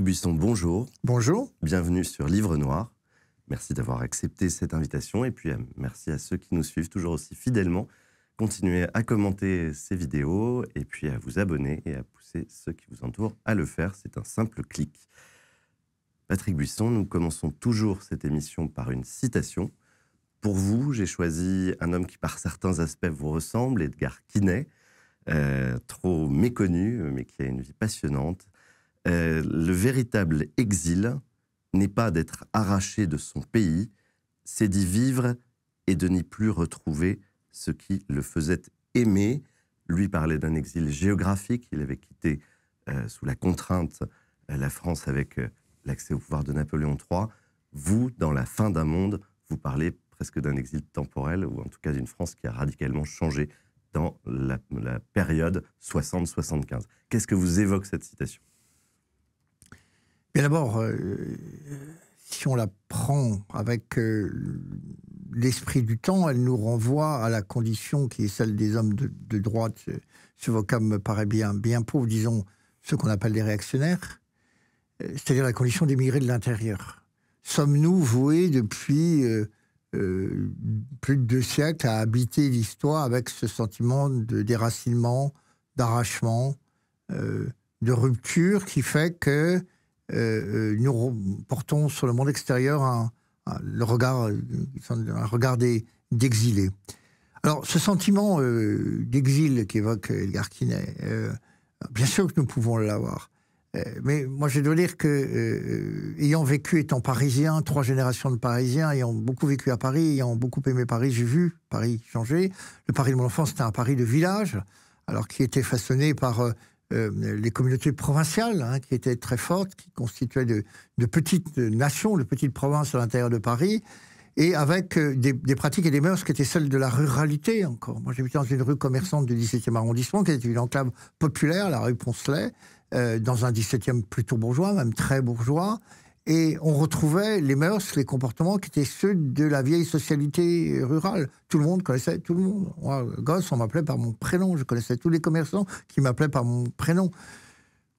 Buisson, bonjour. Bonjour. Bienvenue sur Livre Noir. Merci d'avoir accepté cette invitation et puis euh, merci à ceux qui nous suivent toujours aussi fidèlement. Continuez à commenter ces vidéos et puis à vous abonner et à pousser ceux qui vous entourent à le faire. C'est un simple clic. Patrick Buisson, nous commençons toujours cette émission par une citation. Pour vous, j'ai choisi un homme qui par certains aspects vous ressemble, Edgar Quinet, euh, trop méconnu mais qui a une vie passionnante euh, le véritable exil n'est pas d'être arraché de son pays, c'est d'y vivre et de n'y plus retrouver ce qui le faisait aimer. Lui parlait d'un exil géographique, il avait quitté euh, sous la contrainte euh, la France avec l'accès au pouvoir de Napoléon III. Vous, dans la fin d'un monde, vous parlez presque d'un exil temporel, ou en tout cas d'une France qui a radicalement changé dans la, la période 60-75. Qu'est-ce que vous évoque cette citation Bien d'abord, euh, si on la prend avec euh, l'esprit du temps, elle nous renvoie à la condition qui est celle des hommes de, droite. Ce, vocable me paraît bien, bien pauvre, disons, ce qu'on appelle les réactionnaires, euh, c'est-à-dire la condition d'émigrer de l'intérieur. Sommes-nous voués depuis plus de deux siècles à habiter l'histoire avec ce sentiment de déracinement, d'arrachement, de rupture qui fait que euh, euh, nous portons sur le monde extérieur un, le regard, euh, un regard Alors, ce sentiment d'exil qu'évoque Edgar Quinet, bien sûr que nous pouvons l'avoir. mais moi, je dois dire que, ayant vécu, étant parisien, trois générations de parisiens, ayant beaucoup vécu à Paris, ayant beaucoup aimé Paris, j'ai vu Paris changer. Le Paris de mon enfance, c'était un Paris de village, alors qui était façonné par euh, les communautés provinciales, hein, qui étaient très fortes, qui constituaient de, petites nations, de petites provinces à l'intérieur de Paris, et avec euh, des, pratiques et des mœurs qui étaient celles de la ruralité encore. Moi, j'habitais dans une rue commerçante du 17e arrondissement, qui était une enclave populaire, la rue Poncelet, euh, dans un 17e plutôt bourgeois, même très bourgeois. Et on retrouvait les mœurs, les comportements qui étaient ceux de la vieille socialité rurale. Tout le monde connaissait tout le monde. Moi, gosse, on m'appelait par mon prénom. Je connaissais tous les commerçants qui m'appelaient par mon prénom.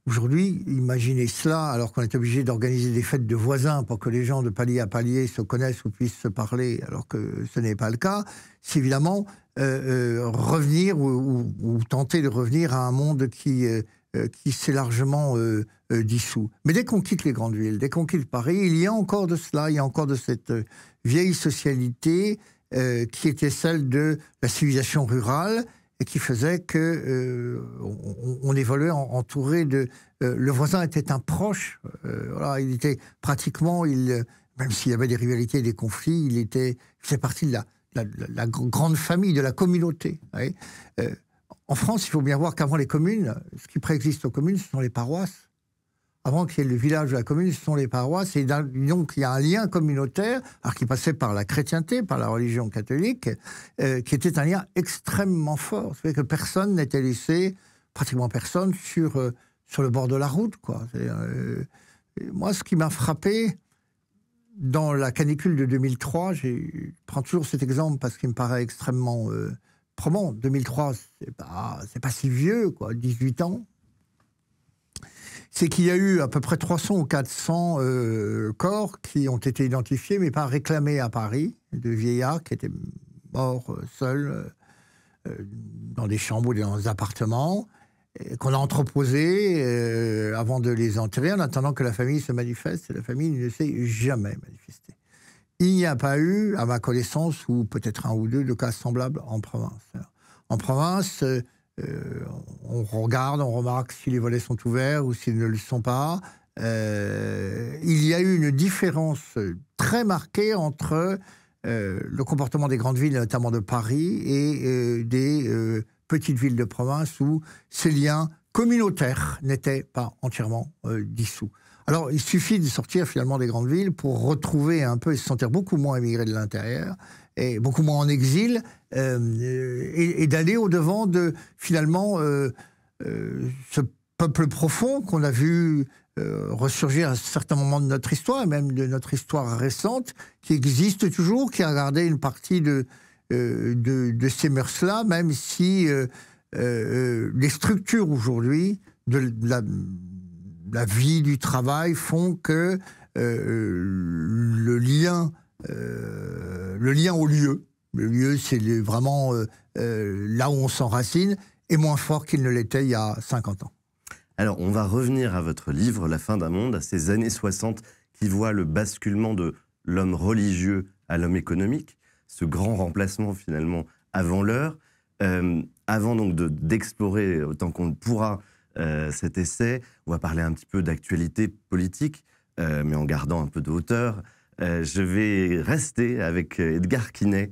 Aujourd'hui, imaginez cela, alors qu'on est obligé d'organiser des fêtes de voisins pour que les gens de palier à palier se connaissent ou puissent se parler, alors que ce n'est pas le cas, c'est évidemment euh, euh, revenir ou, tenter de revenir à un monde qui euh, euh, qui s'est largement euh, euh, dissous. Mais dès qu'on quitte les grandes villes, dès qu'on quitte Paris, il y a encore de cela, il y a encore de cette vieille socialité qui était celle de la civilisation rurale et qui faisait que on, évoluait entouré de le voisin était un proche. voilà, il était pratiquement, il, même s'il y avait des rivalités, et des conflits, il était, faisait partie de la, la, grande famille, de la communauté. Vous voyez en France, il faut bien voir qu'avant les communes, ce qui préexiste aux communes, ce sont les paroisses. Avant qu'il y ait le village de la commune, ce sont les paroisses. Et donc, il y a un lien communautaire, alors qui passait par la chrétienté, par la religion catholique, euh, qui était un lien extrêmement fort. C'est-à-dire que personne n'était laissé, pratiquement personne, sur, euh, sur le bord de la route. Quoi. Euh, moi, ce qui m'a frappé, dans la canicule de 2003, je prends toujours cet exemple parce qu'il me paraît extrêmement Promonde, 2003, c'est pas, pas si vieux, quoi, 18 ans. C'est qu'il y a eu à peu près 300 ou 400 euh, corps qui ont été identifiés, mais pas réclamés à Paris, de vieillards qui étaient morts euh, seuls euh, dans des chambres ou dans des appartements, qu'on a entreposés avant de les enterrer, en attendant que la famille se manifeste. la famille ne s'est jamais manifestée. Il n'y a pas eu, à ma connaissance, ou peut-être un ou deux, de cas semblables en province. En province, euh, euh, on regarde, on remarque si les volets sont ouverts ou s'ils ne le sont pas. Euh, il y a eu une différence très marquée entre le comportement des grandes villes, notamment de Paris, et des petites villes de province où ces liens communautaires n'étaient pas entièrement dissous. Alors, il suffit de sortir finalement des grandes villes pour retrouver un peu et se sentir beaucoup moins émigré de l'intérieur et beaucoup moins en exil euh, et, d'aller au devant de finalement euh, euh, ce peuple profond qu'on a vu ressurgir à certains moments de notre histoire, même de notre histoire récente, qui existe toujours, qui a gardé une partie de, de, de, ces mœurs-là, même si les structures aujourd'hui de la la vie du travail font que euh, le lien, euh, le lien au lieu, le lieu c'est vraiment euh, là où on s'enracine, est moins fort qu'il ne l'était il y a 50 ans. Alors, on va revenir à votre livre, La fin d'un monde, à ces années 60 qui voient le basculement de l'homme religieux à l'homme économique, ce grand remplacement finalement avant l'heure. avant donc d'explorer autant qu'on pourra euh, cet essai. On va parler un petit peu d'actualité politique, euh, mais en gardant un peu de hauteur. Euh, je vais rester avec Edgar Quinet,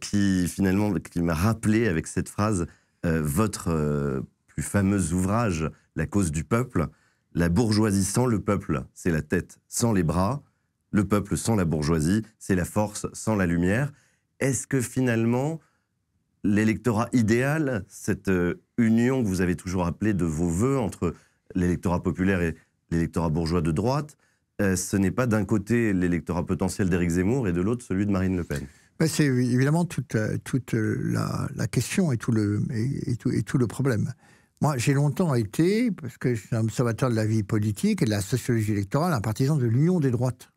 qui finalement qui m'a rappelé avec cette phrase votre plus fameux ouvrage, La cause du peuple. La bourgeoisie sans le peuple, c'est la tête sans les bras. Le peuple sans la bourgeoisie, c'est la force sans la lumière. Est-ce que finalement, l'électorat idéal, cette euh, union que vous avez toujours appelée de vos voeux entre l'électorat populaire et l'électorat bourgeois de droite, euh, ce n'est pas d'un côté l'électorat potentiel d'Éric Zemmour et de l'autre celui de Marine Le Pen ben, c'est évidemment toute, euh, toute la, question et tout, le, tout, le problème. Moi, j'ai longtemps été, parce que je suis un observateur de la vie politique et de la sociologie électorale, un partisan de l'union des droites.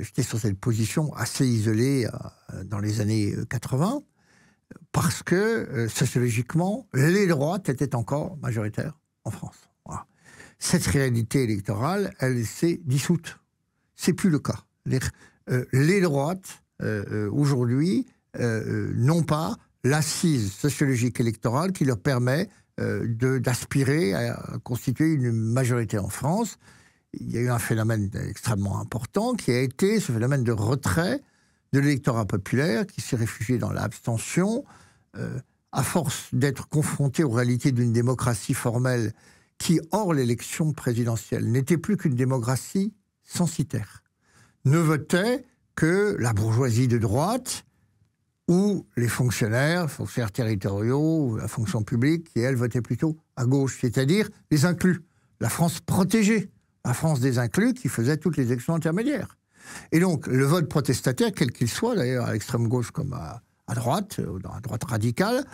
j'étais sur cette position assez isolée dans les années 80 parce que euh, sociologiquement, les droites étaient encore majoritaires en France. Cette réalité électorale, elle s'est dissoute. C'est plus le cas. Les, euh, droites, euh, aujourd'hui, n'ont pas l'assise sociologique électorale qui leur permet d'aspirer à constituer une majorité en France. Il y a eu un phénomène extrêmement important qui a été ce phénomène de retrait de l'électorat populaire qui s'est réfugié dans l'abstention, euh, à force d'être confronté aux réalités d'une démocratie formelle qui, hors l'élection présidentielle, n'était plus qu'une démocratie censitaire, ne votait que la bourgeoisie de droite ou les fonctionnaires, fonctionnaires territoriaux, la fonction publique, qui, elle, votait plutôt à gauche, c'est-à-dire les inclus. La France protégée, la France des inclus qui faisait toutes les élections intermédiaires. Et donc, le vote protestataire, quel qu'il soit, d'ailleurs, à l'extrême gauche comme à, droite, droite, à droite euh, radicale,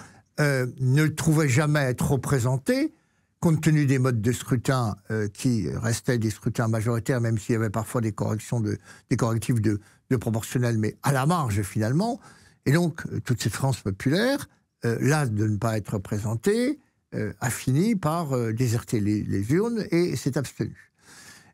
euh, ne trouvait jamais être représenté, compte tenu des modes de scrutin euh, qui restaient des scrutins majoritaires, même s'il y avait parfois des corrections, des correctifs de, proportionnel, mais à la marge finalement. Et donc, toute cette France populaire, l'as de ne pas être représentée, a fini par déserter les, les urnes et s'est abstenue.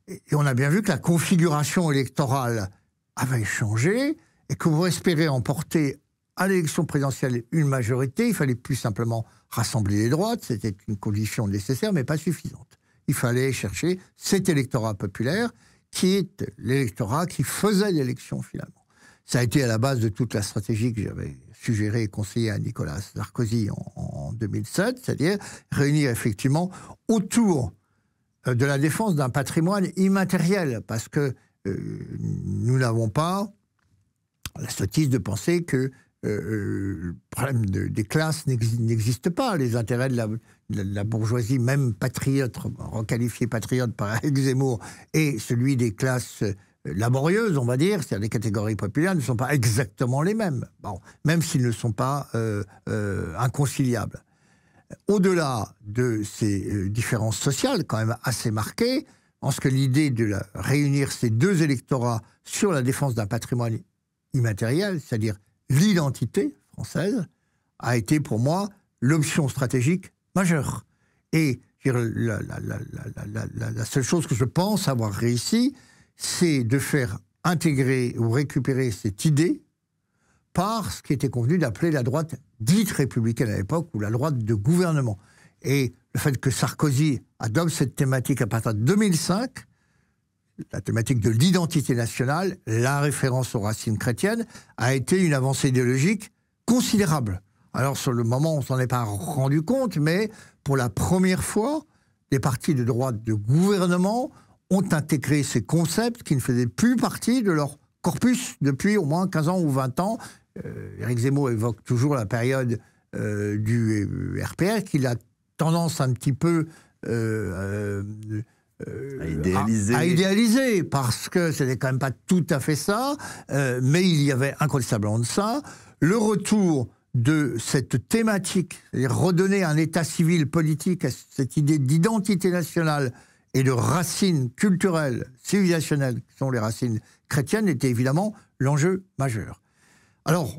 Et on a bien vu que la configuration électorale avait changé et que pour espérer emporter à l'élection présidentielle une majorité, il fallait plus simplement rassembler les droites, c'était une condition nécessaire mais pas suffisante. Il fallait chercher cet électorat populaire qui est l'électorat qui faisait l'élection finalement. Ça a été à la base de toute la stratégie que j'avais suggérée et conseillée à Nicolas Sarkozy en 2007, c'est-à-dire réunir effectivement autour euh, de la défense d'un patrimoine immatériel, parce que euh, nous n'avons pas la sottise de penser que euh, le problème des classes n'existe pas. Les intérêts de la, bourgeoisie, même patriote, requalifiée patriote par Alex et celui des classes laborieuses, on va dire, c'est-à-dire des catégories populaires, ne sont pas exactement les mêmes, même s'ils ne sont pas inconciliables au-delà de ces euh, différences sociales quand même assez marquées, en ce que l'idée de réunir ces deux électorats sur la défense d'un patrimoine immatériel, c'est-à-dire l'identité française, a été pour moi l'option stratégique majeure. Et la, seule chose que je pense avoir réussi, c'est de faire intégrer ou récupérer cette idée par ce qui était convenu d'appeler la droite dite républicaine à l'époque, ou la droite de gouvernement. Et le fait que Sarkozy adopte cette thématique à partir de 2005, la thématique de l'identité nationale, la référence aux racines chrétiennes, a été une avancée idéologique considérable. Alors sur le moment, on s'en est pas rendu compte, mais pour la première fois, les partis de droite de gouvernement ont intégré ces concepts qui ne faisaient plus partie de leur corpus depuis au moins 15 ans ou 20 ans eric euh, Zemmour évoque toujours la période euh, du RPR, euh, qu'il a tendance un petit peu à idéaliser. parce que ce n'est quand même pas tout à fait ça, mais il y avait incontestablement de ça. Le retour de cette thématique, redonner un état civil politique à cette idée d'identité nationale et de racines culturelles, civilisationnelles, qui sont les racines chrétiennes, était évidemment l'enjeu majeur. Alors,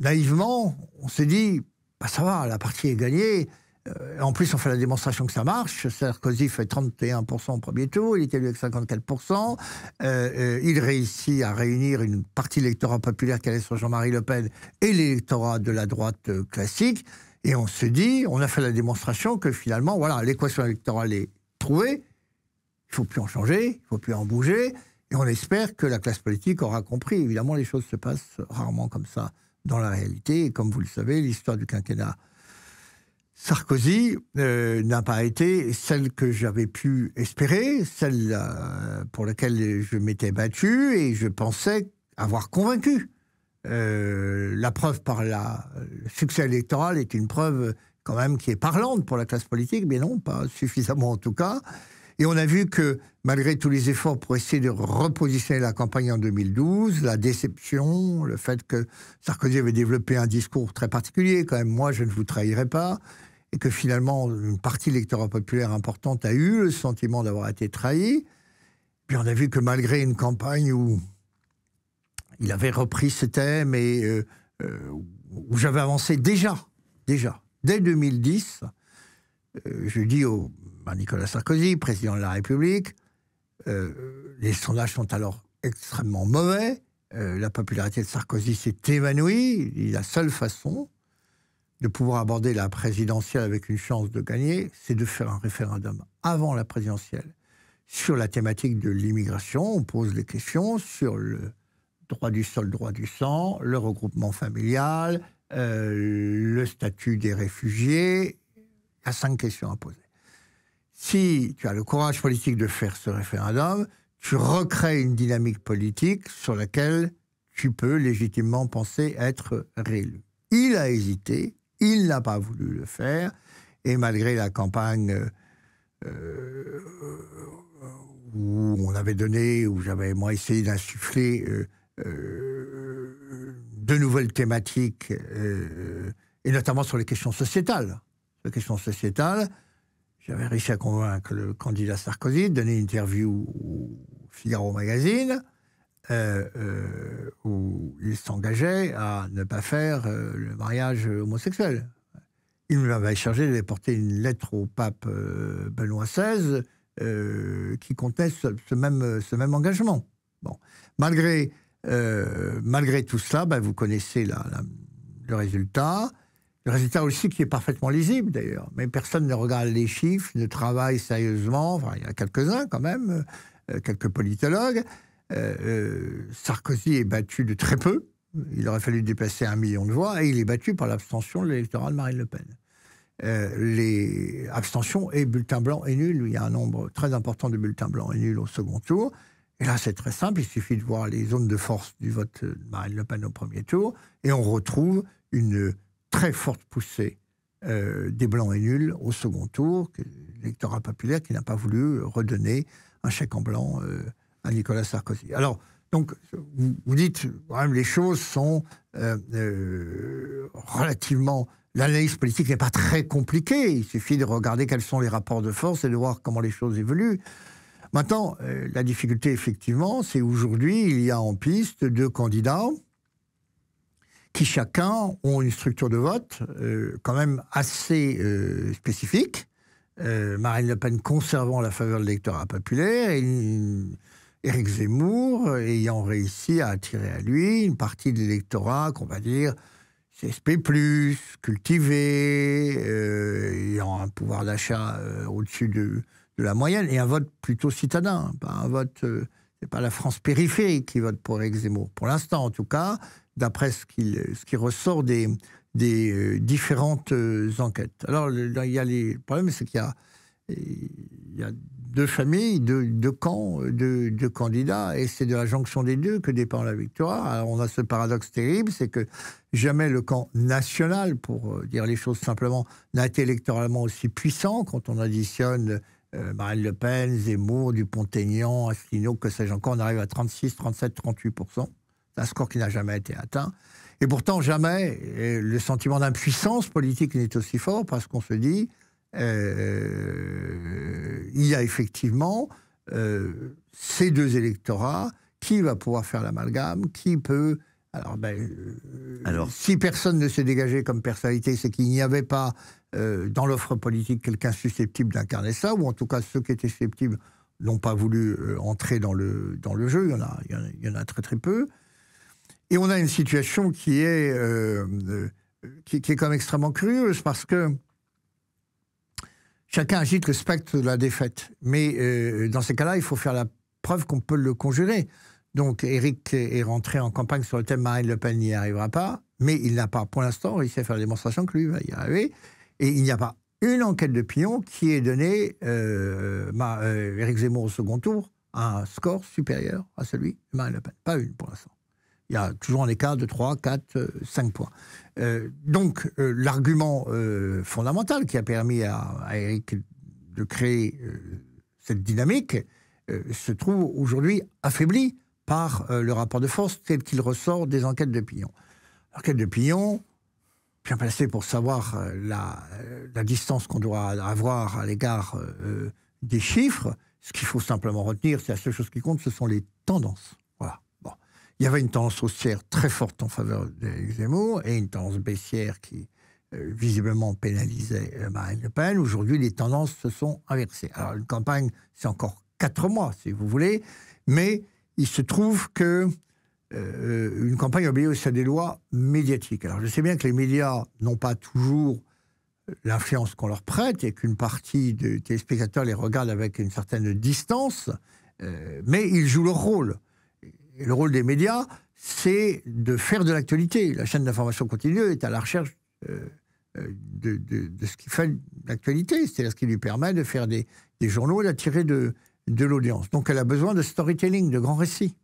naïvement, on s'est dit, bah, ça va, la partie est gagnée. Euh, en plus, on fait la démonstration que ça marche. Sarkozy fait 31% au premier tour, il est élu avec 54%. Euh, euh, il réussit à réunir une partie de l'électorat populaire allait sur Jean-Marie Le Pen et l'électorat de la droite classique. Et on se dit, on a fait la démonstration que finalement, voilà, l'équation électorale est trouvée. Il ne faut plus en changer, il ne faut plus en bouger. Et on espère que la classe politique aura compris. Évidemment, les choses se passent rarement comme ça dans la réalité. Et comme vous le savez, l'histoire du quinquennat Sarkozy euh, n'a pas été celle que j'avais pu espérer, celle euh, pour laquelle je m'étais battu et je pensais avoir convaincu. Euh, la preuve par la, le succès électoral est une preuve quand même qui est parlante pour la classe politique, mais non, pas suffisamment en tout cas. Et on a vu que, malgré tous les efforts pour essayer de repositionner la campagne en 2012, la déception, le fait que Sarkozy avait développé un discours très particulier, quand même, moi, je ne vous trahirai pas, et que finalement, une partie l'électorat populaire importante a eu le sentiment d'avoir été trahi. Puis on a vu que malgré une campagne où il avait repris ce thème et euh, euh, où j'avais avancé déjà, déjà, dès 2010, euh, je dis aux Nicolas Sarkozy, président de la République. Euh, les sondages sont alors extrêmement mauvais. Euh, la popularité de Sarkozy s'est évanouie. La seule façon de pouvoir aborder la présidentielle avec une chance de gagner, c'est de faire un référendum avant la présidentielle sur la thématique de l'immigration. On pose des questions sur le droit du sol, droit du sang, le regroupement familial, euh, le statut des réfugiés. Il y a cinq questions à poser si tu as le courage politique de faire ce référendum, tu recrées une dynamique politique sur laquelle tu peux légitimement penser être réélu. Il a hésité, il n'a pas voulu le faire, et malgré la campagne euh, où on avait donné, où j'avais moi essayé d'insuffler euh, euh, de nouvelles thématiques, et notamment sur les questions sociétales, les questions sociétales, j'avais réussi à convaincre le candidat Sarkozy de donner une interview au Figaro Magazine euh, euh, où il s'engageait à ne pas faire euh, le mariage homosexuel. Il m'avait chargé de porter une lettre au pape Benoît XVI qui contenait ce, même, engagement. Bon. Malgré, malgré tout cela, ben, vous connaissez le résultat résultat aussi qui est parfaitement lisible d'ailleurs, mais personne ne regarde les chiffres, ne travaille sérieusement, enfin, il y en a quelques-uns quand même, euh, quelques politologues. Euh, euh, Sarkozy est battu de très peu, il aurait fallu dépasser un million de voix, et il est battu par l'abstention de l'électorat de Marine Le Pen. les abstentions et bulletins blancs et nuls. Il y a un nombre très important de bulletins blancs et nuls au second tour. Et là, c'est très simple. Il suffit de voir les zones de force du vote de Marine Le Pen au premier tour. Et on retrouve une très forte poussée euh, des blancs et nuls au second tour, l'électorat populaire qui n'a pas voulu euh, redonner un chèque en blanc euh, à Nicolas Sarkozy. Alors, donc, vous, vous dites, même les choses sont relativement... L'analyse politique n'est pas très compliquée, il suffit de regarder quels sont les rapports de force et de voir comment les choses évoluent. Maintenant, la difficulté, effectivement, c'est aujourd'hui, il y a en piste deux candidats qui chacun ont une structure de vote euh, quand même assez euh, spécifique. Euh, Marine Le Pen conservant la faveur de l'électorat populaire, et Éric Zemmour ayant réussi à attirer à lui une partie de l'électorat qu'on va dire CSP+, cultivé, ayant un pouvoir d'achat au-dessus de, de, la moyenne, et un vote plutôt citadin, pas un vote n'est pas la France périphérique qui vote pour Éric Pour l'instant, en tout cas, d'après ce, ce qui, ressort des, des euh, différentes euh, enquêtes. Alors, le, il y a les, le problème, c'est qu'il y, a, deux familles, deux, camps, deux, candidats, et c'est de la jonction des deux que dépend la victoire. Alors, on a ce paradoxe terrible, c'est que jamais le camp national, pour euh, dire les choses simplement, n'a été électoralement aussi puissant quand on additionne euh, Marine Le Pen, Zemmour, Dupont-Aignan, Asselineau, que sais-je encore, on arrive à 36, 37, 38 C'est un score qui n'a jamais été atteint. Et pourtant, jamais euh, le sentiment d'impuissance politique n'est aussi fort parce qu'on se dit, euh, il y a effectivement ces deux électorats, qui va pouvoir faire l'amalgame, qui peut... Alors, ben, Alors, si personne ne s'est dégagé comme personnalité, c'est qu'il n'y avait pas euh, dans l'offre politique quelqu'un susceptible d'incarner ça, ou en tout cas ceux qui étaient susceptibles n'ont pas voulu euh, entrer dans le, dans le jeu, il y, en a, il, y en a, très très peu. Et on a une situation qui est, euh, qui, est quand même extrêmement curieuse, parce que chacun agite, respecte la défaite. Mais dans ces cas-là, il faut faire la preuve qu'on peut le conjurer. Donc Eric est rentré en campagne sur le thème Marine Le Pen n'y arrivera pas, mais il n'a pas, pour l'instant, réussi à faire la démonstration que lui va y arriver. Et il n'y a pas une enquête de pion qui ait donné euh, euh Zemmour au second tour un score supérieur à celui de Marine Le Pen. Pas une pour l'instant. Il y a toujours un écart de 3, 4, 5 points. Euh, donc, euh, l'argument fondamental qui a permis à, Eric de créer cette dynamique se trouve aujourd'hui affaibli par le rapport de force tel qu'il ressort des enquêtes de Pillon. L'enquête de Pillon, capacité pour savoir euh, euh, la, distance qu'on doit avoir à l'égard euh, des chiffres. Ce qu'il faut simplement retenir, c'est la seule chose qui compte, ce sont les tendances. Voilà. Bon. Il y avait une tendance haussière très forte en faveur des Zemmour et une tendance baissière qui visiblement pénalisait Marine Le Pen. Aujourd'hui, les tendances se sont inversées. Alors, une campagne, c'est encore quatre mois, si vous voulez, mais il se trouve que euh, une campagne aussi à des lois médiatiques. Alors je sais bien que les médias n'ont pas toujours l'influence qu'on leur prête et qu'une partie des téléspectateurs les regarde avec une certaine distance, euh, mais ils jouent leur rôle. le rôle des médias, c'est de faire de l'actualité. La chaîne d'information continue est à la recherche euh, de, ce qui fait l'actualité, c'est-à-dire ce qui lui permet de faire des, journaux et d'attirer de, de l'audience. Donc elle a besoin de storytelling, de grands récits.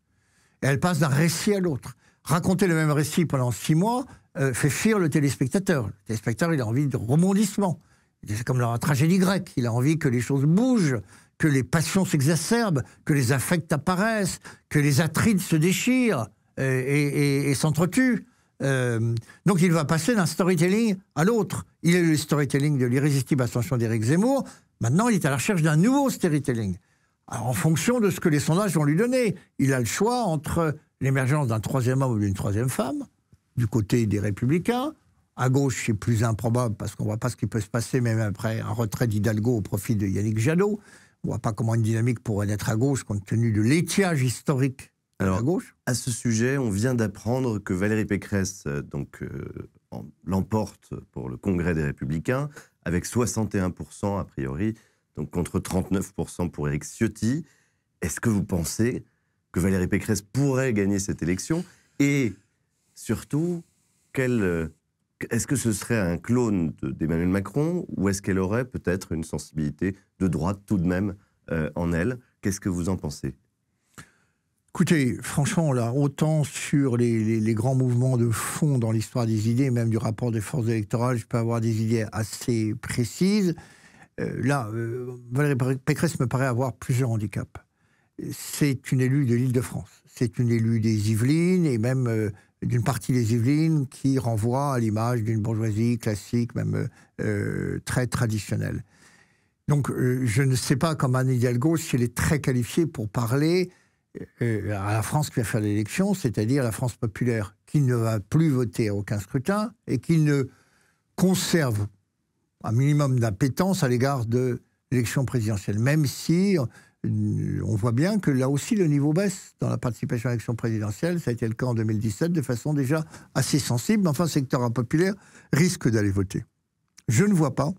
Et elle passe d'un récit à l'autre. Raconter le même récit pendant six mois euh, fait fuir le téléspectateur. Le téléspectateur, il a envie de rebondissement. C'est comme dans la tragédie grecque. Il a envie que les choses bougent, que les passions s'exacerbent, que les affects apparaissent, que les atrides se déchirent et, s'entretuent. Euh, donc il va passer d'un storytelling à l'autre. Il a eu le storytelling de l'irrésistible ascension d'Éric Zemmour. Maintenant, il est à la recherche d'un nouveau storytelling. Ah, en fonction de ce que les sondages vont lui donner. Il a le choix entre l'émergence d'un troisième homme ou d'une troisième femme, du côté des républicains. À gauche, c'est plus improbable parce qu'on ne voit pas ce qui peut se passer, même après un retrait d'Hidalgo au profit de Yannick Jadot. On ne voit pas comment une dynamique pourrait naître à gauche compte tenu de l'étiage historique Alors, à gauche. À ce sujet, on vient d'apprendre que Valérie Pécresse euh, euh, l'emporte pour le Congrès des Républicains avec 61% a priori donc contre 39% pour Eric Ciotti. Est-ce que vous pensez que Valérie Pécresse pourrait gagner cette élection Et surtout, est-ce que ce serait un clone d'Emmanuel Macron ou est-ce qu'elle aurait peut-être une sensibilité de droite tout de même euh, en elle Qu'est-ce que vous en pensez Écoutez, franchement, là, autant sur les grands mouvements de fond dans l'histoire des idées, même du rapport des forces électorales, je peux avoir des idées assez précises. Euh, là, euh, Valérie Pécresse me paraît avoir plusieurs handicaps. C'est une élue de l'Île-de-France. C'est une élue des Yvelines et même euh, d'une partie des Yvelines qui renvoie à l'image d'une bourgeoisie classique, même très traditionnelle. Donc, je ne sais pas, comme Anne Hidalgo, si elle est très qualifiée pour parler à la France qui va faire l'élection, c'est-à-dire la France populaire, qui ne va plus voter à aucun scrutin et qui ne conserve un minimum d'appétence à l'égard de l'élection présidentielle, même si euh, on voit bien que là aussi le niveau baisse dans la participation à l'élection présidentielle. Ça a été le cas en 2017 de façon déjà assez sensible. enfin, le secteur impopulaire risque d'aller voter. Je ne vois pas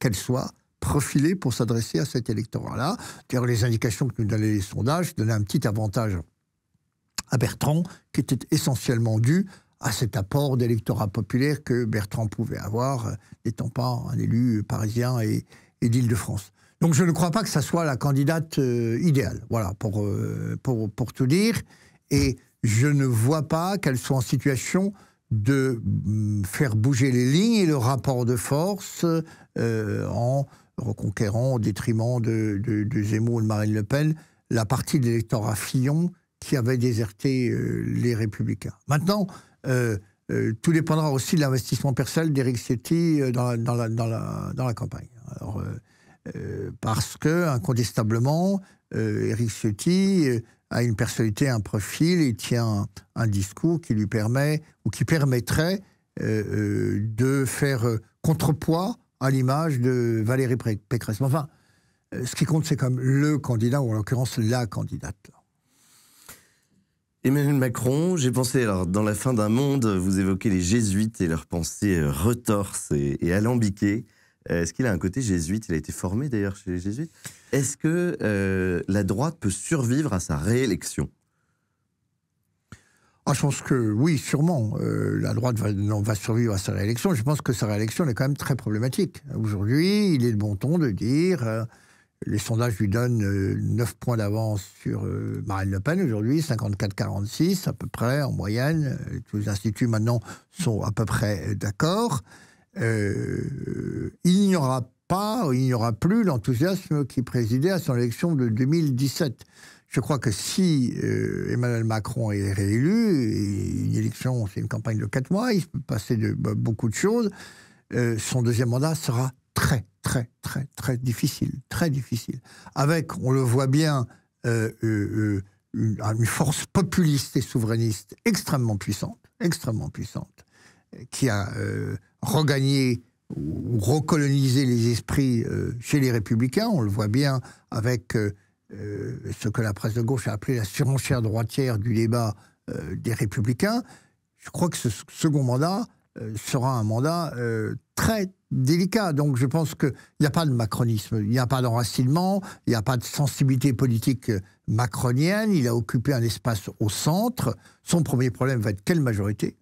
qu'elle soit profilée pour s'adresser à cet électorat-là. D'ailleurs, les indications que nous donnaient les sondages donnaient un petit avantage à Bertrand, qui était essentiellement dû à cet apport d'électorat populaire que Bertrand pouvait avoir, euh, n'étant pas un élu parisien et, d'Île-de-France. Donc je ne crois pas que ça soit la candidate euh, idéale, voilà, euh, pour, pour, tout dire. Et je ne vois pas qu'elle soit en situation de mm, faire bouger les lignes et le rapport de force en reconquérant au détriment de, de, de, Zemmour et de Marine Le Pen la partie de l'électorat Fillon qui avait déserté les Républicains. Maintenant, euh, euh, tout dépendra aussi de l'investissement personnel d'Eric Ciotti euh, dans la, campagne. parce que, incontestablement, Eric Ciotti a une personnalité, un profil, il tient un, discours qui lui permet, ou qui permettrait de faire contrepoids à l'image de Valérie Pécresse. Enfin, ce qui compte, c'est comme le candidat, ou en l'occurrence la candidate. Emmanuel Macron, j'ai pensé, alors dans la fin d'un monde, vous évoquez les jésuites et leurs pensées euh, retorses et, alambiquées. Euh, est-ce qu'il a un côté jésuite Il a été formé d'ailleurs chez les jésuites. Est-ce que euh, la droite peut survivre à sa réélection ah, je pense que oui, sûrement. la droite va, survivre à sa réélection. Je pense que sa réélection est quand même très problématique. Aujourd'hui, il est le bon ton de dire les sondages lui donnent euh, 9 points d'avance sur euh, Marine Le Pen aujourd'hui, 54-46 à peu près en moyenne. Euh, tous les instituts maintenant sont à peu près d'accord. il n'y aura pas, il n'y aura plus l'enthousiasme qui présidait à son élection de 2017. Je crois que si Emmanuel Macron est réélu, une élection, c'est une campagne de 4 mois, il peut passer de, bah, beaucoup de choses, son deuxième mandat sera très, très, très, très difficile, très difficile. Avec, on le voit bien, euh, euh, euh, une, force populiste et souverainiste extrêmement puissante, extrêmement puissante, qui a regagné ou recolonisé les esprits chez les républicains. On le voit bien avec ce que la presse de gauche a appelé la surenchère droitière du débat des républicains. Je crois que ce second mandat sera un mandat très, délicat. Donc je pense qu'il n'y a pas de macronisme, il n'y a pas d'enracinement, il n'y a pas de sensibilité politique macronienne. Il a occupé un espace au centre. Son premier problème va être quelle majorité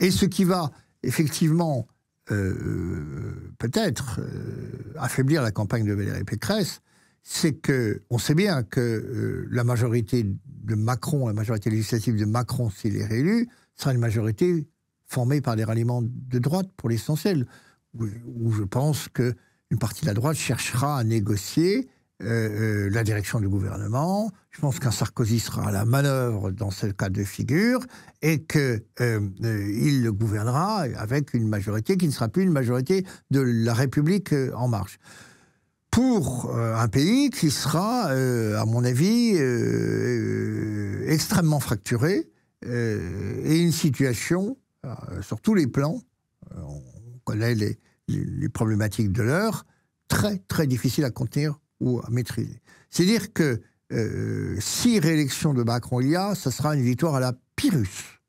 Et ce qui va effectivement euh, peut-être euh, affaiblir la campagne de Valérie Pécresse, c'est que on sait bien que euh, la majorité de Macron, la majorité législative de Macron, s'il est réélu, sera une majorité formée par des ralliements de droite pour l'essentiel où, je pense qu'une partie de la droite cherchera à négocier euh, euh, la direction du gouvernement. Je pense qu'un Sarkozy sera à la manœuvre dans ce cas de figure et qu'il euh, le gouvernera avec une majorité qui ne sera plus une majorité de la République en marche. Pour un pays qui sera, à mon avis, extrêmement fracturé et une situation, sur tous les plans, connaît les, les, problématiques de l'heure, très très difficile à contenir ou à maîtriser. C'est-à-dire que euh, si réélection de Macron il y a, ce sera une victoire à la Pyrrhus.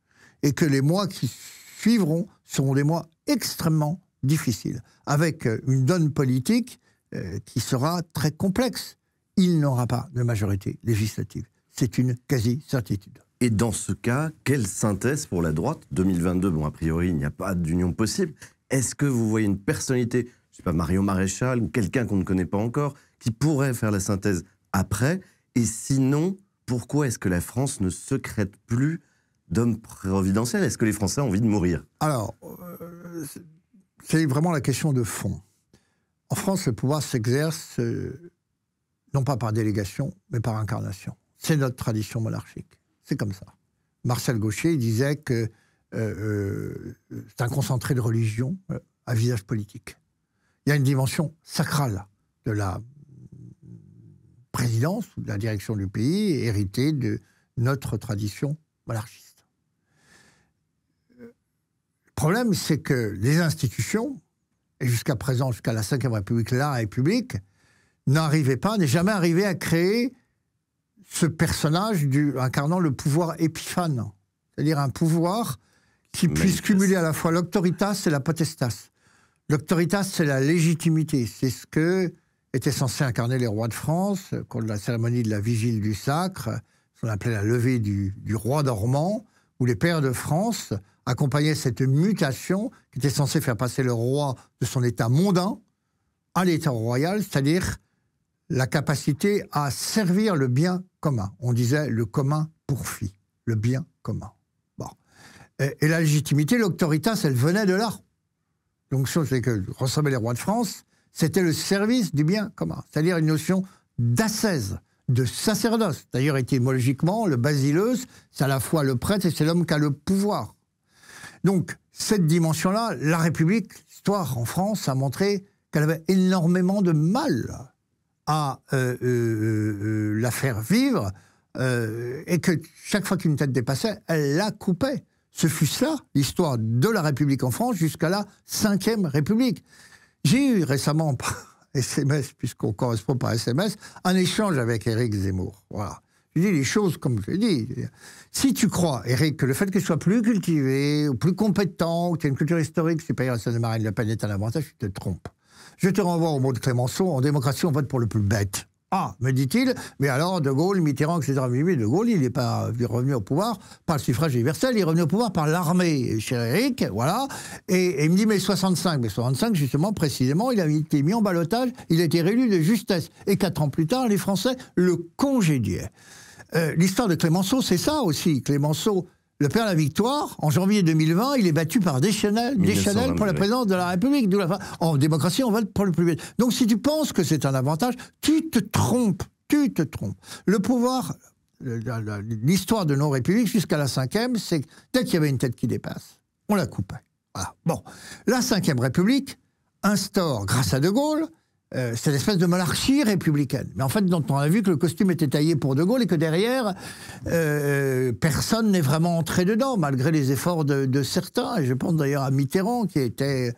Et que les mois qui suivront seront des mois extrêmement difficiles, avec euh, une donne politique euh, qui sera très complexe. Il n'aura pas de majorité législative. C'est une quasi-certitude. Et dans ce cas, quelle synthèse pour la droite 2022, bon, a priori, il n'y a pas d'union possible, est-ce que vous voyez une personnalité, je sais pas, Mario Maréchal ou quelqu'un qu'on ne connaît pas encore, qui pourrait faire la synthèse après Et sinon, pourquoi est-ce que la France ne secrète plus d'hommes providentiels Est-ce que les Français ont envie de mourir Alors, euh, c'est vraiment la question de fond. En France, le pouvoir s'exerce euh, non pas par délégation, mais par incarnation. C'est notre tradition monarchique. C'est comme ça. Marcel Gaucher disait que euh, euh, c'est un concentré de religion euh, à visage politique. Il y a une dimension sacrale de la présidence ou de la direction du pays, héritée de notre tradition monarchiste. Le problème, c'est que les institutions, et jusqu'à présent, jusqu'à la Ve République, la République, n'arrivaient pas, n'est jamais arrivé à créer ce personnage du, incarnant le pouvoir épiphane, c'est-à-dire un pouvoir qui puisse cumuler à la fois l'octoritas et la potestas. L'octoritas, c'est la légitimité, c'est ce que était censés incarner les rois de France au de la cérémonie de la vigile du sacre, ce qu'on appelait la levée du, roi dormant, où les pères de France accompagnaient cette mutation qui était censée faire passer le roi de son état mondain à l'état royal, c'est-à-dire la capacité à servir le bien commun. On disait le commun pourfi, le bien commun. Et, la légitimité, l'autoritas, elle venait de là. Donc, c'est que ressemblaient les rois de France, c'était le service du bien commun, c'est-à-dire une notion d'ascèse, de sacerdoce. D'ailleurs, étymologiquement, le basileus, c'est à la fois le prêtre et c'est l'homme qui a le pouvoir. Donc, cette dimension-là, la République, l'histoire en France, a montré qu'elle avait énormément de mal à euh, euh, euh, la faire vivre, et que chaque fois qu'une tête dépassait, elle la coupait. Ce fut ça, l'histoire de la République en France jusqu'à la Ve République. J'ai eu récemment, par SMS, puisqu'on correspond par SMS, un échange avec Éric Zemmour. Voilà. Je dis les choses comme je dis. Si tu crois, Éric, que le fait que soit sois plus cultivé, ou plus compétent, ou que tu une culture historique supérieure à celle de Marine Le Pen est un avantage, tu te trompes. Je te renvoie au mot de Clémenceau, en démocratie, on vote pour le plus bête. Ah, me dit-il, mais alors De Gaulle, Mitterrand, etc. Mais De Gaulle, il n'est pas revenu au pouvoir par le suffrage universel, il est revenu au pouvoir par l'armée, cher voilà. Et, il me dit, mais 65, mais 65, justement, précisément, il a été mis en balotage, il a été réélu de justesse. Et quatre ans plus tard, les Français le congédiaient. Euh, l'histoire de Clémenceau, c'est ça aussi. Clémenceau, le père la victoire, en janvier 2020, il est battu par Deschanel, Deschanel pour la présidence de la République. En démocratie, on vote pour le plus vite. Donc si tu penses que c'est un avantage, tu te trompes. Tu te trompes. Le pouvoir, l'histoire de nos républiques jusqu'à la cinquième, c'est dès qu'il y avait une tête qui dépasse, on la coupait. Bon, la cinquième République instaure, grâce à De Gaulle, euh, cette espèce de monarchie républicaine. Mais en fait, dont on a vu que le costume était taillé pour De Gaulle et que derrière, euh, personne n'est vraiment entré dedans, malgré les efforts de, certains. je pense d'ailleurs à Mitterrand, qui était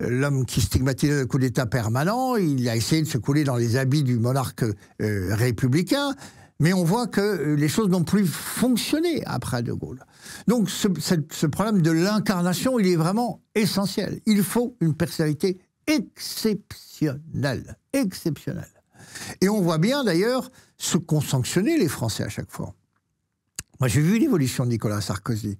euh, l'homme qui stigmatisait le coup d'État permanent. Il a essayé de se couler dans les habits du monarque républicain. Mais on voit que les choses n'ont plus fonctionné après De Gaulle. Donc ce, ce problème de l'incarnation, il est vraiment essentiel. Il faut une personnalité exceptionnelle exceptionnel. Exceptionnel. Et on voit bien d'ailleurs ce qu'ont sanctionné les Français à chaque fois. Moi, j'ai vu l'évolution de Nicolas Sarkozy.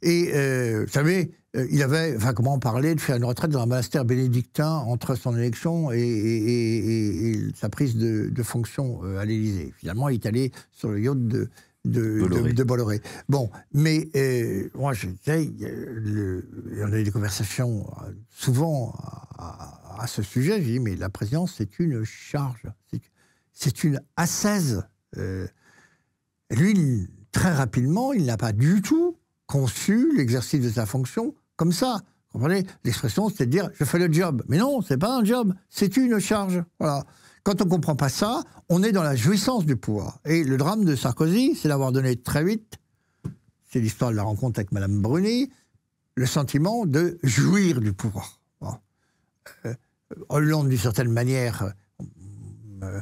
Et euh, vous savez, euh, il avait vaguement parlé de faire une retraite dans un monastère bénédictin entre son élection et, sa prise de, fonction euh, à l'Élysée. Finalement, il est allé sur le yacht de, de Bolloré. Bon, mais euh, moi, je disais, euh, on a eu des conversations euh, souvent à, ce sujet. J'ai dit, mais la présidence, c'est une charge, c'est une assaise. lui, très rapidement, il n'a pas du tout conçu l'exercice de sa fonction comme ça. Vous comprenez L'expression, c'est de dire, je fais le job. Mais non, c'est pas un job, c'est une charge. Voilà. Quand on ne comprend pas ça, on est dans la jouissance du pouvoir. Et le drame de Sarkozy, c'est d'avoir donné très vite, c'est l'histoire de la rencontre avec Mme Bruni, le sentiment de jouir du pouvoir. Euh, euh, Hollande, d'une certaine manière, euh,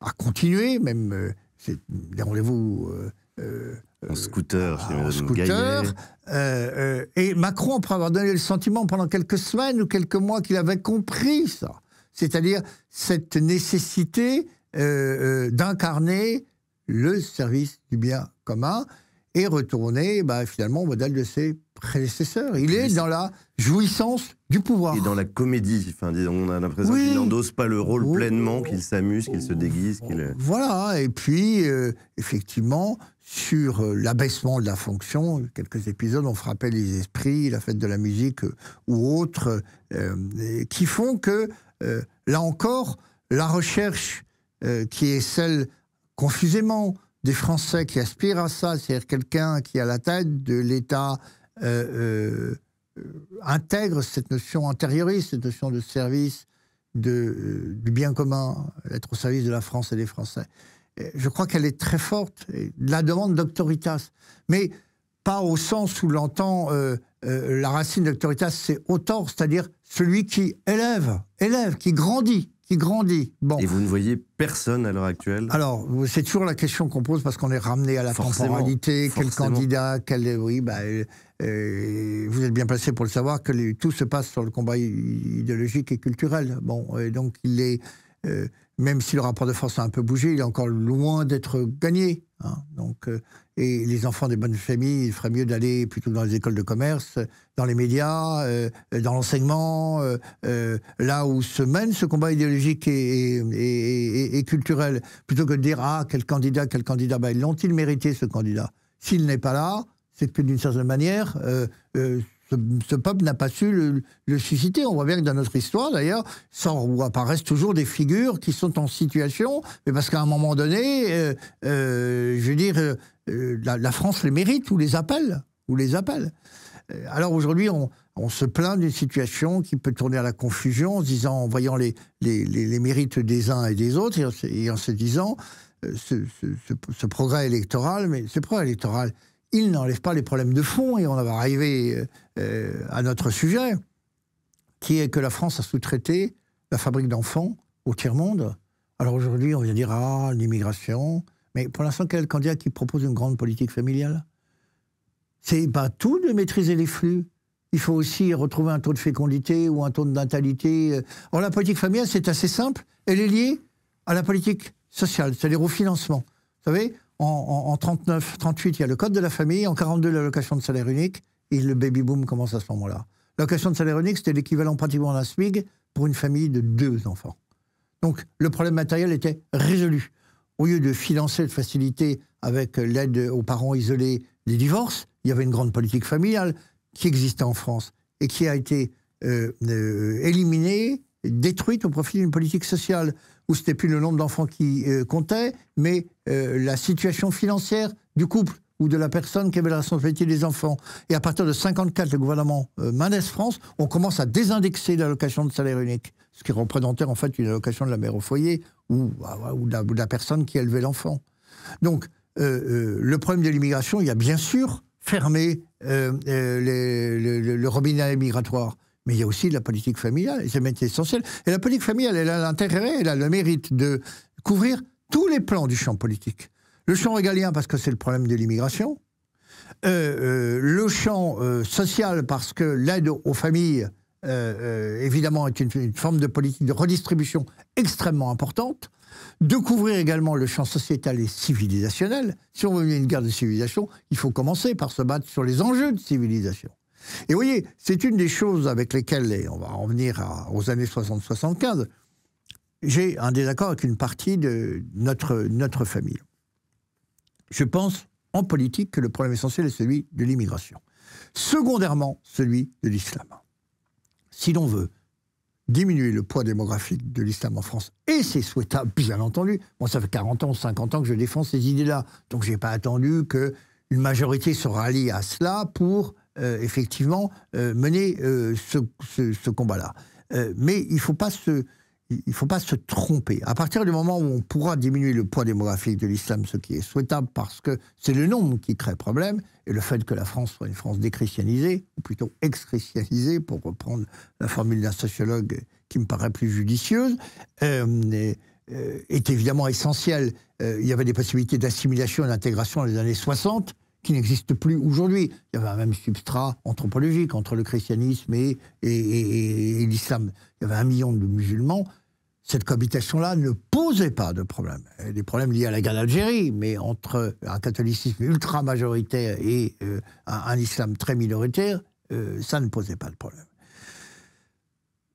a continué, même rendez-vous en scooter, en scooter. et Macron, après avoir donné le sentiment pendant quelques semaines ou quelques mois qu'il avait compris ça, c'est-à-dire cette nécessité euh, euh, d'incarner le service du bien commun et retourner bah, finalement au modèle de ses prédécesseurs. Il est dans la jouissance du pouvoir. Et dans la comédie, enfin, on a l'impression qu'il n'endosse pas le rôle oh. pleinement, qu'il s'amuse, qu'il se oh. déguise. Voilà, et puis euh, effectivement, sur l'abaissement de la fonction, quelques épisodes ont frappé les esprits, la fête de la musique ou autres, qui font que euh, là encore, la recherche euh, qui est celle, confusément, des Français qui aspirent à ça, c'est-à-dire quelqu'un qui, à la tête de l'État, euh, intègre cette notion antérieuriste, cette notion de service du bien commun, être au service de la France et des Français. je crois qu'elle est très forte, la demande d'autoritas, mais pas au sens où l'entend la racine d'autoritas, c'est autor, c'est-à-dire celui qui élève, élève, qui grandit, qui grandit. Bon. Et vous ne voyez personne à l'heure actuelle Alors, c'est toujours la question qu'on pose parce qu'on est ramené à la temporalité, quel candidat, quel... Oui, bah, euh, euh, vous êtes bien placé pour le savoir que tout se passe sur le combat idéologique et culturel. Bon, et donc il est... Euh, même si le rapport de force a un peu bougé, il est encore loin d'être gagné. Hein, donc, euh, et les enfants des bonnes familles, il ferait mieux d'aller plutôt dans les écoles de commerce, dans les médias, euh, dans l'enseignement, euh, là où se mène ce combat idéologique et, et, culturel, plutôt que de dire ah quel candidat, quel candidat, ben, l'ont-ils mérité ce candidat S'il n'est pas là, c'est que d'une certaine manière, ce, peuple n'a pas su le, susciter. On voit bien que dans notre histoire, d'ailleurs, apparaissent toujours des figures qui sont en situation, mais parce qu'à un moment donné, euh, euh, je veux dire, euh, la, France les mérite ou les appelle. Ou les appelle. Alors aujourd'hui, on, se plaint d'une situation qui peut tourner à la confusion en disant, en voyant les, les, mérites des uns et des autres, et en, se disant, ce, progrès électoral, mais ce progrès électoral, il n'enlève pas les problèmes de fond, et on va arriver euh, euh, à notre sujet, qui est que la France a sous-traité la fabrique d'enfants au tiers-monde. Alors aujourd'hui, on vient dire, ah, l'immigration, mais pour l'instant, quel candidat qui propose une grande politique familiale C'est pas tout de maîtriser les flux. Il faut aussi retrouver un taux de fécondité ou un taux de natalité. Or, la politique familiale, c'est assez simple. Elle est liée à la politique sociale, c'est-à-dire au financement. Vous savez, en, en, 39, 38, il y a le code de la famille. En 42, l'allocation de salaire unique. Et le baby-boom commence à ce moment-là. L'allocation de salaire unique, c'était l'équivalent pratiquement d'un SMIG pour une famille de deux enfants. Donc, le problème matériel était résolu. Au lieu de financer, de faciliter avec l'aide aux parents isolés les divorces, il y avait une grande politique familiale qui existait en France et qui a été euh, euh, éliminée, détruite au profit d'une politique sociale où c'était plus le nombre d'enfants qui euh, comptait, mais euh, la situation financière du couple ou de la personne qui avait la responsabilité des enfants. Et à partir de 54, le gouvernement euh, Manès France, on commence à désindexer l'allocation de salaire unique, ce qui représentait en fait une allocation de la mère au foyer ou, de, la, personne qui élevait l'enfant. Donc, le problème de l'immigration, il y a bien sûr fermé le robinet migratoire mais il y a aussi la politique familiale, et c'est essentiel. Et la politique familiale, elle a l'intérêt, elle a le mérite de couvrir tous les plans du champ politique. Le champ régalien, parce que c'est le problème de l'immigration. Euh, euh, le champ euh, social, parce que l'aide aux familles, évidemment, est une, une, forme de politique de redistribution extrêmement importante. De couvrir également le champ sociétal et civilisationnel. Si on veut mener une guerre de civilisation, il faut commencer par se battre sur les enjeux de civilisation. Et vous voyez, c'est une des choses avec lesquelles, on va en venir aux années 60-75, j'ai un désaccord avec une partie de notre, notre famille. Je pense, en politique, que le problème essentiel est celui de l'immigration. Secondairement, celui de l'islam. Si l'on veut diminuer le poids démographique de l'islam en France, et c'est souhaitable, bien entendu. Moi, ça fait 40 ans, 50 ans que je défends ces idées-là, donc je n'ai pas attendu qu'une majorité se rallie à cela pour euh, effectivement euh, mener euh, ce, combat-là. mais il ne faut pas se tromper. À partir du moment où on pourra diminuer le poids démographique de l'islam, ce qui est souhaitable parce que c'est le nombre qui crée problème, et le fait que la France soit une France déchristianisée, ou plutôt ex pour reprendre la formule d'un sociologue qui me paraît plus judicieuse, est, évidemment essentiel. il y avait des possibilités d'assimilation et d'intégration dans les années 60 qui n'existe plus aujourd'hui. Il y avait un même substrat anthropologique entre le christianisme et, l'islam. Il y avait un million de musulmans. Cette cohabitation-là ne posait pas de problème. Des problèmes liés à la guerre d'Algérie, mais entre un catholicisme ultra majoritaire et euh, un, islam très minoritaire, euh, ça ne posait pas de problème.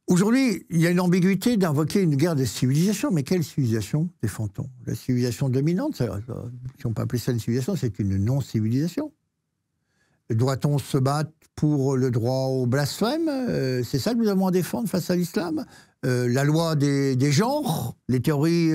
Aujourd'hui, il y a une ambiguïté d'invoquer une guerre des civilisations, mais quelle civilisation défend-on La civilisation dominante, euh, si on peut appeler ça une civilisation, c'est une non-civilisation. Doit-on se battre pour le droit au blasphème euh, C'est ça que nous avons à défendre face à l'islam euh, La loi des, genres, les théories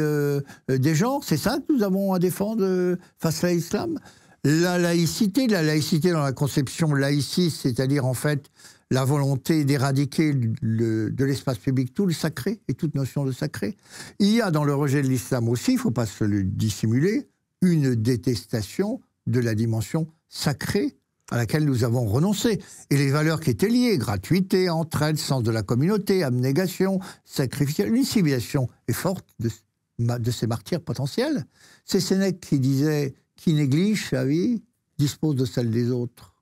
des genres, c'est ça que nous avons à défendre face à l'islam La laïcité, la laïcité dans la conception laïciste, c'est-à-dire en fait la volonté d'éradiquer de l'espace public tout le sacré et toute notion de sacré. Il y a dans le rejet de l'islam aussi, il ne faut pas se le dissimuler, une détestation de la dimension sacrée à laquelle nous avons renoncé. Et les valeurs qui étaient liées, gratuité, entraide, sens de la communauté, abnégation, sacrifice, une civilisation est forte de, de ces martyrs potentiels. C'est Sénèque qui disait Qui néglige sa vie dispose de celle des autres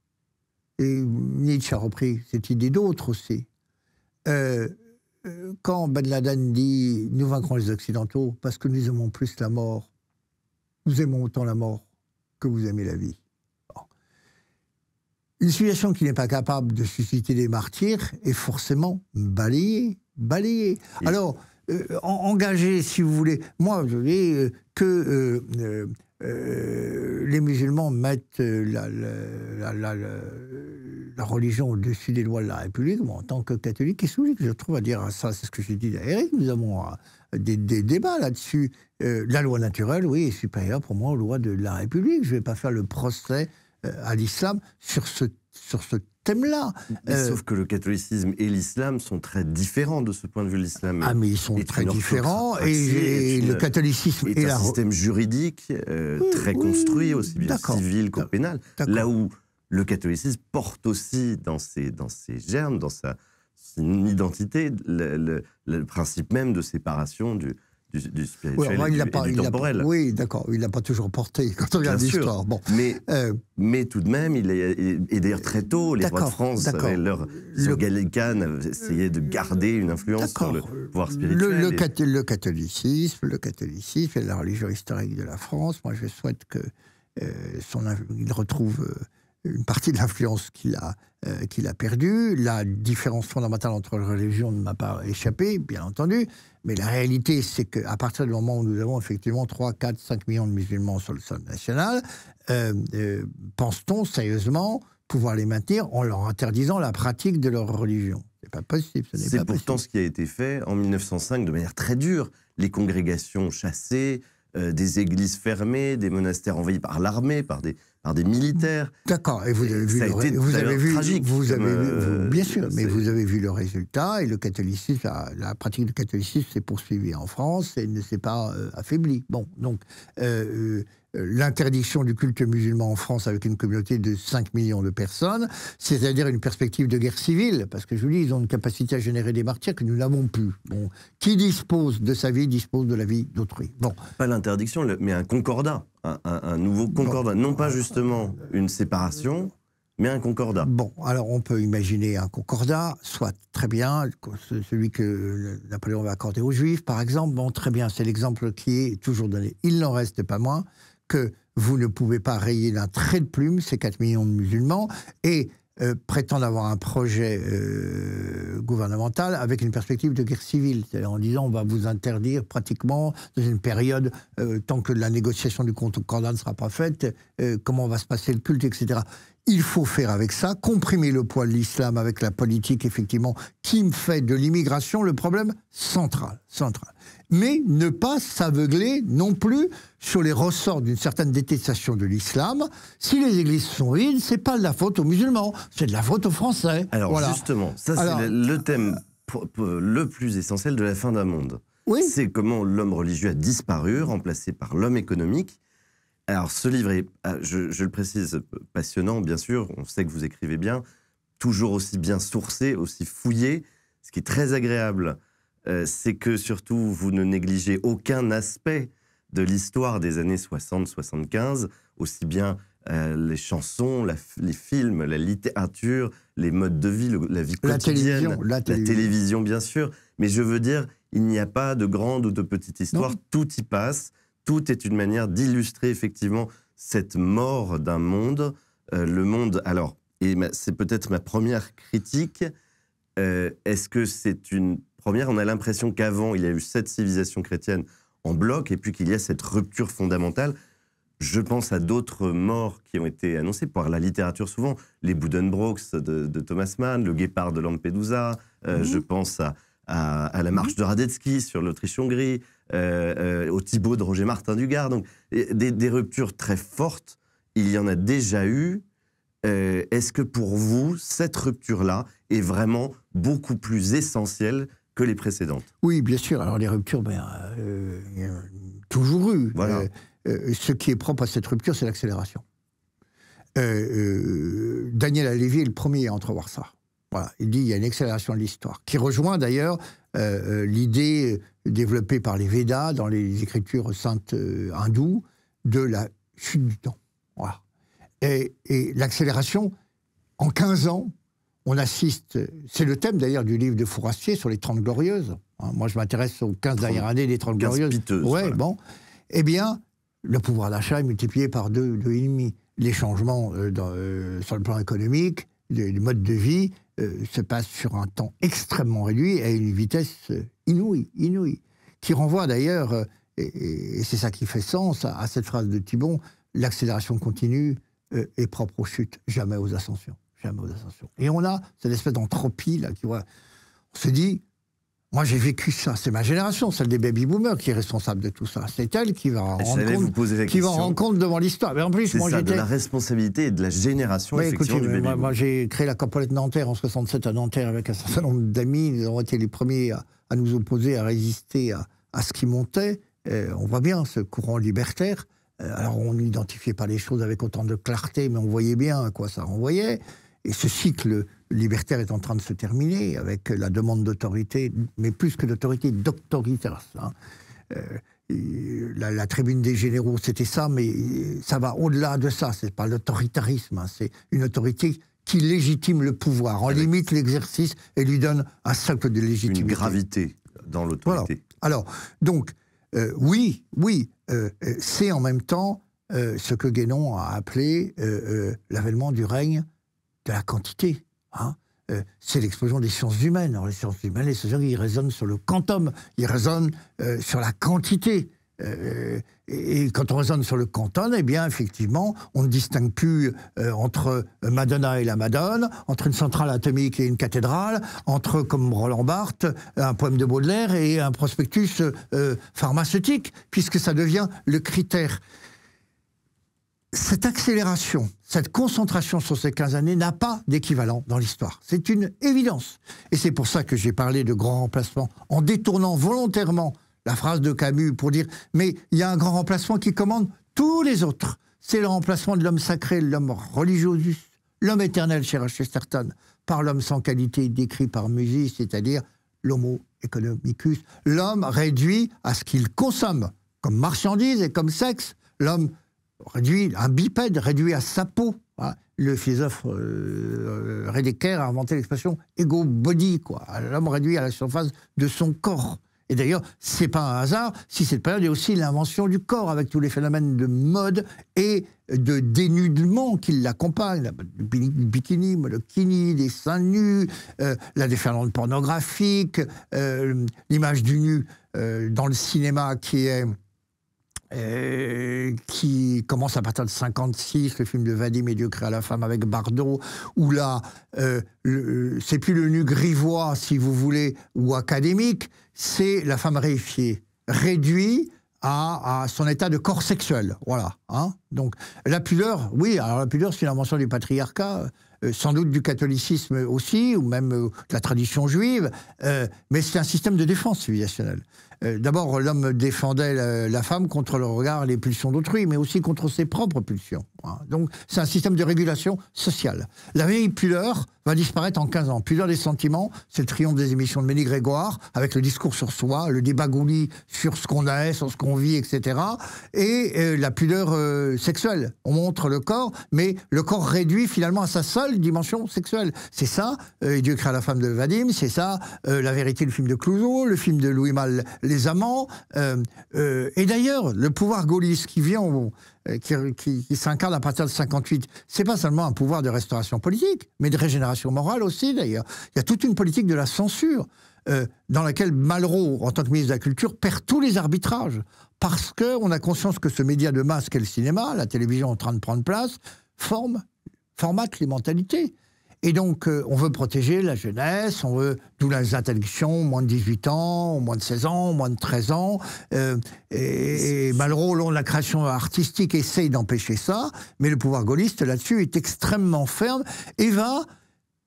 et Nietzsche a repris cette idée d'autres aussi. Euh, euh, quand Ben Laden dit Nous vaincrons les Occidentaux parce que nous aimons plus la mort, nous aimons autant la mort que vous aimez la vie. Une situation qui n'est pas capable de susciter des martyrs est forcément balayée. balayée. Alors, euh, engagez, si vous voulez, moi, je dis que euh, les musulmans mettent euh, la, religion au-dessus des lois de la République. Moi, en tant que catholique je trouve à dire ah, ça, c'est ce que j'ai dit à Eric, nous avons euh, des, débats là-dessus. la loi naturelle, oui, est supérieure pour moi aux lois de la République. Je ne vais pas faire le procès à l'islam sur ce, sur ce thème-là. Euh, sauf que le catholicisme et l'islam sont très différents de ce point de vue. L'islam ah mais ils sont très différents et, le euh, catholicisme est, un système juridique euh, très construit aussi bien civil qu'au pénal. Là où le catholicisme porte aussi dans ses, germes, dans sa identité, le principe même de séparation du, du, spirituel oui, oui, d'accord, il n'a pas toujours porté quand on regarde l'histoire. Bon. Euh, mais, tout de même, il est, et d'ailleurs très tôt, les rois de France, euh, leur, sur euh, essayaient de garder une influence sur le pouvoir spirituel. Le, catholicisme, le catholicisme et la religion historique de la France, moi je souhaite que son, il retrouve une partie de l'influence qu'il a, euh, qu'il a perdue. La différence fondamentale entre les religions ne m'a pas échappé, bien entendu. Mais la réalité, c'est qu'à partir du moment où nous avons effectivement 3, 4, 5 millions de musulmans sur le sol national, euh, euh, pense-t-on sérieusement pouvoir les maintenir en leur interdisant la pratique de leur religion n'est pas possible. C'est pourtant ce qui a été fait en 1905 de manière très dure. Les congrégations chassées, des églises fermées, des monastères envahis par l'armée, par des par des militaires. D'accord. Et vous avez vu, le, résultat. vous avez vu, tragique, vous avez euh, bien sûr, mais vous avez vu le résultat et le catholicisme, la, pratique du catholicisme s'est poursuivie en France et ne s'est pas euh, affaiblie. Bon, donc. Euh, euh l'interdiction du culte musulman en France avec une communauté de 5 millions de personnes, c'est-à-dire une perspective de guerre civile, parce que je vous dis, ils ont une capacité à générer des martyrs que nous n'avons plus. Bon, qui dispose de sa vie dispose de la vie d'autrui. Bon. Pas l'interdiction, mais un concordat, un, nouveau concordat, non pas justement une séparation, mais un concordat. Bon, alors on peut imaginer un concordat, soit très bien, celui que Napoléon va accorder aux Juifs, par exemple. Bon, très bien, c'est l'exemple qui est toujours donné. Il n'en reste pas moins que vous ne pouvez pas rayer d'un trait de plume ces 4 millions de musulmans et euh, prétendre avoir un projet euh, gouvernemental avec une perspective de guerre civile, en disant on va vous interdire pratiquement dans une période, euh, tant que la négociation du compte concordat ne sera pas faite, comment va se passer le culte, etc. Il faut faire avec ça, comprimer le poids de l'islam avec la politique, effectivement, qui me fait de l'immigration le problème central. central mais ne pas s'aveugler non plus sur les ressorts d'une certaine détestation de l'islam. Si les églises sont vides, c'est pas de la faute aux musulmans, c'est de la faute aux Français. Alors voilà. justement, ça c'est le thème le plus essentiel de la fin d'un monde. Oui. C'est comment l'homme religieux a disparu, remplacé par l'homme économique. Alors ce livre est, ah, je le précise, passionnant bien sûr, on sait que vous écrivez bien, toujours aussi bien sourcé, aussi fouillé, ce qui est très agréable euh, c'est que surtout vous ne négligez aucun aspect de l'histoire des années 60-75, aussi bien euh, les chansons, les films, la littérature, les modes de vie, la vie quotidienne, la, télévision bien sûr. Mais je veux dire, il n'y a pas de grande ou de petite histoire, tout y passe, tout est une manière d'illustrer effectivement cette mort d'un monde, euh, le monde. Alors, et c'est peut-être ma première critique. Est-ce que c'est une Première, on a l'impression qu'avant, il y a eu cette civilisation chrétienne en bloc, et puis qu'il y a cette rupture fondamentale. Je pense à d'autres morts qui ont été annoncées par la littérature souvent, les Budenbrooks de, de Thomas Mann, le guépard de Lampedusa, euh, mhm. je pense à, la mhm. marche de Radetzky sur l'Autriche-Hongrie, euh, euh, au Thibaut de Roger Martin Gard. Donc des, des, ruptures très fortes, il y en a déjà eu. Est-ce que pour vous, cette rupture-là est vraiment beaucoup plus essentielle que les précédentes. Oui, bien sûr. Alors les ruptures, ben, euh, toujours eu. Euh, euh, ce qui est propre à cette rupture, c'est l'accélération. Daniel Alévi est le premier à entrevoir ça. Voilà. Il dit il y a une accélération de l'histoire, qui rejoint d'ailleurs l'idée développée par les Védas dans les écritures saintes hindoues de la chute du temps. Et, et l'accélération, en 15 ans, on assiste, c'est le thème d'ailleurs du livre de Fourastier sur les 30 Glorieuses. Hein, moi, je m'intéresse aux 15 dernières années des 30 Glorieuses. ouais, bon. Eh bien, le pouvoir d'achat est multiplié par 2,5. Deux, deux et demi. les changements euh, euh, sur le plan économique, les modes de vie, euh, se passent sur un temps extrêmement réduit à une vitesse inouïe, inouïe. Qui renvoie d'ailleurs, et, c'est ça qui fait sens à, à cette phrase de Thibon, l'accélération continue est propre aux chutes, jamais aux ascensions. Et on a cette espèce d'entropie, là, qui, voit. on se dit, moi, j'ai vécu ça. C'est ma génération, celle des baby-boomers, qui est responsable de tout ça. C'est elle qui va en rendre compte, qui va en devant l'histoire. Mais en plus, moi, de la responsabilité de la génération du Moi, j'ai créé la Corpolette Nanterre en 67 à Nanterre avec un certain nombre d'amis. Ils ont été les premiers à, nous opposer, à résister à, à ce qui montait. Euh, on voit bien ce courant libertaire. Euh, alors, on n'identifiait pas les choses avec autant de clarté, mais on voyait bien à quoi ça renvoyait. Et ce cycle libertaire est en train de se terminer avec la demande d'autorité, mais plus que d'autorité, d'autoritas. Euh, la, tribune des généraux, c'était ça, mais ça va au-delà de ça. C'est pas l'autoritarisme, hein. c'est une autorité qui légitime le pouvoir, en limite l'exercice et lui donne un socle de légitimité. Une gravité dans l'autorité. Alors, donc, euh, oui, oui, euh, c'est en même temps ce que Guénon a appelé l'avènement du règne de la quantité. Hein. Euh, c'est l'explosion des sciences humaines. les sciences humaines, les sociologues, ils raisonnent sur le quantum, ils raisonnent euh, sur la quantité. Euh, et, quand on résonne sur le quantum, eh bien, effectivement, on ne distingue plus entre Madonna et la Madone, entre une centrale atomique et une cathédrale, entre, comme Roland Barthes, un poème de Baudelaire et un prospectus pharmaceutique, puisque ça devient le critère cette accélération, cette concentration sur ces 15 années n'a pas d'équivalent dans l'histoire. C'est une évidence. Et c'est pour ça que j'ai parlé de grand remplacement, en détournant volontairement la phrase de Camus pour dire Mais il y a un grand remplacement qui commande tous les autres. C'est le remplacement de l'homme sacré, l'homme religieux, l'homme éternel chez Chesterton, par l'homme sans qualité décrit par Musis, c'est-à-dire l'homo economicus, l'homme réduit à ce qu'il consomme, comme marchandise et comme sexe, l'homme réduit, un bipède réduit à sa peau. Ah, le philosophe euh, euh, Redeker a inventé l'expression ego body, quoi. L'homme réduit à la surface de son corps. Et d'ailleurs, c'est pas un hasard si cette période est aussi l'invention du corps avec tous les phénomènes de mode et de dénudement qui l'accompagnent. Le bikini, le kini, les seins nus, euh, la déferlante pornographique, euh, l'image du nu dans le cinéma qui est euh, qui commence à partir de 56, le film de Vadim Médiocre à la femme avec Bardot, où là, euh, euh, c'est plus le nu grivois, si vous voulez, ou académique, c'est la femme réifiée, réduite à, son état de corps sexuel. Voilà. Hein. Donc, la pudeur, oui, alors la pudeur, c'est une invention du patriarcat. sans doute du catholicisme aussi, ou même de la tradition juive, mais c'est un système de défense civilisationnelle. Euh, d'abord, l'homme défendait la, femme contre le regard et les pulsions d'autrui, mais aussi contre ses propres pulsions. Donc, c'est un système de régulation sociale. La vieille pudeur va disparaître en 15 ans. Pudeur des sentiments, c'est le triomphe des émissions de Mélie Grégoire, avec le discours sur soi, le débat sur ce qu'on a, sur ce qu'on vit, etc. Et euh, la pudeur euh, sexuelle. On montre le corps, mais le corps réduit finalement à sa seule dimension sexuelle. C'est ça, Dieu crée la femme de Vadim, c'est ça, La vérité, le film de Clouseau, le film de Louis Malle, les amants. Euh, euh, et d'ailleurs, le pouvoir gaulliste qui vient, euh, qui, qui, s'incarne à partir de 58, c'est pas seulement un pouvoir de restauration politique, mais de régénération morale aussi d'ailleurs. Il y a toute une politique de la censure. dans laquelle Malraux, en tant que ministre de la Culture, perd tous les arbitrages. Parce qu'on a conscience que ce média de masse qu'est le cinéma, la télévision en train de prendre place, forme, formate les mentalités. Et donc, euh, on veut protéger la jeunesse, on veut, d'où les interdictions, moins de 18 ans, moins de 16 ans, moins de 13 ans. Euh, et, malheureusement, long de la création artistique, essaye d'empêcher ça, mais le pouvoir gaulliste, là-dessus, est extrêmement ferme et va,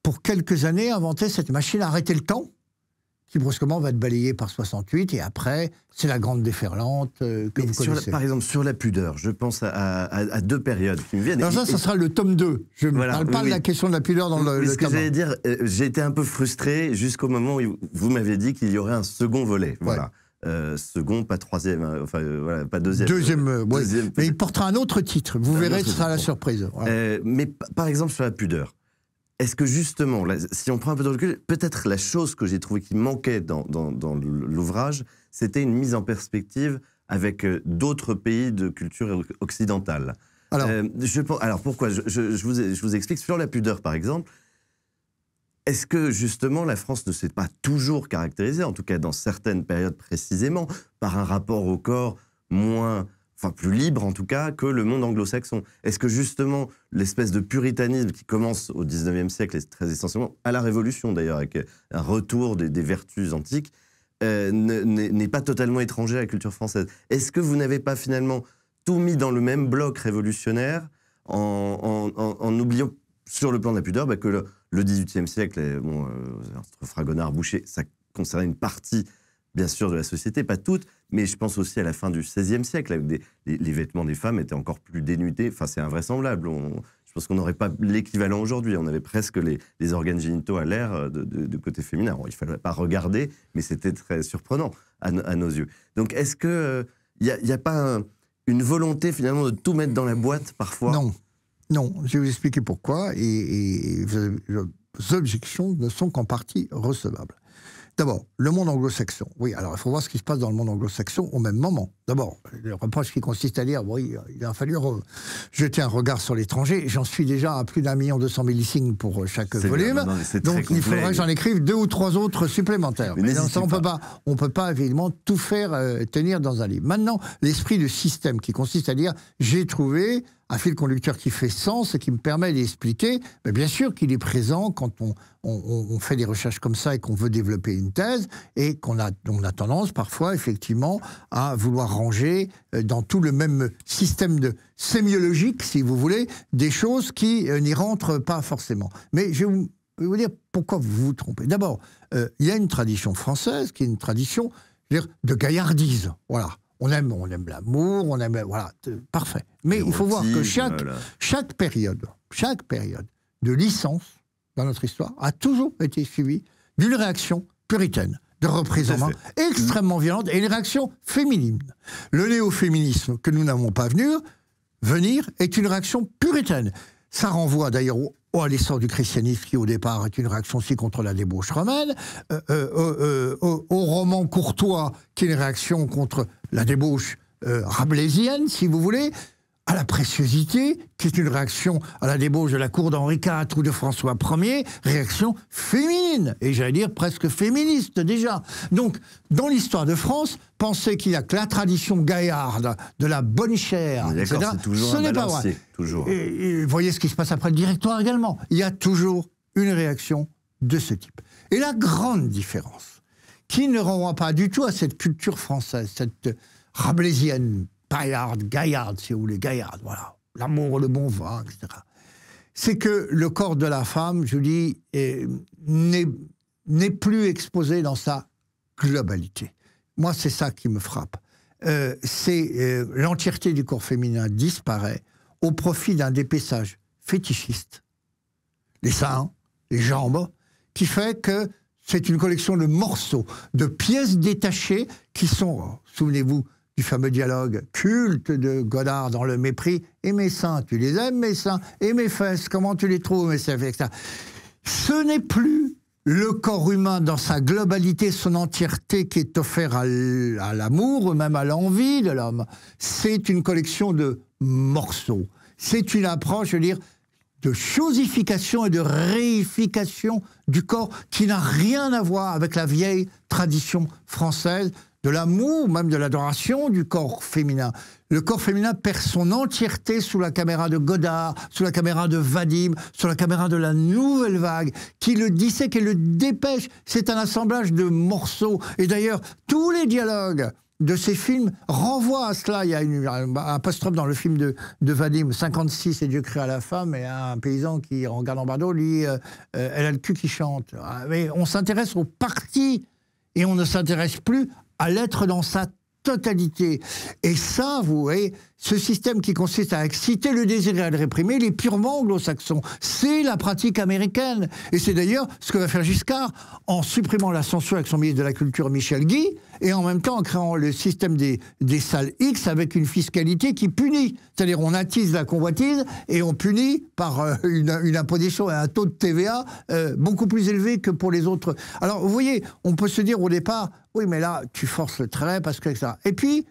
pour quelques années, inventer cette machine arrêter le temps, qui brusquement va être balayer par 68, et après, c'est la grande déferlante euh, que vous connaissez. par exemple, sur la pudeur, je pense à, deux périodes qui me viennent. ça, ça sera le tome 2. Je ne parle pas de la question de la pudeur dans le, le ce que j'allais dire, euh, j'ai été un peu frustré jusqu'au moment où vous m'avez dit qu'il y aurait un second volet. Voilà. Euh, second, pas troisième, hein, enfin voilà, pas deuxième. Deuxième, Mais il portera un autre titre, vous verrez, ce sera la surprise. mais par exemple sur la pudeur, est-ce que justement, si on prend un peu de recul, peut-être la chose que j'ai trouvé qui manquait dans, l'ouvrage, c'était une mise en perspective avec euh, d'autres pays de culture occidentale. Euh, alors, pourquoi je, vous, je, vous, explique. Sur la pudeur, par exemple, est-ce que justement la France ne s'est pas toujours caractérisée, en tout cas dans certaines périodes précisément, par un rapport au corps moins enfin plus libre en tout cas, que le monde anglo-saxon. Est-ce que justement l'espèce de puritanisme qui commence au 19e siècle, et très essentiellement à la Révolution d'ailleurs, avec un retour des, vertus antiques, euh, n'est pas totalement étranger à la culture française Est-ce que vous n'avez pas finalement tout mis dans le même bloc révolutionnaire en, oubliant sur le plan de la pudeur bah, que le, XVIIIe 18e siècle, bon, euh, Fragonard, Boucher, ça concernait une partie bien sûr de la société, pas toutes, mais je pense aussi à la fin du XVIe siècle, avec les, vêtements des femmes étaient encore plus dénudés. Enfin, c'est invraisemblable. je pense qu'on n'aurait pas l'équivalent aujourd'hui. On avait presque les, organes génitaux à l'air euh, de, côté féminin. il ne fallait pas regarder, mais c'était très surprenant à, nos yeux. Donc, est-ce que il euh, n'y a, pas une volonté finalement de tout mettre dans la boîte parfois Non, non. Je vais vous expliquer pourquoi. Et, et vos objections ne sont qu'en partie recevables. D'abord, le monde anglo-saxon. Oui, alors il faut voir ce qui se passe dans le monde anglo-saxon au même moment. D'abord, le reproche qui consiste à dire, oui, il a fallu jeter un regard sur l'étranger. J'en suis déjà à plus d'un million deux cent mille signes pour euh, chaque volume. donc il faudrait que j'en écrive deux ou trois autres supplémentaires. Mais, on ne peut pas, on peut pas évidemment tout faire euh, tenir dans un livre. Maintenant, l'esprit du système qui consiste à dire, j'ai trouvé un fil conducteur qui fait sens et qui me permet d'expliquer, mais bien sûr qu'il est présent quand on, fait des recherches comme ça et qu'on veut développer une thèse et qu'on a, on a tendance parfois effectivement à vouloir ranger euh, dans tout le même système de sémiologique, si vous voulez, des choses qui euh, n'y rentrent pas forcément. Mais je vais vous dire pourquoi vous vous trompez. D'abord, euh, il y a une tradition française qui est une tradition de gaillardise. Voilà. On aime, on aime l'amour, on aime. Voilà, parfait. Mais il faut voir que chaque, période, chaque période de licence dans notre histoire a toujours été suivie d'une réaction puritaine, de représentation extrêmement violente et une réaction féminine. Le néo-féminisme que nous n'avons pas venu, venir est une réaction puritaine. Ça renvoie d'ailleurs ou oh, l'essor du christianisme qui au départ est une réaction aussi contre la débauche romaine, au, euh, euh, euh, au, roman courtois qui est une réaction contre la débauche rabelaisienne, si vous voulez, à la préciosité, qui est une réaction à la débauche de la cour d'Henri IV ou de François Ier, réaction féminine, et j'allais dire presque féministe déjà. Donc, dans l'histoire de France, penser qu'il n'y a que la tradition gaillarde, de la bonne chère' ce n'est pas vrai. Toujours. Et, voyez ce qui se passe après le directoire également. Il y a toujours une réaction de ce type. Et la grande différence, qui ne renvoie pas du tout à cette culture française, cette rabelaisienne Gaillard, Gaillard, si vous voulez, Gaillard, voilà. L'amour, le bon vin, etc. C'est que le corps de la femme, je dis, n'est plus exposé dans sa globalité. Moi, c'est ça qui me frappe. Euh, c'est euh, l'entièreté du corps féminin disparaît au profit d'un dépaissage fétichiste, les seins, les jambes, qui fait que c'est une collection de morceaux, de pièces détachées qui sont, euh, souvenez-vous, du fameux dialogue culte de Godard dans Le Mépris. Et mes seins, tu les aimes, mes seins Et mes fesses, comment tu les trouves, mes fesses etc. Ce n'est plus le corps humain dans sa globalité, son entièreté qui est offert à l'amour, même à l'envie de l'homme. C'est une collection de morceaux. C'est une approche, je veux dire, de chosification et de réification du corps qui n'a rien à voir avec la vieille tradition française de l'amour, même de l'adoration du corps féminin. Le corps féminin perd son entièreté sous la caméra de Godard, sous la caméra de Vadim, sous la caméra de la nouvelle vague, qui le dissèque et le dépêche. C'est un assemblage de morceaux. Et d'ailleurs, tous les dialogues de ces films renvoient à cela. Il y a une, un post dans le film de, Vadim, 56 et Dieu à la femme, et un paysan qui, en regardant lui, euh, euh, elle a le cul qui chante. Ah, mais on s'intéresse aux parties et on ne s'intéresse plus à l'être dans sa totalité. Et ça, vous voyez, ce système qui consiste à exciter le désir et à le réprimer, il est purement anglo-saxon. C'est la pratique américaine. Et c'est d'ailleurs ce que va faire Giscard en supprimant la censure avec son ministre de la Culture Michel Guy, et en même temps en créant le système des, des salles X avec une fiscalité qui punit. C'est-à-dire on attise la convoitise et on punit par euh, une, imposition et un taux de TVA euh, beaucoup plus élevé que pour les autres. Alors vous voyez, on peut se dire au départ, oui, mais là, tu forces le trait parce que ça. Et puis,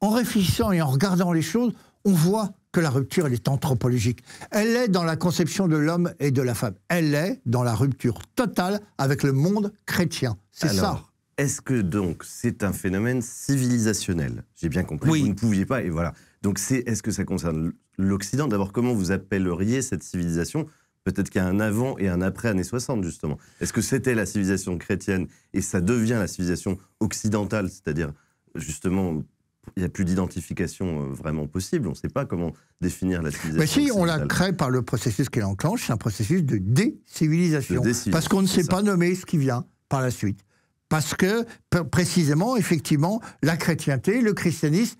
en réfléchissant et en regardant les choses, on voit que la rupture, elle est anthropologique. Elle est dans la conception de l'homme et de la femme. Elle est dans la rupture totale avec le monde chrétien. C'est ça. Est-ce que donc c'est un phénomène civilisationnel J'ai bien compris. Vous ne pouviez pas, et voilà. Donc c'est, est-ce que ça concerne l'Occident D'abord, comment vous appelleriez cette civilisation Peut-être qu'il y a un avant et un après années 60, justement. Est-ce que c'était la civilisation chrétienne et ça devient la civilisation occidentale, c'est-à-dire, justement, il n'y a plus d'identification euh, vraiment possible. On ne sait pas comment définir la civilisation. Mais si, on la crée par le processus qu'elle enclenche, c'est un processus de décivilisation. Dé parce qu'on ne sait pas nommer ce qui vient par la suite. Parce que, précisément, effectivement, la chrétienté, le christianisme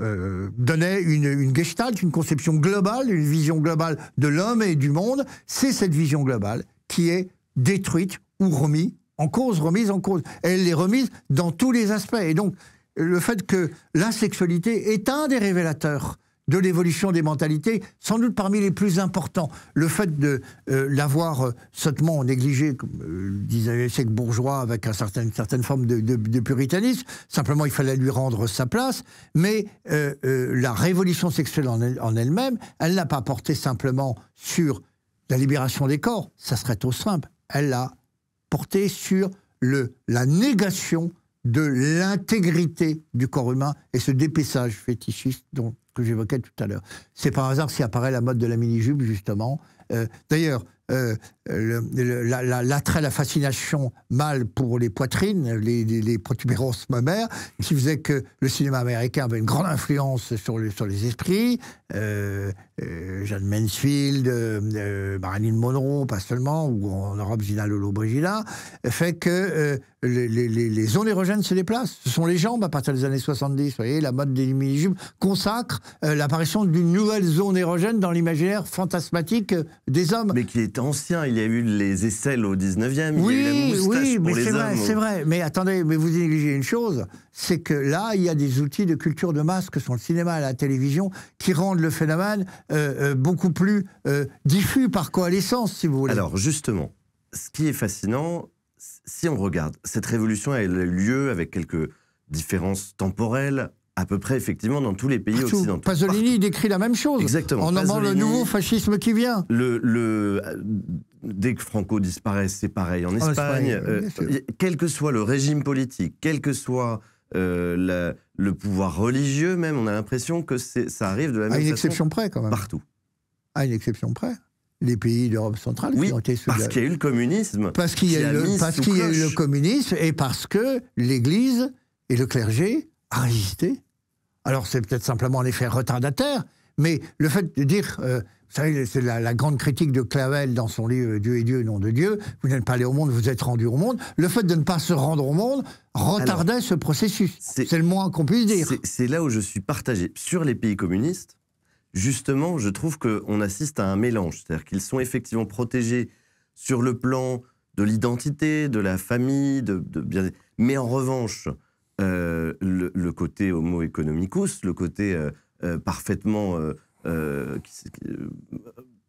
euh, donnait une, une, gestalt, une conception globale, une vision globale de l'homme et du monde. C'est cette vision globale qui est détruite ou remise en cause, remise en cause. Elle est remise dans tous les aspects. Et donc, le fait que la sexualité est un des révélateurs de l'évolution des mentalités, sans doute parmi les plus importants. Le fait de euh, l'avoir euh, sottement négligé, comme euh, siècle bourgeois, avec une certaine forme de, puritanisme, simplement il fallait lui rendre sa place, mais la révolution sexuelle en, elle, même elle n'a pas porté simplement sur la libération des corps, ça serait trop simple, elle a porté sur le, la négation de l'intégrité du corps humain et ce dépaissage fétichiste dont, que j'évoquais tout à l'heure. C'est par hasard si apparaît la mode de la mini-jupe, justement. Euh, d'ailleurs, euh, l'attrait, la, fascination mâle pour les poitrines, les, les, protubérances mammaires, qui faisait que le cinéma américain avait une grande influence sur les, sur les esprits, euh, Jean euh, Jeanne Mansfield, euh, euh, Marilyn Monroe, pas seulement, ou en Europe Gina Lolo Brigida, fait que les, zones érogènes se déplacent. Ce sont les jambes à partir des années 70. Vous voyez, la mode des mini-jupes consacre l'apparition d'une nouvelle zone érogène dans l'imaginaire fantasmatique des hommes. Mais qui est ancien. Il y a eu les aisselles au 19e. Oui, il la moustache pour les c'est vrai, c'est vrai. Mais attendez, mais vous négligez une chose c'est que là, il y a des outils de culture de masse que sont le cinéma et la télévision qui rendent le phénomène euh, euh, beaucoup plus euh, diffus par coalescence, si vous voulez. Alors justement, ce qui est fascinant, si on regarde, cette révolution a eu lieu avec quelques différences temporelles, à peu près effectivement dans tous les pays occidentaux. Pasolini décrit la même chose. Exactement. En nommant le nouveau fascisme qui vient. Le, dès que Franco disparaît, c'est pareil. En Espagne, quel que soit le régime politique, quel que soit euh, le pouvoir religieux même. On a l'impression que ça arrive de la même façon. À une exception près, quand même. Partout. À une exception près. Les pays d'Europe centrale oui, ont été parce qu'il y a eu le communisme. Parce qu'il y, a, eu le communisme et parce que l'Église et le clergé a résisté. Alors c'est peut-être simplement un effet retardataire, mais le fait de dire... Euh, c'est la, grande critique de Clavel dans son livre Dieu et Dieu, nom de Dieu. Vous n'êtes pas allé au monde, vous êtes rendu au monde. Le fait de ne pas se rendre au monde retardait ce processus. C'est le moins qu'on puisse dire. C'est là où je suis partagé. Sur les pays communistes, justement, je trouve qu'on assiste à un mélange. C'est-à-dire qu'ils sont effectivement protégés sur le plan de l'identité, de la famille, de, bien... mais en revanche, euh, le, côté homo economicus, le côté euh, euh, parfaitement euh, euh,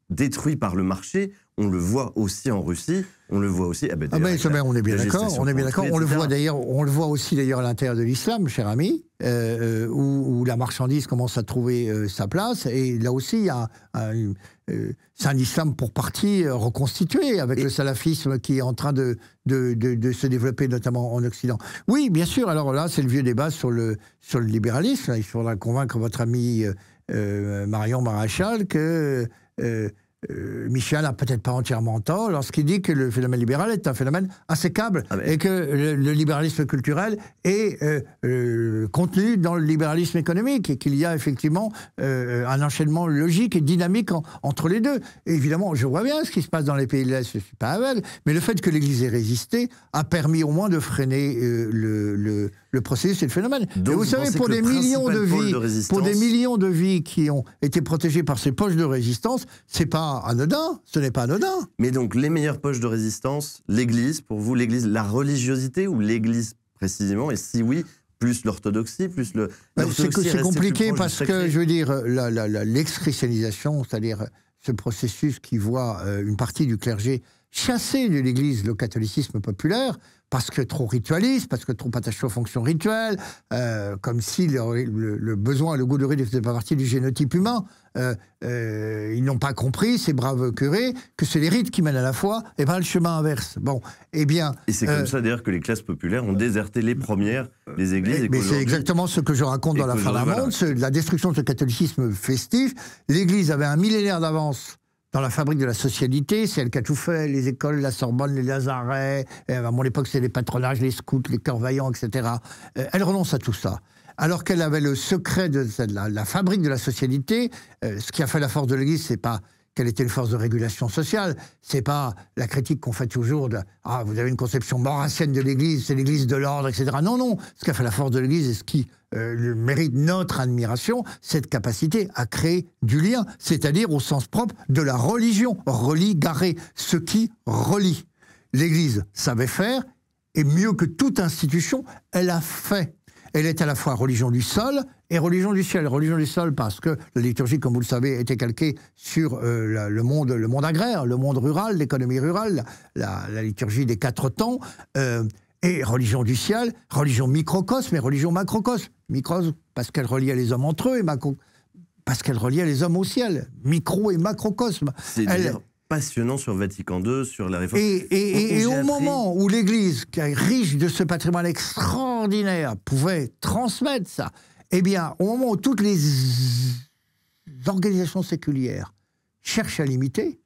détruit par le marché. On le voit aussi en Russie, on le voit aussi. Ah ben, ah ben on est bien d'accord, on est bien d'accord. On le voit d'ailleurs, on le voit aussi d'ailleurs à l'intérieur de l'islam, cher ami, euh, où, la marchandise commence à trouver sa place. Et là aussi, il y a c'est un islam pour partie reconstitué avec le salafisme qui est en train de, de, de, se développer, notamment en Occident. Oui, bien sûr. Alors là, c'est le vieux débat sur le, sur le libéralisme. Il faudra convaincre votre ami euh, Marion Maréchal que euh, euh, Michel n'a peut-être pas entièrement tort lorsqu'il dit que le phénomène libéral est un phénomène insécable ah, et que le, libéralisme culturel est euh, euh, contenu dans le libéralisme économique et qu'il y a effectivement un enchaînement logique et dynamique entre les deux. évidemment, je vois bien ce qui se passe dans les pays de l'Est, je ne suis pas aveugle, mais le fait que l'Église ait résisté a permis au moins de freiner le, le, processus et le phénomène. vous, savez, pour des, millions de vies, pour des millions de vies qui ont été protégées par ces poches de résistance, c'est pas anodin. Ce n'est pas anodin. Mais donc, les meilleures poches de résistance, l'Église, pour vous, l'Église, la religiosité ou l'Église précisément Et si oui, plus l'orthodoxie, plus le. Bah, c'est compliqué parce que, je veux dire, l'ex-christianisation, c'est-à-dire euh, ce processus qui voit euh, une partie du clergé chassé de l'Église le catholicisme populaire, parce que trop ritualiste, parce que trop attaché aux fonctions rituelles, euh, comme si le, besoin et le goût de rite ne faisaient pas partie du génotype humain. Euh, euh, ils n'ont pas compris, ces braves curés, que c'est les rites qui mènent à la foi et bien le chemin inverse. Bon, et eh bien. Et c'est comme ça d'ailleurs que les classes populaires ont déserté les premières les églises. Mais, c'est exactement ce que je raconte dans la fin d'un monde, la destruction de ce catholicisme festif. L'Église avait un millénaire d'avance dans la fabrique de la socialité, c'est elle qui a tout fait, les écoles, la Sorbonne, les Lazarets, euh, à mon époque c'était les patronages, les scouts, les vaillants, etc. Euh, elle renonce à tout ça. Alors qu'elle avait le secret de la, la fabrique de la socialité, euh, ce qui a fait la force de l'Église, c'est pas quelle était une force de régulation sociale. C'est pas la critique qu'on fait toujours de ah vous avez une conception morassienne de l'Église, c'est l'Église de l'ordre, etc. Non, non. Ce qu'a fait la force de l'Église et ce qui euh, mérite notre admiration, cette capacité à créer du lien, c'est-à-dire au sens propre de la religion, relie, garé, ce qui relie. L'Église savait faire et mieux que toute institution, elle a fait elle est à la fois religion du sol et religion du ciel. Religion du sol parce que la liturgie, comme vous le savez, était calquée sur euh, le, monde, le monde agraire, le monde rural, l'économie rurale, la, liturgie des quatre temps. Euh, et religion du ciel, religion microcosme et religion macrocosme. Microcosme parce qu'elle reliait les hommes entre eux et macro parce qu'elle reliait les hommes au ciel. Micro et macrocosme passionnant sur Vatican II, sur la réforme. Et, au moment où l'Église, qui est riche de ce patrimoine extraordinaire, pouvait transmettre ça, eh bien, au moment où toutes les organisations séculières cherchent à l'imiter,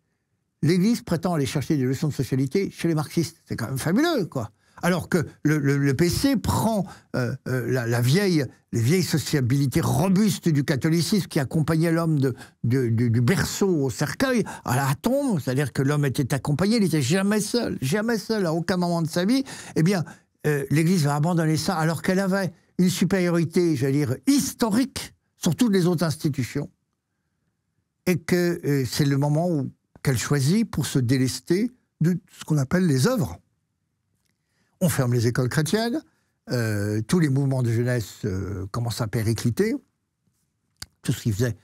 l'Église prétend aller chercher des leçons de socialité chez les marxistes. C'est quand même fabuleux, quoi. Alors que le, PC prend euh, euh, la, vieille, les vieilles sociabilités robustes du catholicisme qui accompagnait l'homme du, berceau au cercueil, à la tombe, c'est-à-dire que l'homme était accompagné, il n'était jamais seul, jamais seul à aucun moment de sa vie, eh bien, euh, l'Église va abandonner ça alors qu'elle avait une supériorité, j'allais dire, historique sur toutes les autres institutions. Et que c'est le moment qu'elle choisit pour se délester de ce qu'on appelle les œuvres on ferme les écoles chrétiennes, euh, tous les mouvements de jeunesse euh, commencent à péricliter, tout ce qui faisait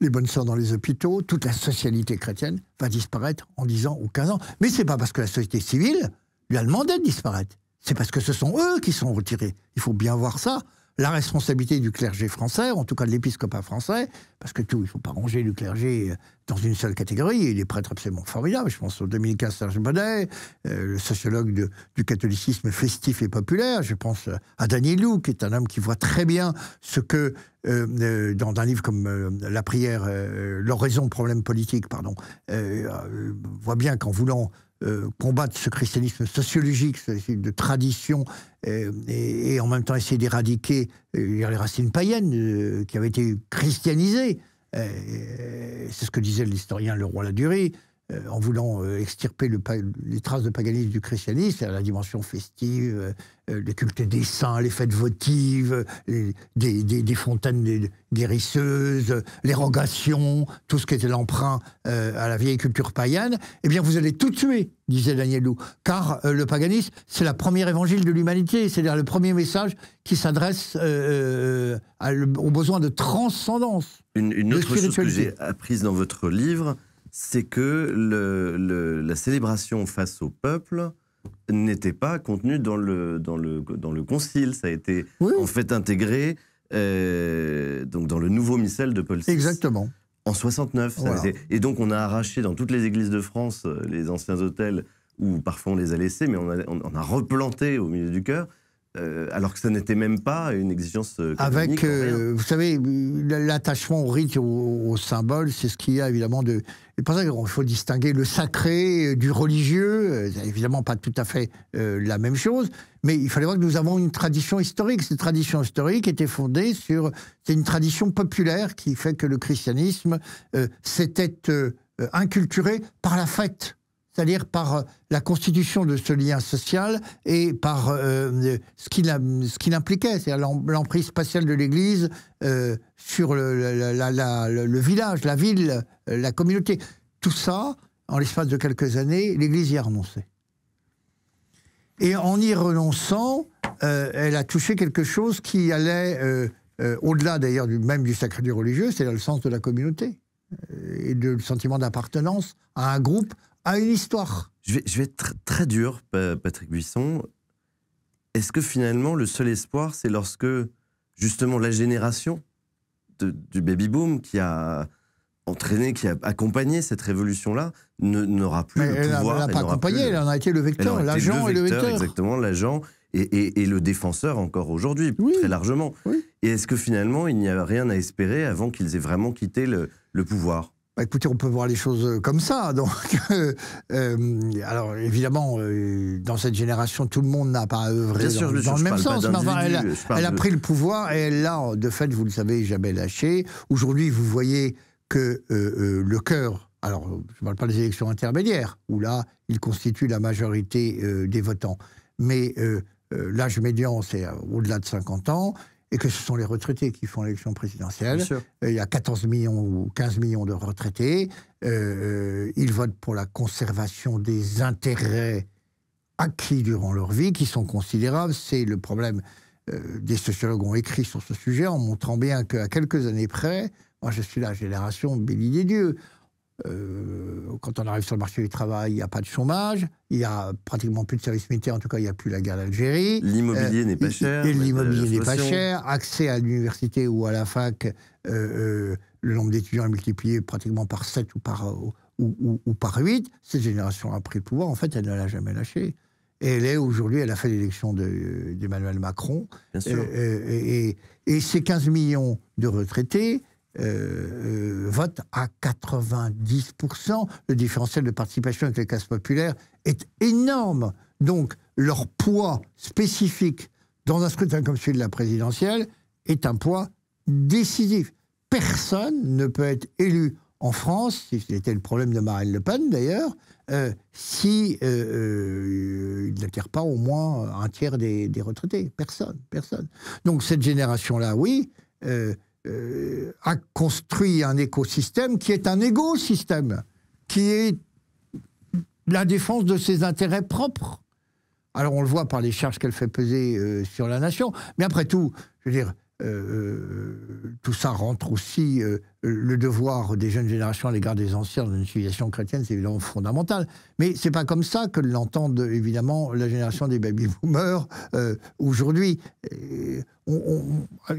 les bonnes soeurs dans les hôpitaux, toute la socialité chrétienne va disparaître en 10 ans ou 15 ans. Mais c'est pas parce que la société civile lui a demandé de disparaître. C'est parce que ce sont eux qui sont retirés. Il faut bien voir ça la responsabilité du clergé français, en tout cas de l'épiscopat français, parce que tout, il ne faut pas ranger le clergé euh, dans une seule catégorie. Il est prêtre absolument formidable. Je pense au dominicain Serge Bonnet, euh, le sociologue du catholicisme festif et populaire. Je pense euh, à Daniel Lou, qui est un homme qui voit très bien ce que, dans un livre comme La prière, l'oraison, problème politique, pardon, voit bien qu'en voulant combattre ce christianisme sociologique, de tradition euh, et, en même temps essayer d'éradiquer euh, les racines païennes euh, qui avaient été christianisées. c'est ce que disait l'historien Leroy Ladurie. Euh, en voulant euh, extirper les traces de paganisme du christianisme, cest à la dimension festive, euh, les cultes des saints, les fêtes votives, des, fontaines guérisseuses, l'érogation, tout ce qui était l'emprunt à la vieille culture païenne, eh bien vous allez tout tuer, disait Daniel Lou, car le paganisme, c'est la première évangile de l'humanité, c'est-à-dire le premier message qui s'adresse au besoin de transcendance. Une, une autre chose que j'ai apprise dans votre livre, c'est que la célébration face au peuple n'était pas contenue dans le, concile. Ça a été en fait intégré euh, dans le nouveau missel de Paul VI. Exactement. En 69. et donc on a arraché dans toutes les églises de France euh, les anciens hôtels où parfois on les a laissés, mais on a, on a replanté au milieu du cœur. Euh, alors que ce n'était même pas une exigence. Euh, Avec, euh, vous savez, l'attachement au rite, au, symbole, c'est ce qu'il y a évidemment de. C'est pour ça qu'il faut distinguer le sacré du religieux. Évidemment, pas tout à fait la même chose, mais il fallait voir que nous avons une tradition historique. Cette tradition historique était fondée sur. C'est une tradition populaire qui fait que le christianisme s'était inculturé par la fête c'est-à-dire par euh, la constitution de ce lien social et par euh, euh, ce qu'il qu impliquait, c'est-à-dire l'emprise spatiale de l'Église sur le, village, la ville, la communauté. Tout ça, en l'espace de quelques années, l'Église y a renoncé. Et en y renonçant, elle a touché quelque chose qui allait au-delà d'ailleurs du, même du sacré du religieux, c'est-à-dire le sens de la communauté et du sentiment d'appartenance à un groupe à une histoire. Je vais, être très dur, Patrick Buisson. Est-ce que finalement, le seul espoir, c'est lorsque, justement, la génération du baby-boom qui a entraîné, qui a accompagné cette révolution-là, n'aura plus le pouvoir. elle n'a pas accompagné, elle en a été le vecteur, l'agent et le vecteur. Exactement, l'agent et, le défenseur encore aujourd'hui, très largement. Et est-ce que finalement, il n'y a rien à espérer avant qu'ils aient vraiment quitté le pouvoir bah, écoutez, on peut voir les choses euh, comme ça. Donc, euh, euh, alors évidemment, dans cette génération, tout le monde n'a pas œuvré dans, le même sens. elle, a, pris le pouvoir et elle l'a, de fait, vous le savez, jamais lâché. Aujourd'hui, vous voyez que le cœur alors je ne parle pas des élections intermédiaires, où là, il constitue la majorité des votants. Mais l'âge médian, c'est au-delà de 50 ans, et que ce sont les retraités qui font l'élection présidentielle. Euh, il y a 14 millions ou 15 millions de retraités. Euh, ils votent pour la conservation des intérêts acquis durant leur vie, qui sont considérables. C'est le problème. Euh, des sociologues ont écrit sur ce sujet en montrant bien qu'à quelques années près, moi je suis la génération béli des dieux. Euh, quand on arrive sur le marché du travail, il n'y a pas de chômage, il n'y a pratiquement plus de services militaires, en tout cas, il n'y a plus la guerre d'Algérie. L'immobilier n'est pas euh, cher. L'immobilier n'est pas cher. Accès à l'université ou à la fac, euh, le nombre d'étudiants est multiplié pratiquement par 7 ou par, ou, ou, par 8. Cette génération a pris le pouvoir. En fait, elle ne l'a jamais lâché. Et elle est aujourd'hui, elle a fait l'élection d'Emmanuel Macron. Bien sûr. et, et, et ces 15 millions de retraités, euh, euh, vote à 90%. Le différentiel de participation avec les classes populaires est énorme. Donc, leur poids spécifique dans un scrutin comme celui de la présidentielle est un poids décisif. Personne ne peut être élu en France, si c'était le problème de Marine Le Pen d'ailleurs, euh, si euh, il pas au moins un tiers des, des retraités. Personne, personne. Donc cette génération-là, oui, euh, a construit un écosystème qui est un égo qui est la défense de ses intérêts propres. Alors on le voit par les charges qu'elle fait peser euh, sur la nation, mais après tout, je veux dire, euh, tout ça rentre aussi, le devoir des jeunes générations à l'égard des anciens dans une civilisation chrétienne, c'est évidemment fondamental. Mais c'est pas comme ça que l'entendent évidemment la génération des baby-boomers aujourd'hui. Il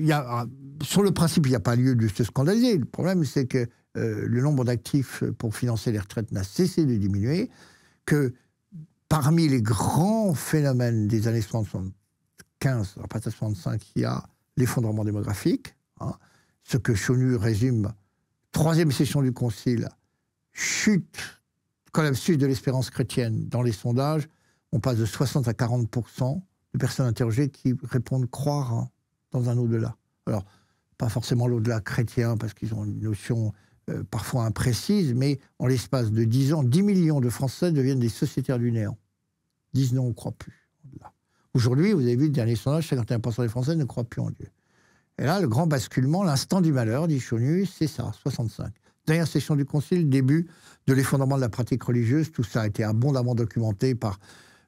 y a sur le principe, il n'y a pas lieu de se scandaliser. Le problème, c'est que euh, le nombre d'actifs pour financer les retraites n'a cessé de diminuer, que parmi les grands phénomènes des années 75, il y a l'effondrement démographique, hein. ce que Chonu résume, troisième session du Concile, chute, collapsus de l'espérance chrétienne dans les sondages, on passe de 60 à 40 de personnes interrogées qui répondent croire hein, dans un au-delà. Alors, pas forcément l'au-delà chrétien, parce qu'ils ont une notion euh, parfois imprécise, mais en l'espace de 10 ans, 10 millions de Français deviennent des sociétaires du néant. Disent non, on ne croit plus. Aujourd'hui, vous avez vu le dernier sondage, 51% des Français ne croient plus en Dieu. Et là, le grand basculement, l'instant du malheur, dit Chonu, c'est ça, 65. Dernière session du Concile, début de l'effondrement de la pratique religieuse, tout ça a été abondamment documenté par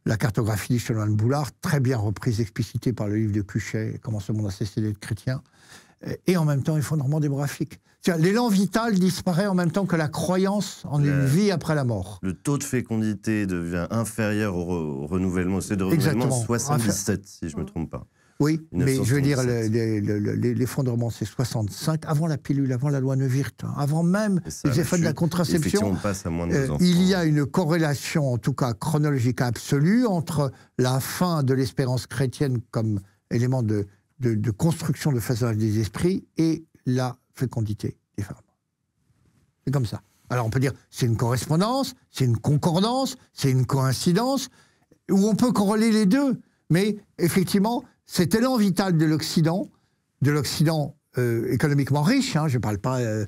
la cartographie de chanoine Boulard, très bien reprise, explicité par le livre de Cuchet, Comment ce monde a cessé d'être chrétien et en même temps effondrement démographique. L'élan vital disparaît en même temps que la croyance en une vie après la mort. Le taux de fécondité devient inférieur au, renouvellement. C'est de renouvellement 77, si je ne me trompe pas. Oui, mais je veux dire, l'effondrement, c'est 65, avant la pilule, avant la loi Neuwirth, hein. avant même les effets de la contraception. à moins de euh, il y a une corrélation, en tout cas chronologique absolue, entre la fin de l'espérance chrétienne comme élément de de, construction de façonnage des esprits et la fécondité des femmes. C'est comme ça. Alors on peut dire c'est une correspondance, c'est une concordance, c'est une coïncidence, ou on peut corréler les deux. Mais effectivement, cet élan vital de l'Occident, de l'Occident euh, économiquement riche, hein, je ne parle, pas, euh,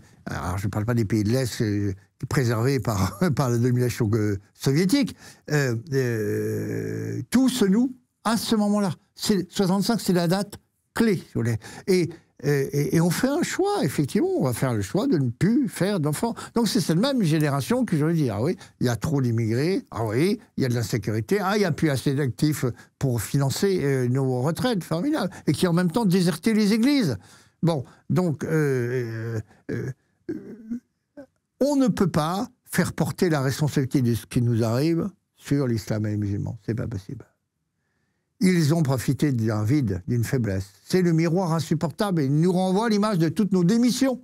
je parle pas des pays de l'Est euh, préservés par, par la domination soviétique, tout se noue à ce moment-là. 65, c'est la date clé. Et, on fait un choix, effectivement, on va faire le choix de ne plus faire d'enfants. Donc c'est cette même génération qui, je veux dire, ah oui, il y a trop d'immigrés, ah oui, il y a de l'insécurité, ah, il n'y a plus assez d'actifs pour financer euh, nos retraites, formidable, et qui en même temps désertait les églises. Bon, donc, euh, euh, on ne peut pas faire porter la responsabilité de ce qui nous arrive sur l'islam et les musulmans. C'est pas possible. Ils ont profité d'un vide, d'une faiblesse. C'est le miroir insupportable et il nous renvoie l'image de toutes nos démissions.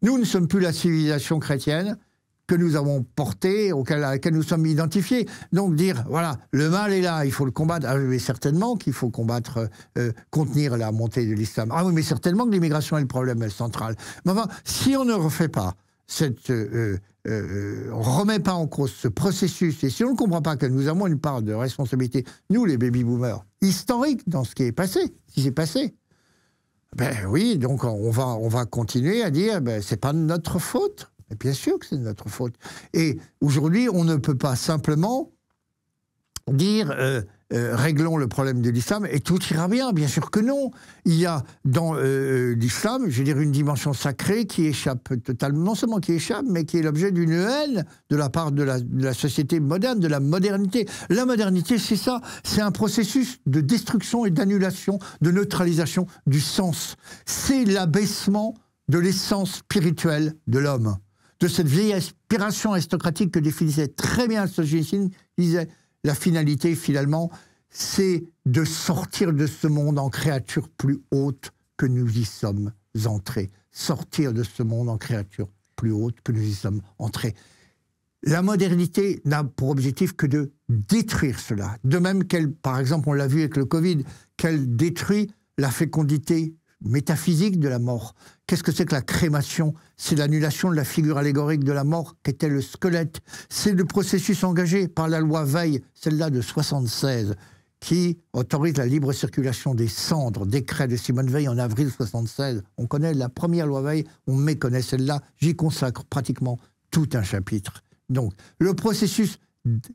Nous ne sommes plus la civilisation chrétienne que nous avons portée, auquel, à laquelle nous sommes identifiés. Donc dire, voilà, le mal est là, il faut le combattre. Ah oui, mais certainement qu'il faut combattre, euh, euh, contenir la montée de l'islam. Ah oui, mais certainement que l'immigration est le problème central. Mais enfin, si on ne refait pas cette... Euh, euh, on remet pas en cause ce processus, et si on ne comprend pas que nous avons une part de responsabilité, nous les baby-boomers, historique dans ce qui est passé, qui s'est passé, ben oui, donc on va, on va continuer à dire, ben, c'est pas notre faute. Et bien sûr que c'est notre faute. Et aujourd'hui, on ne peut pas simplement dire, euh, euh, réglons le problème de l'islam et tout ira bien. Bien sûr que non. Il y a dans euh, euh, l'islam, je veux dire, une dimension sacrée qui échappe totalement, non seulement qui échappe, mais qui est l'objet d'une haine de la part de la, société moderne, de la modernité. La modernité, c'est ça, c'est un processus de destruction et d'annulation, de neutralisation du sens. C'est l'abaissement de l'essence spirituelle de l'homme, de cette vieille aspiration aristocratique que définissait très bien Solzhenitsyn, disait la finalité finalement, c'est de sortir de ce monde en créature plus haute que nous y sommes entrés. Sortir de ce monde en créature plus haute que nous y sommes entrés. La modernité n'a pour objectif que de détruire cela. De même qu'elle, par exemple, on l'a vu avec le Covid, qu'elle détruit la fécondité métaphysique de la mort. Qu'est-ce que c'est que la crémation C'est l'annulation de la figure allégorique de la mort qu'était le squelette. C'est le processus engagé par la loi Veil, celle-là de 76, qui autorise la libre circulation des cendres, décret de Simone Veil en avril 76. On connaît la première loi Veil, on méconnaît celle-là. J'y consacre pratiquement tout un chapitre. Donc, le processus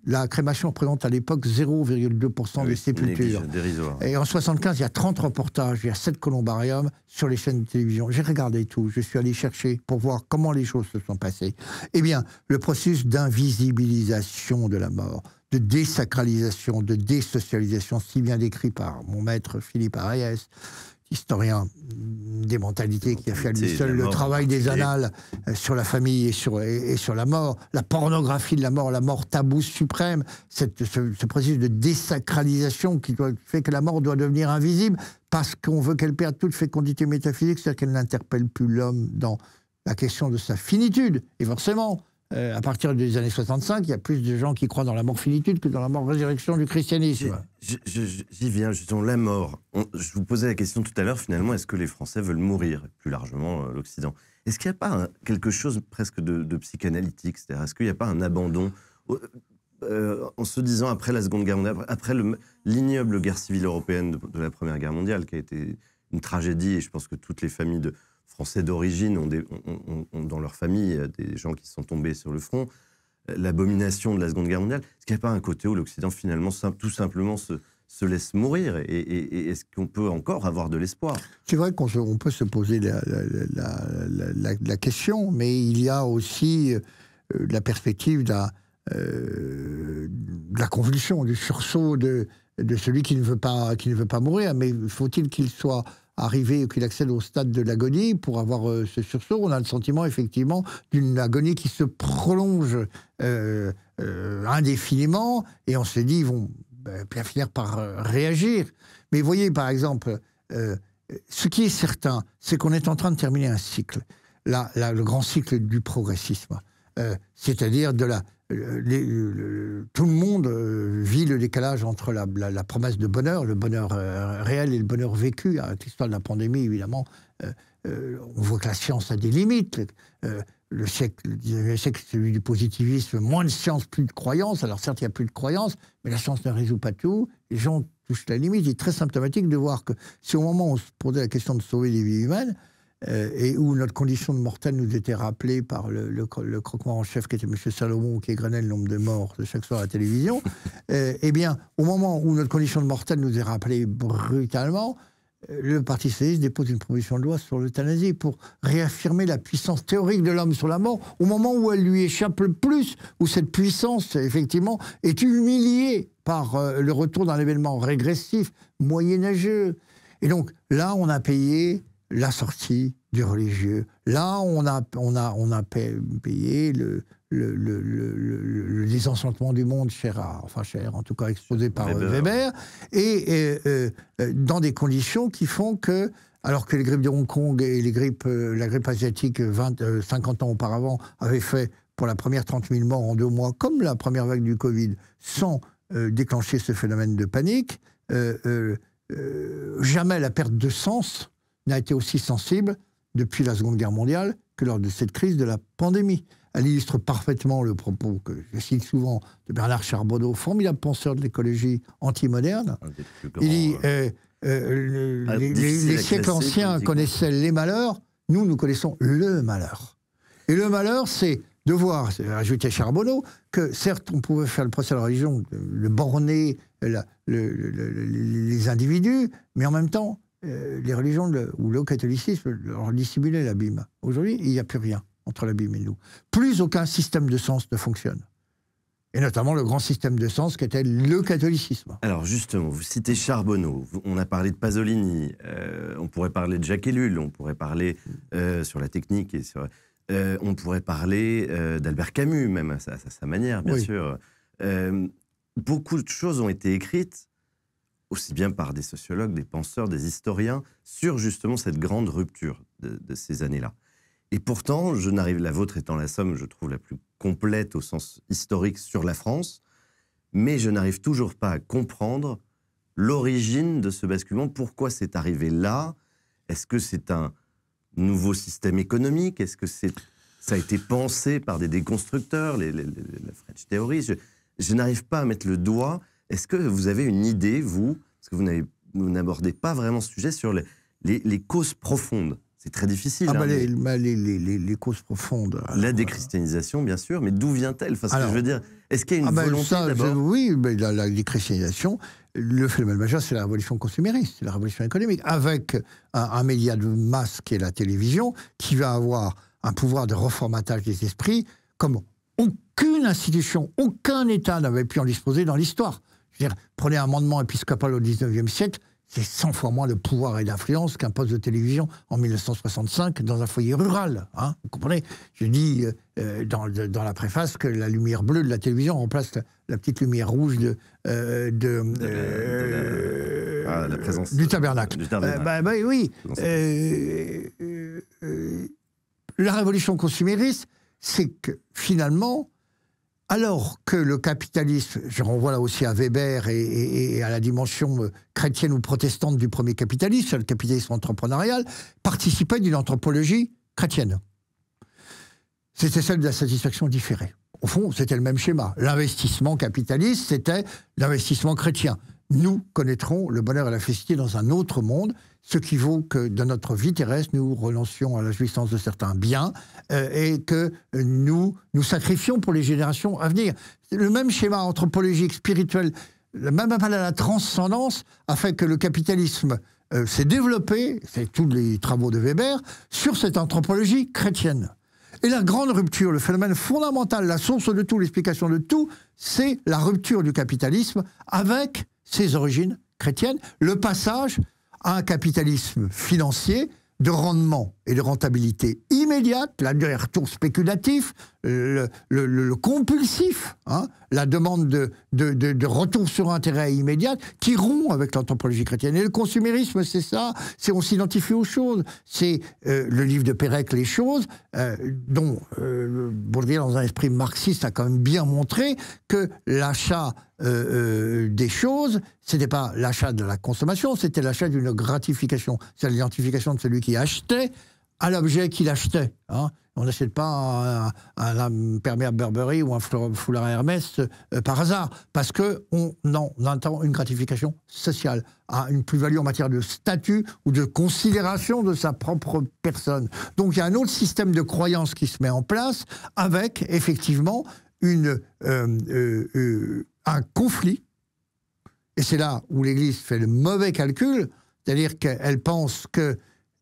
la crémation représente à l'époque 0,2% des sépultures. Et en 75, il y a 30 reportages, il y a 7 columbariums sur les chaînes de télévision. J'ai regardé tout, je suis allé chercher pour voir comment les choses se sont passées. Eh bien, le processus d'invisibilisation de la mort, de désacralisation, de désocialisation, si bien décrit par mon maître Philippe Ariès, historien des mentalités qui a fait à lui seul le travail des annales euh, sur la famille et sur, la mort, la pornographie de la mort, la mort tabou suprême, ce, processus de désacralisation qui fait que la mort doit devenir invisible parce qu'on veut qu'elle perde toute fécondité métaphysique, c'est-à-dire qu'elle n'interpelle plus l'homme dans la question de sa finitude. Et forcément, euh, à partir des années 65, il y a plus de gens qui croient dans la mort finitude que dans la mort résurrection du christianisme. J'y viens, justement, la mort. je vous posais la question tout à l'heure, finalement, est-ce que les Français veulent mourir, plus largement euh, l'Occident Est-ce qu'il n'y a pas quelque chose presque de, psychanalytique C'est-à-dire, est-ce qu'il n'y a pas un abandon euh, en se disant, après la Seconde Guerre mondiale, après, l'ignoble guerre civile européenne de, la Première Guerre mondiale, qui a été une tragédie, et je pense que toutes les familles de, Français d'origine ont, dans leur famille euh, des gens qui sont tombés sur le front, euh, l'abomination de la Seconde Guerre mondiale, est-ce qu'il n'y a pas un côté où l'Occident finalement tout simplement se, laisse mourir et, est-ce qu'on peut encore avoir de l'espoir C'est vrai qu'on peut se poser la, question, mais il y a aussi euh, la perspective de la, convulsion, du sursaut de, de celui qui ne veut pas, qui ne veut pas mourir. Mais faut-il qu'il soit arriver, qu'il accède au stade de l'agonie pour avoir euh, ce sursaut, on a le sentiment effectivement d'une agonie qui se prolonge euh, euh, indéfiniment et on se dit ils vont ben, bien finir par réagir. Mais voyez par exemple, ce qui est certain, c'est qu'on est en train de terminer un cycle, le grand cycle du progressisme, c'est-à-dire de la tout le monde euh, vit le décalage entre la, promesse de bonheur, le bonheur euh, réel et le bonheur vécu. Avec ah, l'histoire de la pandémie, évidemment, euh, on voit que la science a des limites le siècle, le siècle, celui du positivisme, moins de science, plus de croyance. Alors certes, il n'y a plus de croyance, mais la science ne résout pas tout. Les gens touchent la limite. Il est très symptomatique de voir que si au moment où on se posait la question de sauver des vies humaines, euh, et où notre condition de mortel nous était rappelée par le, le, le croquement en chef qui était M. Salomon, qui égrenait le nombre de morts de chaque soir à la télévision, euh, eh bien, au moment où notre condition de mortel nous est rappelée brutalement, euh, le Parti socialiste dépose une proposition de loi sur l'euthanasie pour réaffirmer la puissance théorique de l'homme sur la mort au moment où elle lui échappe le plus, où cette puissance, effectivement, est humiliée par le retour d'un événement régressif, moyenâgeux. Et donc là, on a payé la sortie du religieux. Là, on a, on a, on a payé le, le, désenchantement du monde, cher, à, enfin cher, en tout cas exposé par euh, Weber, et, euh, euh, dans des conditions qui font que, alors que les grippes de Hong Kong et les grippes, la grippe asiatique 20, 50 ans auparavant avaient fait pour la première 30 000 morts en deux mois, comme la première vague du Covid, sans déclencher ce phénomène de panique, jamais la perte de sens n'a été aussi sensible depuis la Seconde Guerre mondiale que lors de cette crise de la pandémie. Elle illustre parfaitement le propos que je cite souvent de Bernard Charbonneau, formidable penseur de l'écologie antimoderne. Il dit euh, euh, euh, ah, les, siècles anciens connaissaient les malheurs, nous, nous connaissons le malheur. Et le malheur, c'est de voir, ajoutait Charbonneau, que certes, on pouvait faire le procès à la religion, le borner les individus, mais en même temps, euh, les religions ou le catholicisme leur dissimulaient l'abîme. Aujourd'hui, il n'y a plus rien entre l'abîme et nous. Plus aucun système de sens ne fonctionne. Et notamment le grand système de sens qui était le catholicisme. Alors justement, vous citez Charbonneau, on a parlé de Pasolini, euh, on pourrait parler de Jacques Ellul, on pourrait parler euh, sur la technique et on pourrait parler d'Albert Camus, même à sa, manière, bien sûr. beaucoup de choses ont été écrites aussi bien par des sociologues, des penseurs, des historiens, sur justement cette grande rupture de, ces années-là. Et pourtant, je n'arrive, la vôtre étant la somme, je trouve, la plus complète au sens historique sur la France, mais je n'arrive toujours pas à comprendre l'origine de ce basculement, pourquoi c'est arrivé là, est-ce que c'est un nouveau système économique, est-ce que c'est, ça a été pensé par des déconstructeurs, les, la French Theory, je n'arrive pas à mettre le doigt est-ce que vous avez une idée, vous, parce que vous n'abordez pas vraiment ce sujet, sur les, les, causes profondes c'est très difficile. Ah ben les, causes profondes. la euh. déchristianisation, bien sûr, mais d'où vient-elle enfin, que je veux dire, est-ce qu'il y a une ah bah, volonté d'abord ?– Oui, mais la, déchristianisation, le phénomène majeur, c'est la révolution consumériste, la révolution économique, avec un, un, média de masse qui est la télévision, qui va avoir un pouvoir de reformatage des esprits, comme aucune institution, aucun État n'avait pu en disposer dans l'histoire prenez un amendement épiscopal au 19e siècle, c'est 100 fois moins de pouvoir et d'influence qu'un poste de télévision en 1965 dans un foyer rural. Hein, vous comprenez Je dis euh, euh, dans, la préface que la lumière bleue de la télévision remplace la, petite lumière rouge de, du tabernacle. Euh, bah, bah, oui. la révolution consumériste, c'est que finalement, alors que le capitalisme, je renvoie là aussi à Weber et, à la dimension euh, chrétienne ou protestante du premier capitalisme, le capitalisme entrepreneurial, participait d'une anthropologie chrétienne. C'était celle de la satisfaction différée. Au fond, c'était le même schéma. L'investissement capitaliste, c'était l'investissement chrétien. Nous connaîtrons le bonheur et la félicité dans un autre monde ce qui vaut que dans notre vie terrestre, nous renoncions à la jouissance de certains biens euh, et que nous nous sacrifions pour les générations à venir. Le même schéma anthropologique, spirituel, le même appel à la transcendance a fait que le capitalisme euh, s'est développé, c'est tous les travaux de Weber, sur cette anthropologie chrétienne. Et la grande rupture, le phénomène fondamental, la source de tout, l'explication de tout, c'est la rupture du capitalisme avec ses origines chrétiennes, le passage un capitalisme financier de rendement et de rentabilité immédiate, là, les retours spéculatifs, euh, le, compulsif, hein, la demande de, de, de, retour sur intérêt immédiat, qui rompt avec l'anthropologie chrétienne. Et le consumérisme, c'est ça, c'est on s'identifie aux choses. C'est euh, le livre de Pérec, Les choses, euh, dont Bourdieu, dans un esprit marxiste, a quand même bien montré que l'achat des choses, c'était pas l'achat de la consommation, c'était l'achat d'une gratification. C'est l'identification de celui qui achetait à l'objet qu'il achetait. Hein. On n'achète pas un, un, Burberry ou un foulard Hermès euh, par hasard, parce que qu'on en attend une gratification sociale, une plus-value en matière de statut ou de considération de sa propre personne. Donc il y a un autre système de croyance qui se met en place avec effectivement une, euh, euh, un conflit, et c'est là où l'Église fait le mauvais calcul, c'est-à-dire qu'elle pense que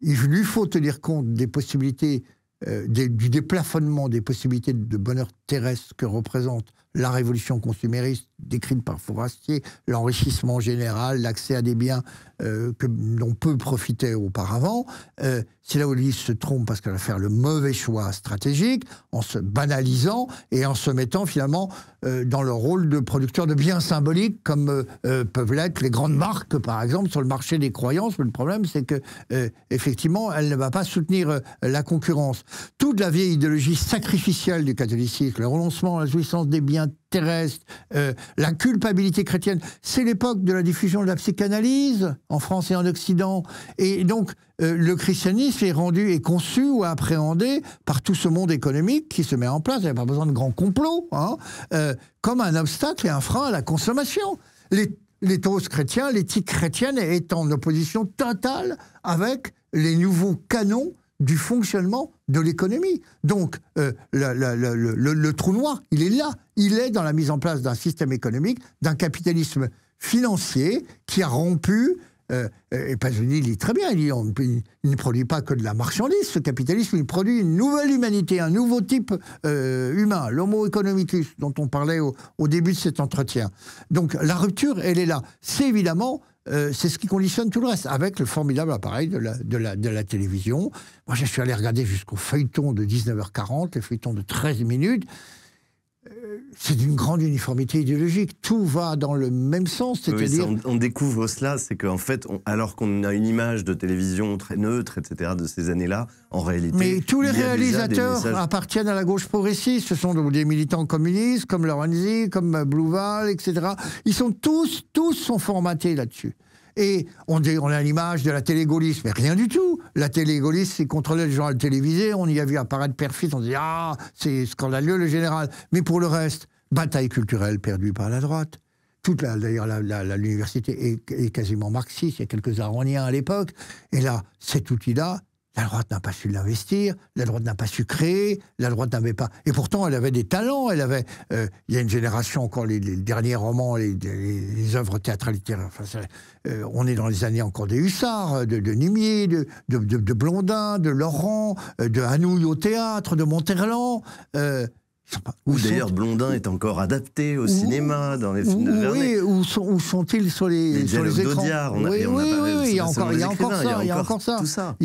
il lui faut tenir compte des possibilités, euh, du déplafonnement des possibilités de bonheur terrestre que représente la révolution consumériste décrite par Forastier, l'enrichissement général, l'accès à des biens dont euh, que l'on peut profiter auparavant. c'est euh, là où l'Église se trompe parce qu'elle va faire le mauvais choix stratégique en se banalisant et en se mettant finalement euh, dans le rôle de producteur de biens symboliques comme peuvent l'être les grandes marques par exemple sur le marché des croyances. Mais le problème c'est que effectivement elle ne va pas soutenir la concurrence. Toute la vieille idéologie sacrificielle du catholicisme, le renoncement la jouissance des biens terrestre, euh, la culpabilité chrétienne. C'est l'époque de la diffusion de la psychanalyse en France et en Occident. Et donc, euh, le christianisme est rendu et conçu ou appréhendé par tout ce monde économique qui se met en place, il n'y a pas besoin de grands complots, hein. euh, comme un obstacle et un frein à la consommation. Les, l'éthos chrétien, l'éthique chrétienne est en opposition totale avec les nouveaux canons du fonctionnement de l'économie. Donc, euh, le, trou noir, il est là. Il est dans la mise en place d'un système économique, d'un capitalisme financier qui a rompu. Euh, et euh, Pasolini dit très bien, il, dit, on, ne produit pas que de la marchandise, ce capitalisme, il produit une nouvelle humanité, un nouveau type euh, humain, l'homo economicus dont on parlait au début de cet entretien. Donc la rupture, elle est là. C'est évidemment euh, c'est ce qui conditionne tout le reste, avec le formidable appareil de la, de la télévision. Moi, je suis allé regarder jusqu'au feuilleton de 19h40, le feuilleton de 13 minutes c'est d'une grande uniformité idéologique. Tout va dans le même sens. C'est-à-dire, on, découvre cela, c'est qu'en fait, alors qu'on a une image de télévision très neutre, etc., de ces années-là, en réalité. Mais tous les réalisateurs appartiennent à la gauche progressiste. Ce sont des militants communistes, comme Lorenzi, comme Blouval, etc. Ils sont tous, tous sont formatés là-dessus. Et on, a l'image de la télé mais rien du tout. La télé c'est contrôler le journal télévisé, on y a vu apparaître Perfit, on dit Ah, c'est scandaleux le général. Mais pour le reste, bataille culturelle perdue par la droite. Toute d'ailleurs, l'université est, quasiment marxiste, il y a quelques aroniens à l'époque. Et là, cet outil-là, la droite n'a pas su l'investir, la droite n'a pas su créer, la droite n'avait pas. Et pourtant, elle avait des talents. Elle avait. Euh, il y a une génération encore les, derniers romans, les, œuvres théâtrales, euh, on est dans les années encore des Hussards, euh, de, Nimier, de, Blondin, de Laurent, de Hanouille au théâtre, de Monterland. Ou d'ailleurs, Blondin est encore adapté au cinéma, dans les films de Oui, où, sont, ils sur les, sur les écrans Oui, oui, il y a encore, ça, il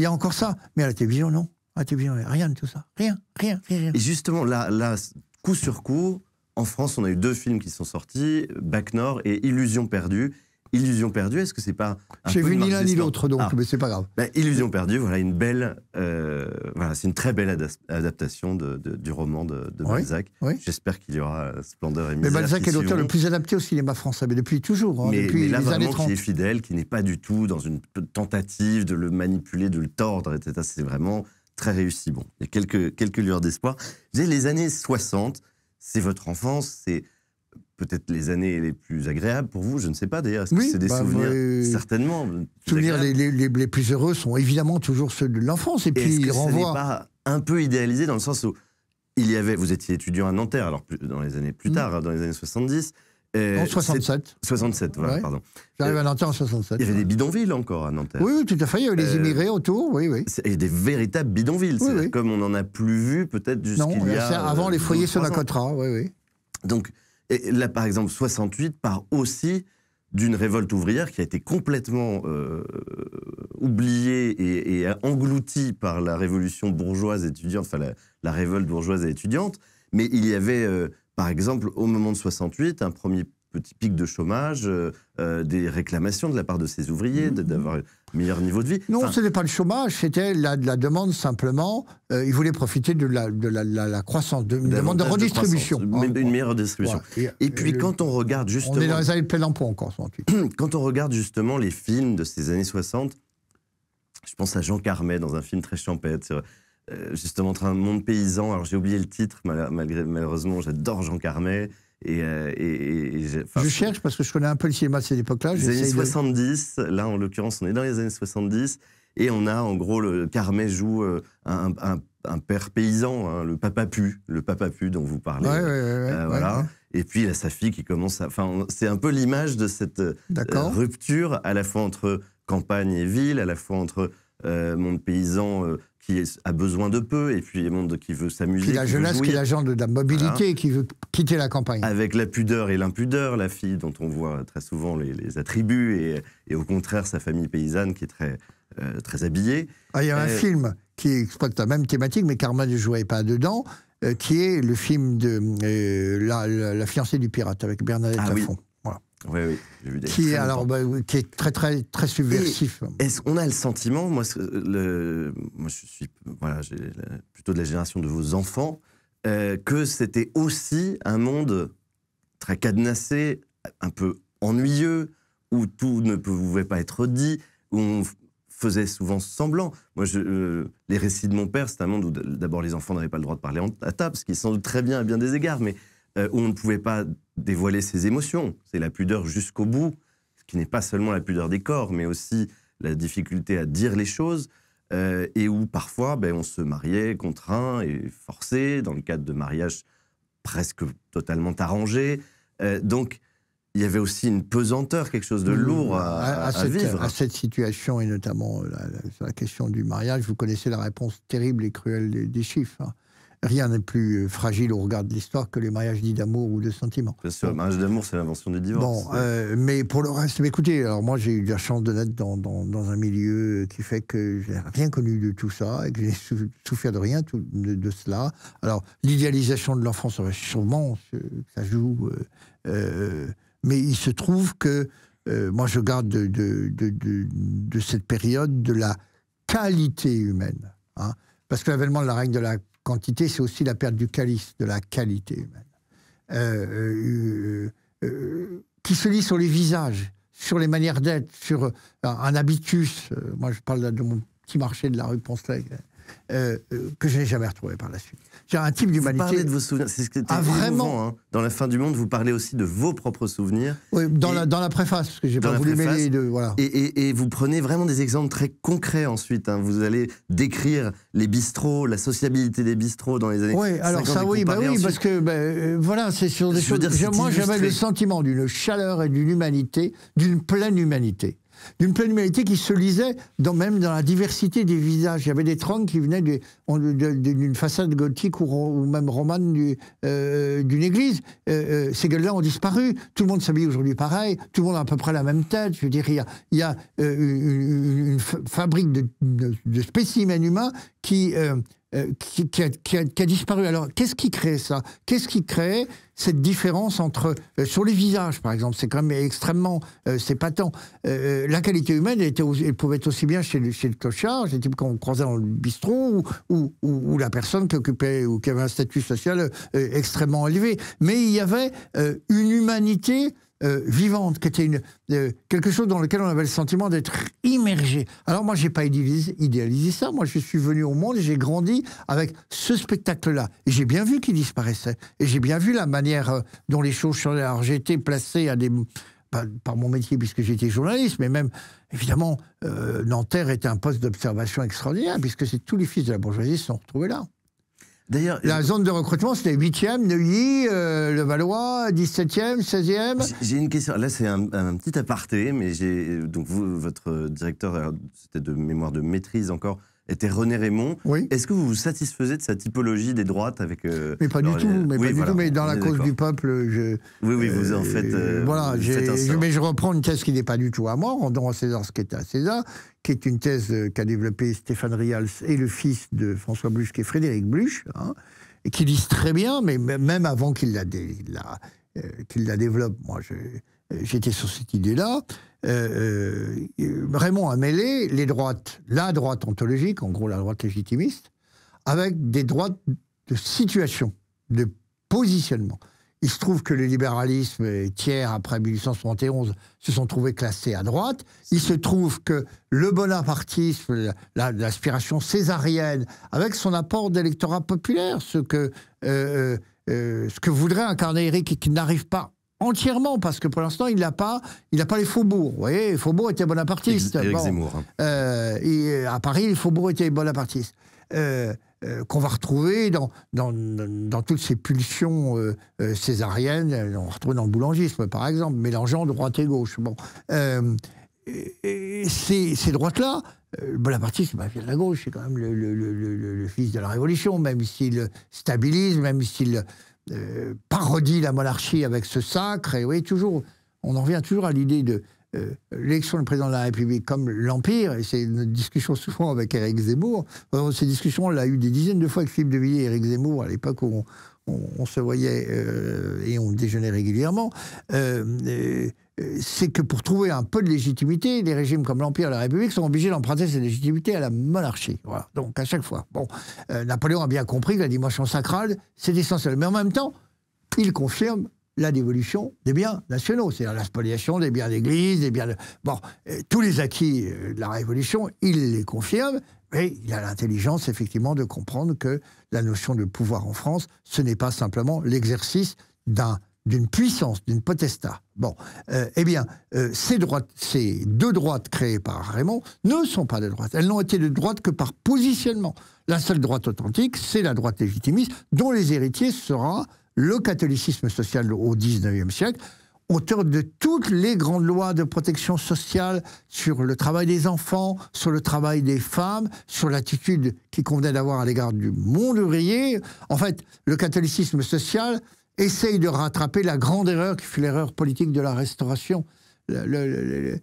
y a encore ça, Mais à la télévision, non. À la télévision, rien de tout ça. Rien, rien, rien. Et justement, là, là, coup sur coup, en France, on a eu deux films qui sont sortis, Bac Nord et Illusion perdue. Illusion perdue, est-ce que c'est pas. J'ai vu ni l'un ni l'autre, donc, ah. mais c'est pas grave. Bah, Illusion perdue, voilà, une belle. Euh, voilà, c'est une très belle adaptation du roman de, Balzac. J'espère qu'il y aura euh, splendeur et misère. Mais Balzac est l'auteur le plus adapté au cinéma français, mais depuis toujours, hein, depuis là, les vraiment, années 30. qui est fidèle, qui n'est pas du tout dans une tentative de le manipuler, de le tordre, etc. C'est vraiment très réussi. Bon, il y a quelques, quelques lueurs d'espoir. Vous savez, les années 60, c'est votre enfance, c'est peut-être les années les plus agréables pour vous, je ne sais pas d'ailleurs. Est-ce que c'est des bah, souvenirs Certainement. Souvenirs les, les, les, plus heureux sont évidemment toujours ceux de l'enfance. Et, puis, ils renvoient. pas un peu idéalisé dans le sens où il y avait, vous étiez étudiant à Nanterre, alors plus, dans les années plus mm. tard, dans les années 70. Euh, en 67. 67, voilà, pardon. J'arrive euh, à Nanterre en 67. Il y avait des bidonvilles encore à Nanterre. Oui, tout à fait. Il y avait les euh, immigrés autour, oui, oui. Et des véritables bidonvilles, comme on n'en a plus vu peut-être jusqu'il y a. Euh, avant les foyers Cotra, oui, oui. Donc, et là, par exemple, 68 part aussi d'une révolte ouvrière qui a été complètement euh, oubliée et, engloutie par la révolution bourgeoise étudiante, enfin la, révolte bourgeoise et étudiante. Mais il y avait, euh, par exemple, au moment de 68, un premier petit pic de chômage, euh, euh, des réclamations de la part de ses ouvriers, d'avoir un meilleur niveau de vie. Non, ce n'était pas le chômage, c'était la, la, demande simplement. Euh, ils voulaient profiter de la, de la, croissance, de, la demande de redistribution. une meilleure redistribution. Et, puis quand on regarde justement... On est dans les années de plein emploi encore, Quand on regarde justement les films de ces années 60, je pense à Jean Carmet dans un film très champêtre, justement, entre un monde paysan, alors j'ai oublié le titre, malgré, malheureusement, j'adore Jean Carmet, et, euh, je, cherche parce que je connais un peu le cinéma de cette époque-là. Les années 70, là en l'occurrence on est dans les années 70, et on a en gros, le Carmet joue euh, un, père paysan, hein, le papa pu, le papa pu dont vous parlez. Euh, voilà. Et puis il a sa fille qui commence à... Enfin, c'est un peu l'image de cette rupture à la fois entre campagne et ville, à la fois entre monde paysan qui a besoin de peu, et puis le monde qui veut s'amuser. la jeunesse qui est la de la mobilité, qui veut quitter la campagne. Avec la pudeur et l'impudeur, la fille dont on voit très souvent les, attributs, et, au contraire sa famille paysanne qui est très, euh, très habillée. Ah, il y a un euh, film qui exploite la même thématique, mais Carmen ne jouait pas dedans, euh, qui est le film de la, fiancée du pirate avec Bernadette ah Lafont. Oui, Qui, alors, bah, qui est très, très, très subversif. Est-ce qu'on a le sentiment, moi, je suis voilà, plutôt de la génération de vos enfants, euh, que c'était aussi un monde très cadenassé, un peu ennuyeux, où tout ne pouvait pas être dit, où on faisait souvent semblant. Moi, euh, les récits de mon père, c'est un monde où d'abord les enfants n'avaient pas le droit de parler à table, ce qui est très bien à bien des égards, mais euh, où on ne pouvait pas dévoiler ses émotions. C'est la pudeur jusqu'au bout, ce qui n'est pas seulement la pudeur des corps, mais aussi la difficulté à dire les choses, euh, et où parfois ben, on se mariait contraint et forcé, dans le cadre de mariages presque totalement arrangés. Euh, donc, il y avait aussi une pesanteur, quelque chose de mmh. lourd à, vivre. À cette situation, et notamment euh, la, la, question du mariage, vous connaissez la réponse terrible et cruelle des, chiffres. Hein. Rien n'est plus euh, fragile au regard de l'histoire que les mariages dits d'amour ou de sentiment. Bien sûr, le mariage d'amour, c'est l'invention du divorce. Bon, euh, mais pour le reste, écoutez, alors moi j'ai eu la chance de naître dans, dans, un milieu qui fait que j'ai rien connu de tout ça et que j'ai souffert de rien de, de, cela. Alors l'idéalisation de l'enfance, sûrement, ça joue. Euh, mais il se trouve que moi je garde de, de, de, cette période de la qualité humaine. Hein, parce que l'avènement de la règle de la Quantité, c'est aussi la perte du calice, de la qualité humaine. Euh, euh, euh, qui se lit sur les visages, sur les manières d'être, sur un, habitus. moi, je parle de mon petit marché de la rue Poncelet, euh, euh, que je n'ai jamais retrouvé par la suite. J'ai un type d'humanité. Vous parlez de vos souvenirs, c'est ce que ah, vraiment. Hein. Dans la fin du monde, vous parlez aussi de vos propres souvenirs. Oui, dans, la, dans la préface, parce que j'ai pas voulu mêler Et, vous prenez vraiment des exemples très concrets ensuite. Hein. Vous allez décrire les bistrots, la sociabilité des bistrots dans les années oui, Alors ça, oui, bah oui parce que bah, euh, voilà, c'est sur des choses. moi, j'avais le sentiment d'une chaleur et d'une humanité, d'une pleine humanité d'une pleine humanité qui se lisait dans, même dans la diversité des visages. Il y avait des troncs qui venaient d'une façade gothique ou, même romane euh, d'une église. Euh, euh, ces gueules-là ont disparu. Tout le monde s'habille aujourd'hui pareil. Tout le monde a à peu près la même tête. Je veux dire, il y a, une, fabrique de spécimens humains qui euh, qui, a, disparu. Alors, qu'est-ce qui crée ça Qu'est-ce qui crée cette différence entre euh, sur les visages, par exemple C'est quand même extrêmement, euh, euh, la qualité humaine, elle, était, pouvait être aussi bien chez le, chez le clochard, chez le qu'on croisait dans le bistrot, ou, ou, la personne qui occupait ou qui avait un statut social extrêmement élevé. Mais il y avait une humanité euh, vivante, qui était une, euh, quelque chose dans lequel on avait le sentiment d'être immergé. Alors moi, je n'ai pas idéalisé, ça. Moi, je suis venu au monde et j'ai grandi avec ce spectacle-là. Et j'ai bien vu qu'il disparaissait. Et j'ai bien vu la manière euh, dont les choses changeaient. Alors j'ai été placé par, mon métier puisque j'étais journaliste, mais même, évidemment, Nanterre était un poste d'observation extraordinaire puisque tous les fils de la bourgeoisie se sont retrouvés là. D'ailleurs, la euh, zone de recrutement, c'était 8e, Neuilly, euh, Levallois, le Valois, 17e, 16e. J'ai une question. Là, c'est un, petit aparté, mais j'ai. Euh, donc, vous, votre directeur, c'était de mémoire de maîtrise encore, était René Raymond. Est-ce que vous vous satisfaisiez de sa typologie des droites avec euh, Mais pas du tout, mais pas du tout. Mais dans la cause du peuple, je. Oui, oui, vous en euh, faites. Euh, voilà, mais je reprends une thèse qui n'est pas du tout à moi. Rendons à César ce qui est à César, qui est une thèse qu'a développée Stéphane Rials et le fils de François Bluch, qui est Frédéric Bluch, hein, et qui lisent très bien, mais même avant qu'il la, la développe. Moi, je j'étais sur cette idée-là, euh, euh, Raymond a mêlé les droites, la droite ontologique, en gros la droite légitimiste, avec des droites de situation, de positionnement. Il se trouve que le libéralisme tiers après 1871 se sont trouvés classés à droite. Il se trouve que le bonapartisme, l'aspiration césarienne, avec son apport d'électorat populaire, ce que, euh, ce que voudrait incarner Eric qui n'arrive pas entièrement, parce que pour l'instant, il n'a pas, il pas les faubourgs. Vous voyez, les faubourgs étaient bonapartistes. Zemmour. Hein. Euh, euh, à Paris, les faubourgs étaient bonapartistes. Euh, qu'on va retrouver dans, dans, toutes ces pulsions césariennes, on retrouve dans le boulangisme par exemple, mélangeant droite et gauche. Bon, ces, droites-là, Bonapartiste, c'est bah, de la gauche, c'est quand même le, le, fils de la Révolution, même s'il stabilise, même s'il euh, parodie la monarchie avec ce sacre. Et oui, toujours, on en revient toujours à l'idée de euh, l'élection du président de la République comme l'Empire. Et c'est une discussion souvent avec Éric Zemmour. Euh, ces discussions, on l'a eu des dizaines de fois avec Philippe de Villiers et Éric Zemmour à l'époque où on, se voyait et on déjeunait régulièrement c'est que pour trouver un peu de légitimité, des régimes comme l'Empire et la République sont obligés d'emprunter cette légitimité à la monarchie. Voilà. Donc à chaque fois. Bon, euh, Napoléon a bien compris que la dimension sacrale, c'est essentiel. Mais en même temps, il confirme la dévolution des biens nationaux, c'est-à-dire la spoliation des biens d'Église, des biens Bon, euh, tous les acquis euh, de la Révolution, il les confirme, mais il a l'intelligence, effectivement, de comprendre que la notion de pouvoir en France, ce n'est pas simplement l'exercice d'un d'une puissance, d'une potestat. Bon, euh, eh bien, euh, ces, droites, ces deux droites créées par Raymond ne sont pas de droite. Elles n'ont été de droite que par positionnement. La seule droite authentique, c'est la droite légitimiste, dont les héritiers sera le catholicisme social au XIXe siècle, auteur de toutes les grandes lois de protection sociale sur le travail des enfants, sur le travail des femmes, sur l'attitude qu'il convenait d'avoir à l'égard du monde ouvrier. En fait, le catholicisme social essaye de rattraper la grande erreur qui fut l'erreur politique de la Restauration. Louis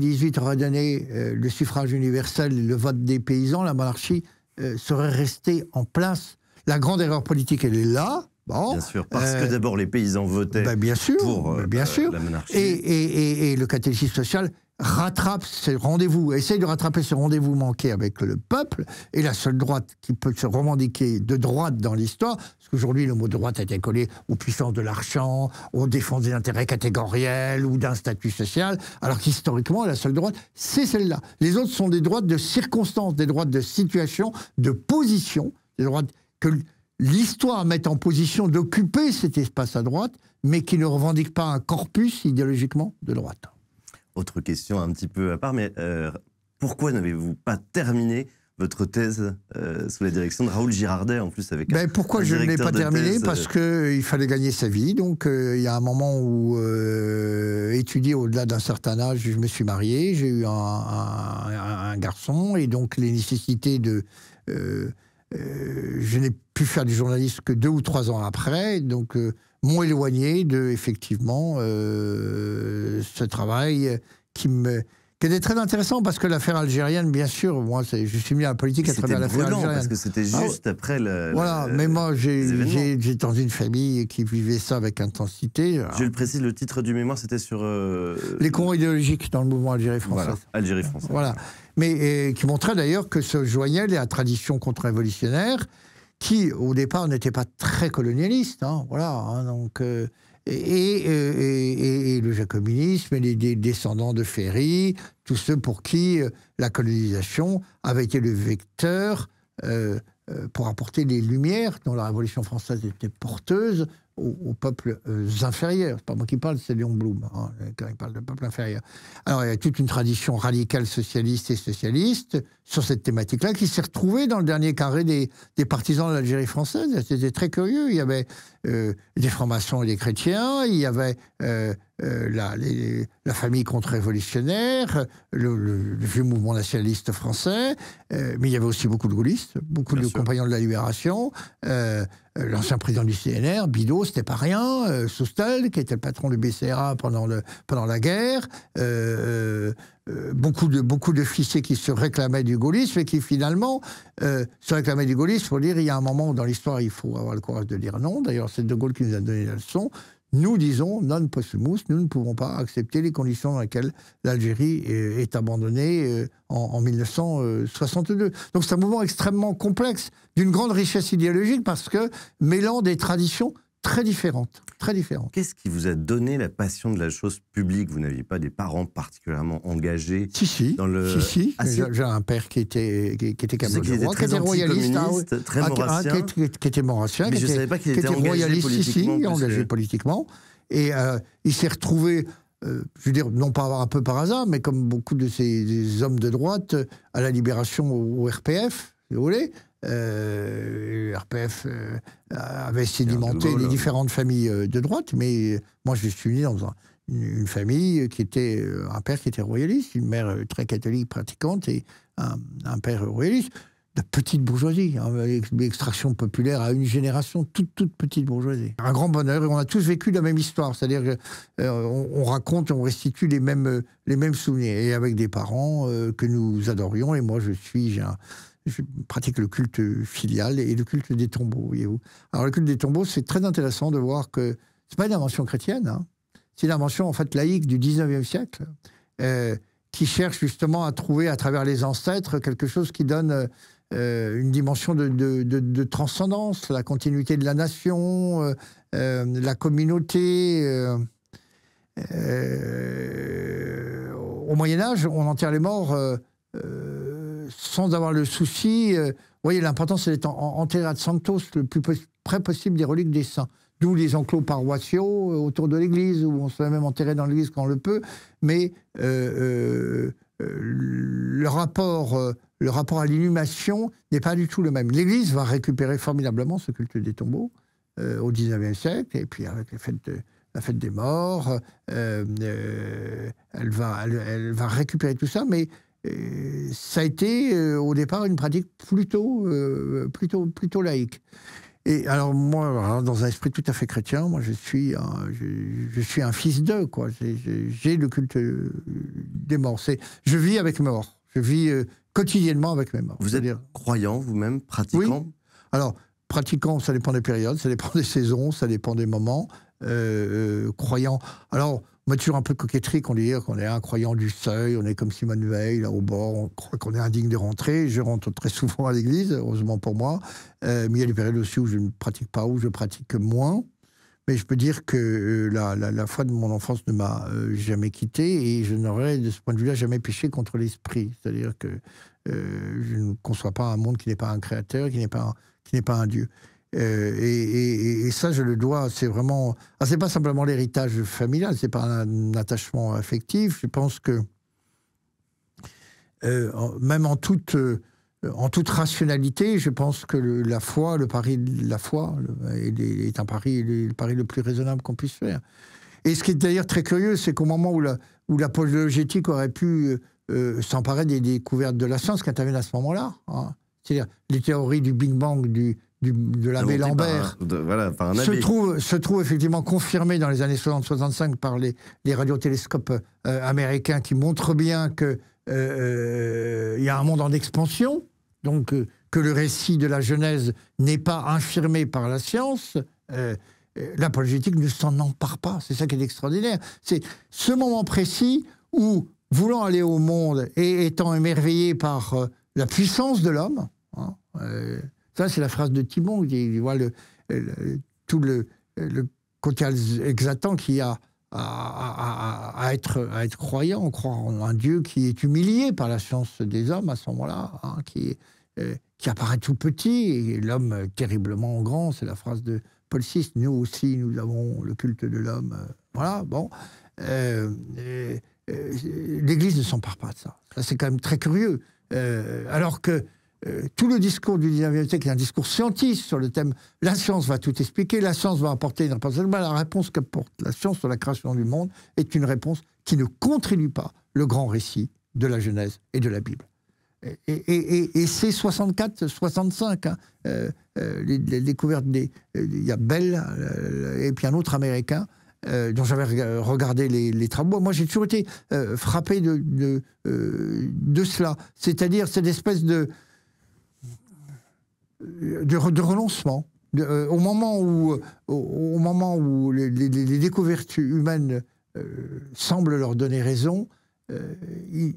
XVIII aurait donné le suffrage universel, le vote des paysans, la monarchie euh, serait restée en place. La grande erreur politique, elle est là. bien sûr, parce que euh, d'abord les paysans votaient ben, bien sûr, pour euh, la monarchie. Et, le catéchisme social rattrape ce rendez-vous, essaye de rattraper ce rendez-vous manqué avec le peuple, et la seule droite qui peut se revendiquer de droite dans l'histoire, parce qu'aujourd'hui le mot droite a été collé aux puissances de l'argent, aux défenses des intérêts catégoriels ou d'un statut social, alors qu'historiquement la seule droite, c'est celle-là. Les autres sont des droites de circonstances, des droites de situation, de position, des droites que l'histoire met en position d'occuper cet espace à droite, mais qui ne revendiquent pas un corpus idéologiquement de droite autre question un petit peu à part, mais euh, pourquoi n'avez-vous pas terminé votre thèse euh, sous la direction de Raoul Girardet, en plus avec ben, Pourquoi je ne l'ai pas terminé euh, Parce qu'il fallait gagner sa vie. Donc, il y a un moment où, étudier au-delà d'un certain âge, je me suis marié, j'ai eu un, garçon, et donc les nécessités de... je n'ai pu faire du journalisme que deux ou trois ans après, donc m'ont éloigné de, effectivement, euh, ce travail qui me qui était très intéressant parce que l'affaire algérienne, bien sûr, moi, je suis mis à la politique à travers l'affaire algérienne. parce que c'était ah, juste après le. Voilà, mais moi, j'ai dans une famille qui vivait ça avec intensité. Je le précise, le titre du mémoire, c'était sur. Euh, les courants idéologiques dans le mouvement Algérie-Français. Algérie-Français. Voilà. Mais qui montrait d'ailleurs que se joignait la tradition contre-révolutionnaire qui au départ n'était pas très colonialiste, hein, voilà, hein, donc, euh, et, le jacobinisme, les, descendants de Ferry, tous ceux pour qui euh, la colonisation avait été le vecteur euh, pour apporter les lumières dont la Révolution française était porteuse aux, peuples inférieurs. C'est pas moi qui parle, c'est Léon Blum hein, quand il parle de peuple inférieur. Alors il y a toute une tradition radicale socialiste et socialiste sur cette thématique-là, qui s'est retrouvé dans le dernier carré des, partisans de l'Algérie française. C'était très curieux. Il y avait euh, des francs-maçons et des chrétiens, il y avait euh, euh, la, la, famille contre-révolutionnaire, le, vieux mouvement nationaliste français, mais il y avait aussi beaucoup de gaullistes, beaucoup de compagnons de la Libération, l'ancien président du CNR, Bidot, c'était pas rien, Soustel, qui était le patron du BCRA pendant, le, pendant la guerre, euh, beaucoup de, beaucoup de fichiers qui se réclamaient du gaullisme et qui finalement euh, se réclamaient du gaullisme. pour faut dire, il y a un moment dans l'histoire, il faut avoir le courage de dire non. D'ailleurs, c'est De Gaulle qui nous a donné la leçon. Nous disons non posthumus, nous ne pouvons pas accepter les conditions dans lesquelles l'Algérie est, abandonnée euh, en 1962. Donc c'est un mouvement extrêmement complexe, d'une grande richesse idéologique parce que mêlant des traditions très différente, Très différente. Qu'est-ce qui vous a donné la passion de la chose publique Vous n'aviez pas des parents particulièrement engagés Dans le... Si, si. Ah, j'ai un père qui était, qui, qui était qui, était royaliste. Très Qui, était hein, ah, ah, maurassien. Mais je savais pas qu'il était, était engagé politiquement. engagé euh. politiquement. Et euh, il s'est retrouvé... Euh, je veux dire, non pas un peu par hasard, mais comme beaucoup de ces hommes de droite, à la Libération au, au RPF, si vous voulez, euh, RPF euh, avait sédimenté les hein. différentes familles euh, de droite, mais moi je suis né dans une famille qui était un père qui était royaliste, une mère très catholique pratiquante et un, père royaliste de petite bourgeoisie, hein, l'extraction populaire à une génération, toute, toute petite bourgeoisie. Un grand bonheur, et on a tous vécu la même histoire, c'est-à-dire qu'on on raconte, on restitue les mêmes, les mêmes souvenirs, et avec des parents que nous adorions, et moi je suis, j'ai je pratique le culte filial et le culte des tombeaux, voyez-vous. Alors, le culte des tombeaux, c'est très intéressant de voir que ce n'est pas une invention chrétienne, hein. c'est une invention en fait laïque du 19e siècle, euh, qui cherche justement à trouver à travers les ancêtres quelque chose qui donne euh, une dimension de, transcendance, la continuité de la nation, euh, la communauté. au Moyen Âge, on enterre les morts sans avoir le souci. Euh, vous voyez, l'important, c'est d'être enterré à santos, le plus près possible des reliques des saints. D'où les enclos paroissiaux euh, autour de l'église, où on se même enterré dans l'église quand on le peut. Mais euh, le, rapport, le rapport à l'inhumation n'est pas du tout le même. L'église va récupérer formidablement ce culte des tombeaux au XIXe siècle, et puis avec la fête, la fête des morts, elle, va, elle va récupérer tout ça, mais euh, ça a été euh, au départ une pratique plutôt, euh, plutôt, plutôt laïque. Et alors moi, dans un esprit tout à fait chrétien, moi je suis un, je, suis un fils d'eux, quoi. J'ai le culte des morts. Je vis avec mes morts. Je vis quotidiennement avec mes morts. Vous êtes croyant vous-même, pratiquant oui. Alors, pratiquant, ça dépend des périodes, ça dépend des saisons, ça dépend des moments. croyant. Alors, toujours un peu coquetterie coquetterie qu'on dit qu'on est un croyant du seuil, on est comme Simone Veil, là au bord, on croit qu'on est indigne de rentrer. Je rentre très souvent à l'église, heureusement pour moi, euh, mais il y a des périodes aussi où je ne pratique pas, où je pratique moins. Mais je peux dire que euh, la, foi de mon enfance ne m'a euh, jamais quitté et je n'aurais, de ce point de vue-là, jamais péché contre l'esprit. C'est-à-dire que je ne conçois pas un monde qui n'est pas un créateur, qui n'est pas, qui n'est pas un Dieu. Euh, et, ça, je le dois, c'est vraiment. Ah, c'est pas simplement l'héritage familial, c'est pas un, attachement affectif. Je pense que, euh, même en toute, euh, en toute rationalité, je pense que la foi, le pari de la foi, est, un pari, le, pari le plus raisonnable qu'on puisse faire. Et ce qui est d'ailleurs très curieux, c'est qu'au moment où la, où l'apologétique aurait pu s'emparer des découvertes de la science qui interviennent à ce moment-là, hein, c'est-à-dire les théories du Big Bang, du, de l'abbé Lambert, un Se, trouve, se trouve effectivement confirmé dans les années 60-65 par les, radiotélescopes euh, américains qui montrent bien qu'il euh, euh y a un monde en expansion, donc euh, que le récit de la Genèse n'est pas infirmé par la science. la politique ne s'en empare pas, c'est ça qui est extraordinaire. C'est ce moment précis où, voulant aller au monde et étant émerveillé par la puissance de l'homme, hein, ça, c'est la phrase de Timon qui voit le, tout le, le côté exaltant qu'il y a à, être, croyant. On croit en un Dieu qui est humilié par la science des hommes à ce moment-là, hein, euh, qui, apparaît tout petit, et l'homme terriblement grand, c'est la phrase de Paul VI, nous aussi, nous avons le culte de l'homme. Voilà, bon. Euh, euh, L'Église ne s'empare pas de ça. ça c'est quand même très curieux. alors que euh, tout le discours du 19e siècle est un discours scientifique sur le thème la science va tout expliquer, la science va apporter une réponse. Bah, la réponse qu'apporte la science sur la création du monde est une réponse qui ne contribue pas le grand récit de la Genèse et de la Bible. Et, c'est 64-65, hein, euh, euh, les, découvertes des. Il y a Bell et puis un autre américain dont j'avais regardé les, travaux. Moi, j'ai toujours été frappé de, de cela. C'est-à-dire cette espèce de euh, de, renoncement. Euh, au moment où, euh, au, moment où les, découvertes humaines semblent leur donner raison, ils,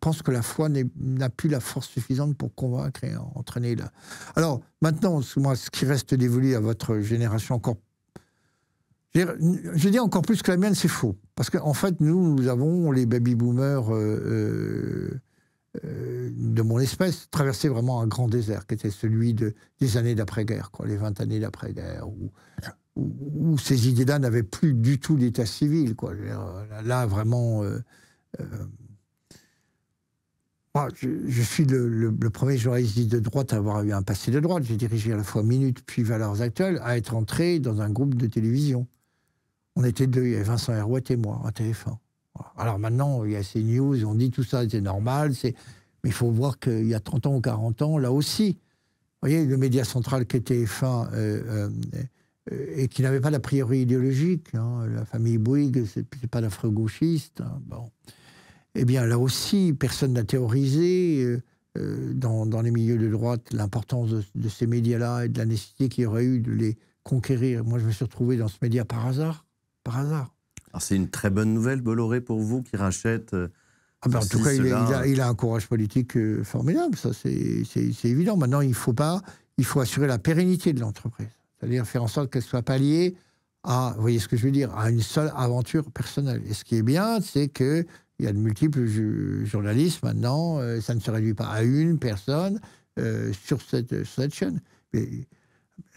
pensent que la foi n'a plus la force suffisante pour convaincre et entraîner. La... Alors maintenant, moi, ce qui reste dévolu à votre génération encore, je dis encore plus que la mienne, c'est faux, parce qu'en fait, nous, nous avons les baby boomers. Euh, de mon espèce traversait vraiment un grand désert, qui était celui des années d'après-guerre, les 20 années d'après-guerre, où, ces idées-là n'avaient plus du tout d'état civil. Quoi. Là, vraiment... Euh, euh, je, suis le, premier journaliste de droite à avoir eu un passé de droite. J'ai dirigé à la fois Minute puis Valeurs Actuelles, à être entré dans un groupe de télévision. On était deux, il y avait Vincent Herouet et moi, à tf alors maintenant, il y a ces news, on dit tout ça, c'est normal, mais il faut voir qu'il y a 30 ans ou 40 ans, là aussi, vous voyez, le média central qui était fin euh, euh, euh, et qui n'avait pas d'a priori idéologique, hein, la famille Bouygues, c'est, n'est pas l'afro-gauchiste, hein, bon. Eh bien, là aussi, personne n'a théorisé dans, les milieux de droite l'importance de, de, ces médias-là et de la nécessité qu'il y aurait eu de les conquérir. Moi, je me suis retrouvé dans ce média par hasard, par hasard c'est une très bonne nouvelle, Bolloré, pour vous, qui rachète. Euh, ah ben, en tout cas, il, a, un courage politique euh, formidable, ça c'est évident. Maintenant, il faut pas, il faut assurer la pérennité de l'entreprise, c'est-à-dire faire en sorte qu'elle soit pas liée à, vous voyez ce que je veux dire, à une seule aventure personnelle. Et ce qui est bien, c'est que il y a de multiples journalistes maintenant, euh, ça ne se réduit pas à une personne sur, cette, cette chaîne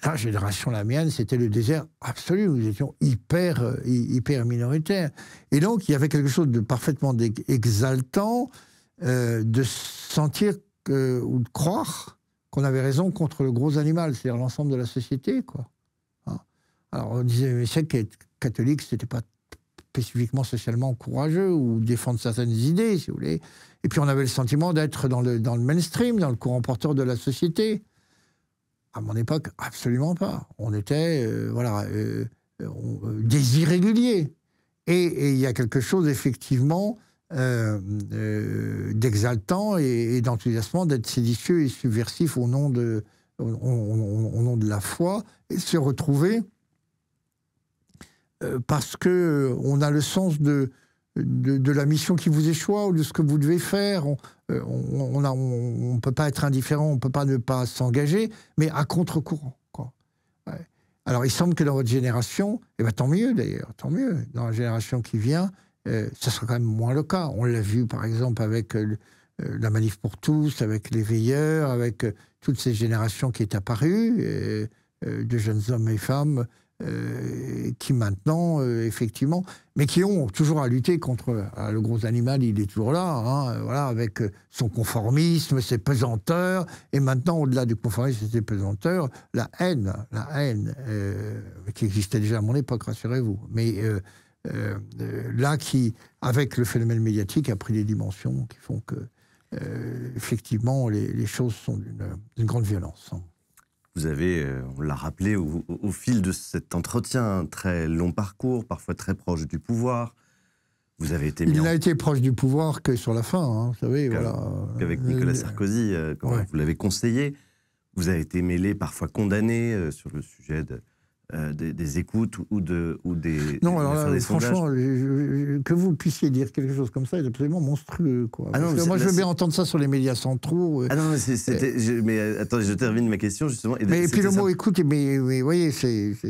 la génération, la mienne, c'était le désert absolu. Nous étions hyper, euh, hyper minoritaires. Et donc, il y avait quelque chose de parfaitement exaltant euh, de sentir ou de croire qu'on avait raison contre le gros animal, c'est-à-dire l'ensemble de la société. Quoi. Hein. Alors, on disait, mais c'est que catholique, c'était pas spécifiquement socialement courageux ou défendre certaines idées, si vous voulez. Et puis, on avait le sentiment d'être dans le mainstream, dans le courant porteur de la société. À mon époque, absolument pas. On était, euh, voilà, euh, euh, des irréguliers. Et il y a quelque chose, effectivement, d'exaltant et, d'enthousiasmant d'être séditieux et subversif au nom de, au, nom de la foi et se retrouver parce que on a le sens de, de, la mission qui vous échoit ou de ce que vous devez faire. On, euh, on ne peut pas être indifférent, on ne peut pas ne pas s'engager, mais à contre-courant. Alors il semble que dans votre génération, eh ben, tant mieux d'ailleurs, tant mieux, dans la génération qui vient, euh, ça sera quand même moins le cas. On l'a vu par exemple avec euh, la manif pour tous, avec les veilleurs, avec toutes ces générations qui est apparues, de jeunes hommes et femmes euh, qui maintenant, euh, effectivement, mais qui ont toujours à lutter contre ah, le gros animal, il est toujours là, hein, voilà, avec euh, son conformisme, ses pesanteurs, et maintenant, au-delà du conformisme et ses pesanteurs, la haine, la haine, qui existait déjà à mon époque, rassurez-vous, mais là, qui, avec le phénomène médiatique, a pris des dimensions qui font que, effectivement, les, choses sont d'une grande violence. Hein. Vous avez, euh, on l'a rappelé, au, fil de cet entretien, très long parcours, parfois très proche du pouvoir. Vous avez été Il n'a été proche du pouvoir que sur la fin, hein, vous savez. Voilà. Avec Nicolas euh, Sarkozy, euh, quand vous l'avez conseillé, vous avez été mêlé, parfois condamné sur le sujet de, euh, des, écoutes ou, de, ou des. Non, alors là, franchement, que vous puissiez dire quelque chose comme ça est absolument monstrueux. Quoi. Ah moi, je veux bien entendre ça sur les médias centraux. Euh, ah non, mais, c'était, mais euh, attendez, je termine ma question justement. mais et puis le mot écoute, mais vous voyez, c'est. Ah,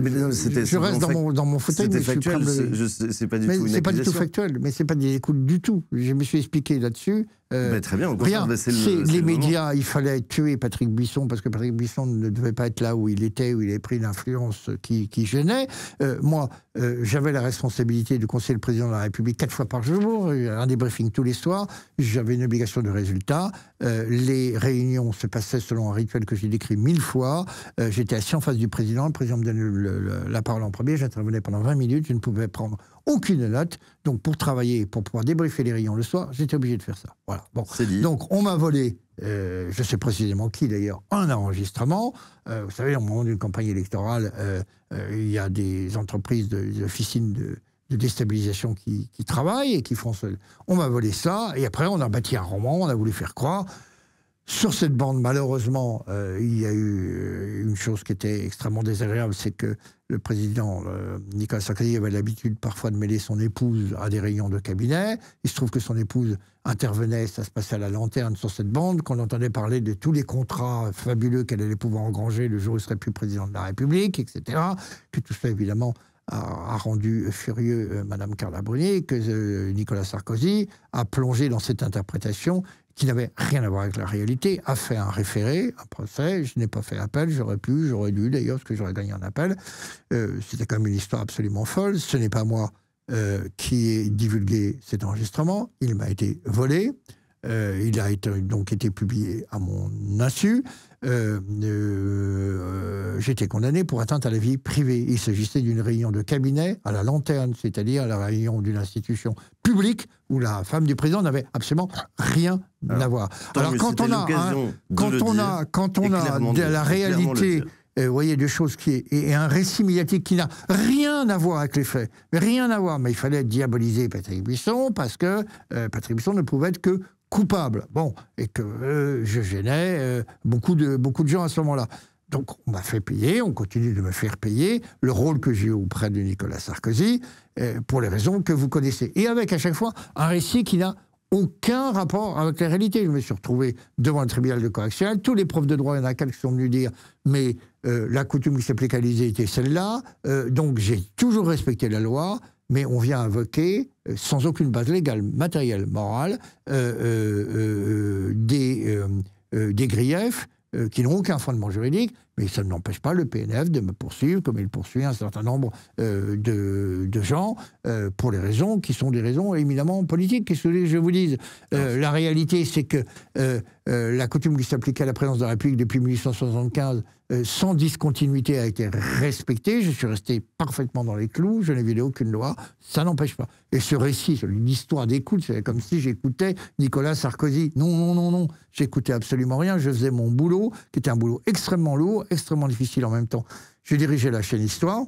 je, reste dans mon, dans mon fauteuil. factuel, c'est pas du mais tout. C'est pas du tout factuel, mais c'est pas des écoutes du tout. Je me suis expliqué là-dessus. Euh, ben, très bien, ben, les médias, il fallait tuer Patrick Buisson parce que Patrick Buisson ne devait pas être là où il était, où il avait pris l'influence qui, gênait. Euh, moi, euh, j'avais la responsabilité du conseil le président de la République quatre fois par jour, un débriefing tous les soirs, j'avais une obligation de résultat, euh, les réunions se passaient selon un rituel que j'ai décrit mille fois, euh, j'étais assis en face du président, le président me donnait la parole en premier, j'intervenais pendant 20 minutes, je ne pouvais prendre aucune note, donc pour travailler, pour pouvoir débriefer les réunions le soir, j'étais obligé de faire ça. Voilà. Bon. Dit. Donc on m'a volé euh, je sais précisément qui d'ailleurs, un enregistrement. Euh, vous savez, au moment d'une campagne électorale, euh, il y a des entreprises, des officines de, déstabilisation qui, travaillent et qui font On va voler ça, et après on a bâti un roman, on a voulu faire croire sur cette bande, malheureusement, euh, il y a eu euh, une chose qui était extrêmement désagréable, c'est que le président euh, Nicolas Sarkozy avait l'habitude parfois de mêler son épouse à des réunions de cabinet. Il se trouve que son épouse intervenait, ça se passait à la lanterne sur cette bande, qu'on entendait parler de tous les contrats fabuleux qu'elle allait pouvoir engranger le jour où il serait plus président de la République, etc. Que tout cela, évidemment, a, rendu furieux Madame Carla Bruni, que Nicolas Sarkozy a plongé dans cette interprétation qui n'avait rien à voir avec la réalité, a fait un référé, un procès. Je n'ai pas fait appel, j'aurais pu, j'aurais dû d'ailleurs, ce que j'aurais gagné un appel. Euh, c'était quand même une histoire absolument folle. Ce n'est pas moi euh, qui ai divulgué cet enregistrement. Il m'a été volé. Euh, il a donc été publié à mon insu. Euh, euh, j'étais condamné pour atteinte à la vie privée. Il s'agissait d'une réunion de cabinet à la lanterne, c'est-à-dire à la réunion d'une institution publique où la femme du président n'avait absolument rien à voir. Alors quand on, a, quand on a, quand on a, la réalité. Euh, vous voyez, des choses qui est, et, un récit médiatique qui n'a rien à voir avec les faits, rien à voir. Mais il fallait diaboliser Patrick Buisson parce que Patrick Buisson ne pouvait être que coupable. Bon, et que euh, je gênais euh, beaucoup, de, beaucoup de gens à ce moment-là. Donc on m'a fait payer, on continue de me faire payer le rôle que j'ai eu auprès de Nicolas Sarkozy, euh, pour les raisons que vous connaissez. Et avec à chaque fois un récit qui n'a aucun rapport avec la réalité. Je me suis retrouvé devant le tribunal de correction. Tous les profs de droit, il y en a quelques qui sont venus dire Mais la coutume qui s'applique était celle-là. donc j'ai toujours respecté la loi mais on vient invoquer, euh, sans aucune base légale, matérielle, morale, euh, euh, des, des, griefs qui n'ont aucun fondement juridique, mais ça n'empêche pas le PNF de me poursuivre, comme il poursuit un certain nombre de, gens, pour les raisons qui sont des raisons éminemment politiques. Qu'est-ce que je vous dise La réalité, c'est que la coutume qui s'appliquait à la présence de la République depuis 1875 euh, sans discontinuité a été respectée. Je suis resté parfaitement dans les clous, je n'ai vu aucune loi, ça n'empêche pas. Et ce récit, l'histoire d'écoute, c'est comme si j'écoutais Nicolas Sarkozy. Non, non, non, non, j'écoutais absolument rien, je faisais mon boulot, qui était un boulot extrêmement lourd, extrêmement difficile en même temps. Je dirigeais la chaîne Histoire,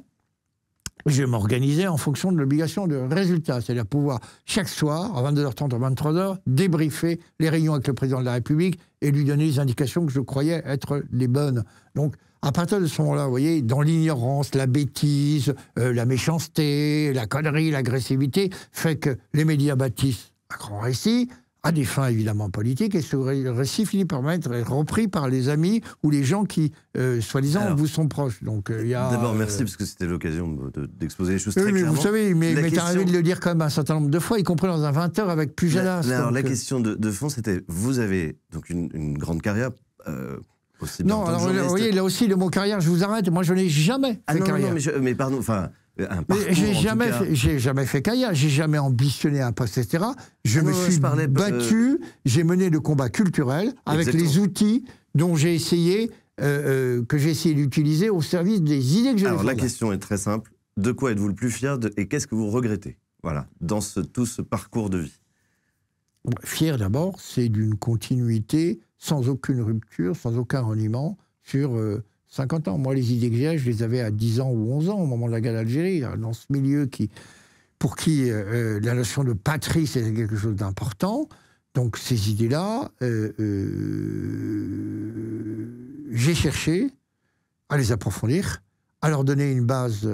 je m'organisais en fonction de l'obligation de résultat, c'est-à-dire pouvoir chaque soir, à 22h30 ou 23h, débriefer les réunions avec le président de la République et lui donner les indications que je croyais être les bonnes. Donc, à partir de ce moment-là, vous voyez, dans l'ignorance, la bêtise, euh, la méchanceté, la connerie, l'agressivité, fait que les médias bâtissent un grand récit, à des fins évidemment politiques, et ce récit finit par être repris par les amis ou les gens qui, euh, soi-disant, vous sont proches. Donc, euh, a... — D'abord, merci, euh, parce que c'était l'occasion d'exposer de, choses très choses oui, mais Vous savez, il m'est arrivé de le dire quand même un certain nombre de fois, y compris dans un 20h avec plus La, alors, la question de, fond, c'était, vous avez donc une, grande carrière possible Non, alors, vous voyez, là aussi, le mot carrière, je vous arrête, moi, je n'ai jamais ah, fait non, carrière. Non, mais pardon, enfin... J'ai jamais, j'ai jamais fait Kaya, j'ai jamais ambitionné un poste, etc. Je ah me suis euh, battu, j'ai mené le combat culturel avec les outils dont j'ai essayé, euh, euh, que j'ai essayé d'utiliser au service des idées que j'ai. Alors la question est très simple. De quoi êtes-vous le plus fier et qu'est-ce que vous regrettez Voilà, dans ce, tout ce parcours de vie. Fier d'abord, c'est d'une continuité sans aucune rupture, sans aucun reniement sur 50 ans. Moi, les idées que j'ai, je les avais à 10 ans ou 11 ans au moment de la guerre d'Algérie, dans ce milieu qui, pour qui euh, euh, la notion de patrie, c'est quelque chose d'important. Donc ces idées-là, euh, j'ai cherché à les approfondir, à leur donner une base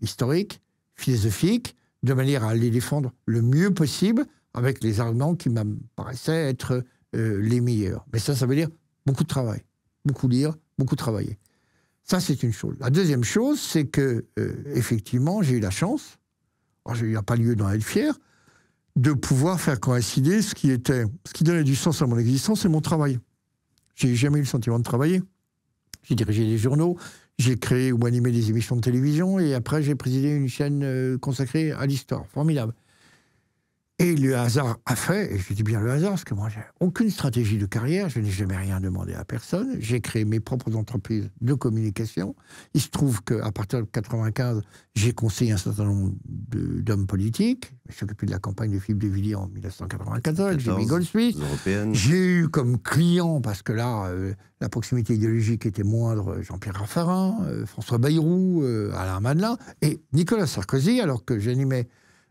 historique, philosophique, de manière à les défendre le mieux possible avec les arguments qui me paraissaient être les meilleurs. Mais ça, ça veut dire beaucoup de travail beaucoup lire, beaucoup travailler. Ça, c'est une chose. La deuxième chose, c'est que, euh, effectivement, j'ai eu la chance, il n'y a pas lieu d'en être fier, de pouvoir faire coïncider ce qui était, ce qui donnait du sens à mon existence et mon travail. J'ai jamais eu le sentiment de travailler. J'ai dirigé des journaux, j'ai créé ou animé des émissions de télévision et après j'ai présidé une chaîne euh, consacrée à l'histoire. Formidable. Et le hasard a fait, et je dis bien le hasard, parce que moi, j'ai aucune stratégie de carrière, je n'ai jamais rien demandé à personne. J'ai créé mes propres entreprises de communication. Il se trouve qu'à partir de 95, j'ai conseillé un certain nombre d'hommes politiques. Je occupé de la campagne de Philippe de Villiers en 1994, Jimmy Goldsmith. J'ai eu comme client, parce que là, euh, la proximité idéologique était moindre, Jean-Pierre Raffarin, euh, François Bayrou, euh, Alain Madelin, et Nicolas Sarkozy, alors que j'animais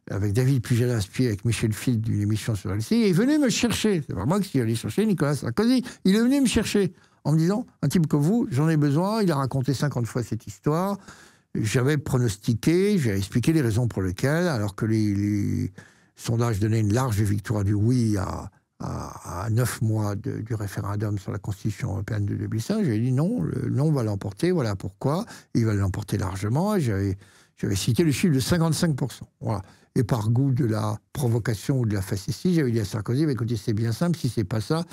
avec David Pujadaspi, avec Michel Field d'une émission sur LCI, et il venu me chercher. C'est pas moi qui allé chercher Nicolas Sarkozy. Il est venu me chercher en me disant Un type comme vous, j'en ai besoin. Il a raconté 50 fois cette histoire. J'avais pronostiqué, j'ai expliqué les raisons pour lesquelles, alors que les, sondages donnaient une large victoire du oui à, à, neuf mois du référendum sur la Constitution européenne de 2005, j'ai dit non, le non va l'emporter, voilà pourquoi. Il va l'emporter largement. J'avais j'avais cité le chiffre de 55%. Voilà. Et par goût de la provocation ou de la facétie, j'avais dit à Sarkozy, bah, écoutez, c'est bien simple, si c'est pas ça,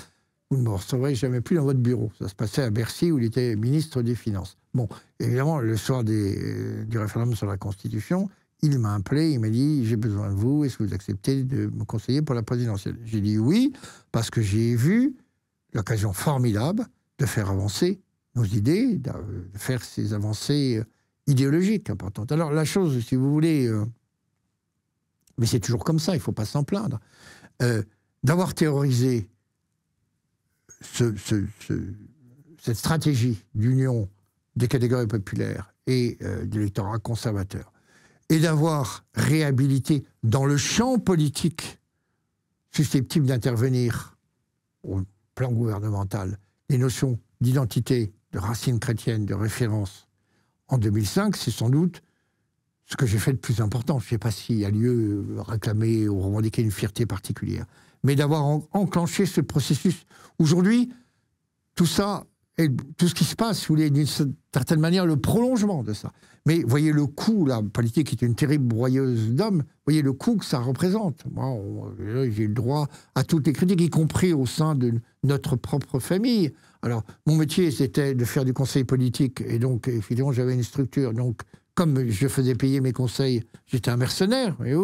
vous ne me recevrez jamais plus dans votre bureau. Ça se passait à Bercy, où il était ministre des Finances. Bon, évidemment, le soir euh, du référendum sur la Constitution, il m'a appelé, il m'a dit J'ai besoin de vous, est-ce que vous acceptez de me conseiller pour la présidentielle J'ai dit oui, parce que j'ai vu l'occasion formidable de faire avancer nos idées, de euh, faire ces avancées euh, idéologique importante. Alors la chose, si vous voulez, euh, mais c'est toujours comme ça, il ne faut pas s'en plaindre, euh, d'avoir théorisé cette stratégie d'union des catégories populaires et euh, de conservateur, et d'avoir réhabilité dans le champ politique susceptible d'intervenir au plan gouvernemental les notions d'identité, de racines chrétienne, de référence, en 2005, c'est sans doute ce que j'ai fait de plus important. Je ne sais pas s'il y a lieu à réclamer ou revendiquer une fierté particulière. Mais d'avoir enclenché ce processus. Aujourd'hui, tout ça, et tout ce qui se passe, vous voulez, d'une certaine manière, le prolongement de ça. Mais voyez le coût, la politique est une terrible broyeuse d'hommes, voyez le coût que ça représente. Moi, j'ai le droit à toutes les critiques, y compris au sein de notre propre famille. Alors, mon métier, c'était de faire du conseil politique. Et donc, évidemment, j'avais une structure. Donc, comme je faisais payer mes conseils, j'étais un mercenaire, voyez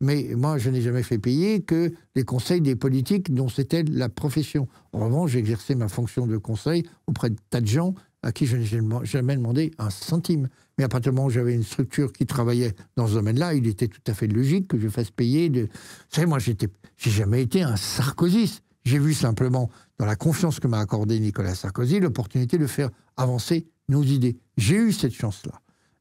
Mais moi, je n'ai jamais fait payer que les conseils des politiques dont c'était la profession. En revanche, j'exerçais ma fonction de conseil auprès de tas de gens à qui je n'ai jamais demandé un centime. Mais à partir du moment où j'avais une structure qui travaillait dans ce domaine-là, il était tout à fait logique que je fasse payer. De... Vous savez, moi, j'ai jamais été un sarkozyste. J'ai vu simplement dans la confiance que m'a accordé Nicolas Sarkozy, l'opportunité de faire avancer nos idées. J'ai eu cette chance-là.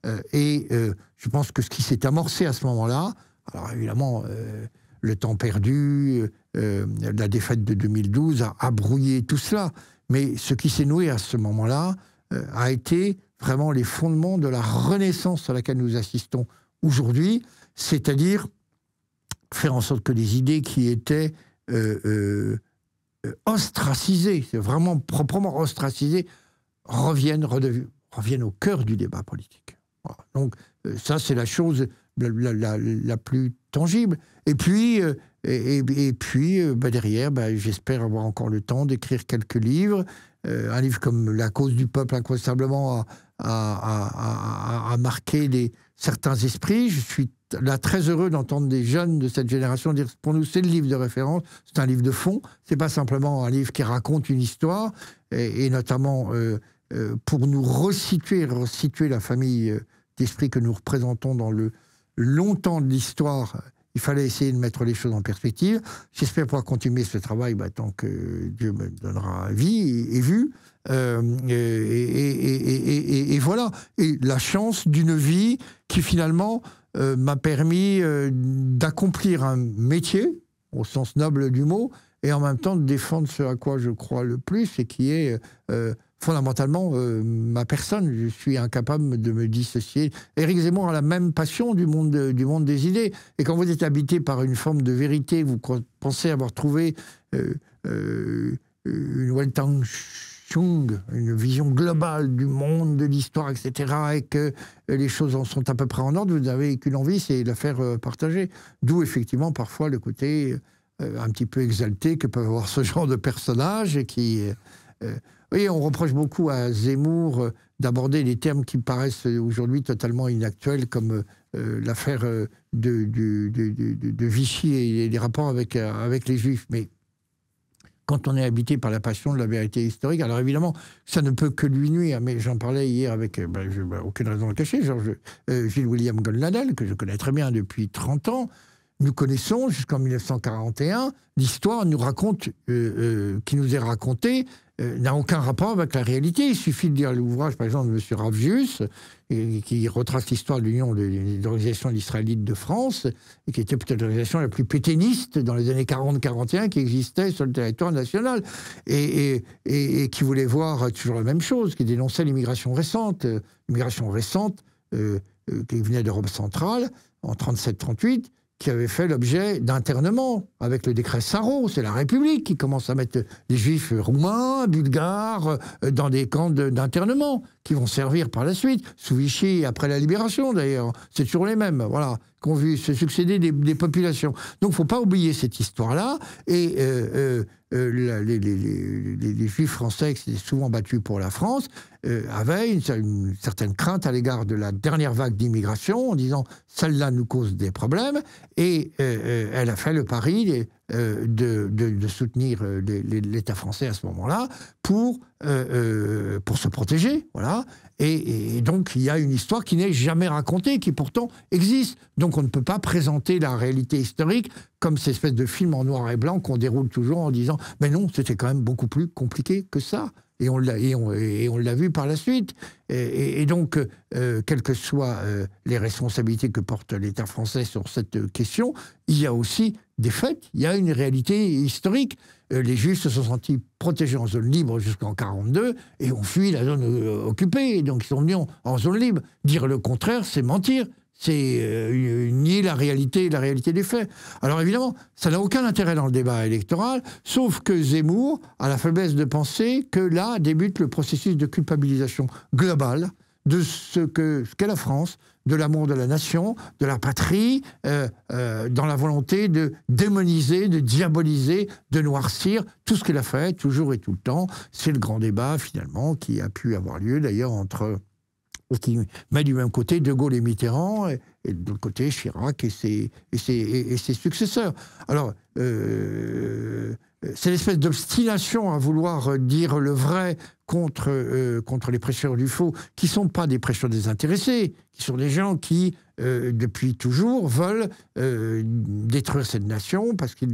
Euh, et euh, je pense que ce qui s'est amorcé à ce moment-là, alors évidemment, euh, le temps perdu, la défaite de 2012 a, brouillé tout cela, mais ce qui s'est noué à ce moment-là a été vraiment les fondements de la renaissance à laquelle nous assistons aujourd'hui, c'est-à-dire faire en sorte que les idées qui étaient euh, ostracisés, vraiment proprement ostracisés, reviennent, reviennent au cœur du débat politique. Donc euh, ça, c'est la chose la, plus tangible. Et puis, euh, et, puis bah, derrière, bah, j'espère avoir encore le temps d'écrire quelques livres. un livre comme La cause du peuple, incontestablement, à, marquer certains esprits. Je suis là très heureux d'entendre des jeunes de cette génération dire pour nous c'est le livre de référence, c'est un livre de fond, c'est pas simplement un livre qui raconte une histoire et, notamment euh, euh, pour nous resituer, resituer la famille euh, d'esprit que nous représentons dans le long temps de l'histoire. Il fallait essayer de mettre les choses en perspective. J'espère pouvoir continuer ce travail bah, tant que Dieu me donnera vie et vue. Euh, et, voilà. Et la chance d'une vie qui finalement euh, m'a permis euh, d'accomplir un métier, au sens noble du mot, et en même temps de défendre ce à quoi je crois le plus et qui est fondamentalement ma personne. Je suis incapable de me dissocier. Eric Zemmour a la même passion du monde, du monde des idées. Et quand vous êtes habité par une forme de vérité, vous pensez avoir trouvé une Weltanschauung une vision globale du monde, de l'histoire, etc., et que les choses en sont à peu près en ordre, vous n'avez qu'une envie, c'est de la faire euh, partager. D'où effectivement parfois le côté euh, un petit peu exalté que peuvent avoir ce genre de personnages et qui... Euh, oui, on reproche beaucoup à Zemmour d'aborder des termes qui paraissent aujourd'hui totalement inactuels, comme l'affaire de, de, Vichy et les rapports avec, avec les Juifs. Mais quand on est habité par la passion de la vérité historique. Alors évidemment, ça ne peut que lui nuire, mais j'en parlais hier avec, euh, ben, je, ben, aucune raison de cacher, Georges, euh, Gilles William Goldnadel, que je connais très bien depuis 30 ans, nous connaissons jusqu'en 1941, l'histoire nous raconte, euh, euh, qui nous est racontée, euh, n'a aucun rapport avec la réalité. Il suffit de lire l'ouvrage, par exemple, de M. Ravius, qui retrace l'histoire de l'Union de, l'Organisation israélite de France, qui était peut-être l'organisation la plus pétainiste dans les années 40-41 qui existait sur le territoire national, et, et, qui voulait voir toujours la même chose, qui dénonçait l'immigration récente, l'immigration récente qui venait d'Europe centrale en 37-38, qui avait fait l'objet d'internement avec le décret Saro, C'est la République qui commence à mettre des juifs roumains, bulgares, euh, dans des camps d'internement, qui vont servir par la suite, sous Vichy, après la libération d'ailleurs. C'est toujours les mêmes, voilà, qu'on vu se succéder des, populations. Donc il ne faut pas oublier cette histoire-là. Et euh, euh, euh, les, Juifs français qui s'étaient souvent battus pour la France euh, avaient une, certaine crainte à l'égard de la dernière vague d'immigration en disant celle-là nous cause des problèmes et euh, elle a fait le pari euh, de, soutenir euh, l'État français à ce moment-là pour, euh, pour se protéger. Voilà. Et, donc, il y a une histoire qui n'est jamais racontée, qui pourtant existe. Donc, on ne peut pas présenter la réalité historique comme cette espèce de film en noir et blanc qu'on déroule toujours en disant Mais non, c'était quand même beaucoup plus compliqué que ça. Et on l'a, et on, l'a vu par la suite. Et, donc, quelles que soient les responsabilités que porte l'État français sur cette question, il y a aussi des faits, il y a une réalité historique. Euh, les Juifs se sont sentis protégés en zone libre jusqu'en 1942 et ont fui la zone euh, occupée. Donc ils sont venus en zone libre. Dire le contraire, c'est mentir. C'est euh, nier la réalité, la réalité des faits. Alors évidemment, ça n'a aucun intérêt dans le débat électoral, sauf que Zemmour a la faiblesse de penser que là débute le processus de culpabilisation globale de ce qu'est la France, de l'amour de la nation, de la patrie, euh, euh, dans la volonté de démoniser, de diaboliser, de noircir tout ce qu'il a fait, toujours et tout le temps. C'est le grand débat, finalement, qui a pu avoir lieu, d'ailleurs, entre qui met du même côté De Gaulle et Mitterrand, et, de l'autre côté Chirac et ses, et ses, successeurs. Alors, euh, c'est l'espèce d'obstination à vouloir euh, dire le vrai contre, euh, contre les prêcheurs du faux, qui ne sont pas des prêcheurs désintéressées, qui sont des gens qui, euh, depuis toujours, veulent détruire cette nation parce qu'ils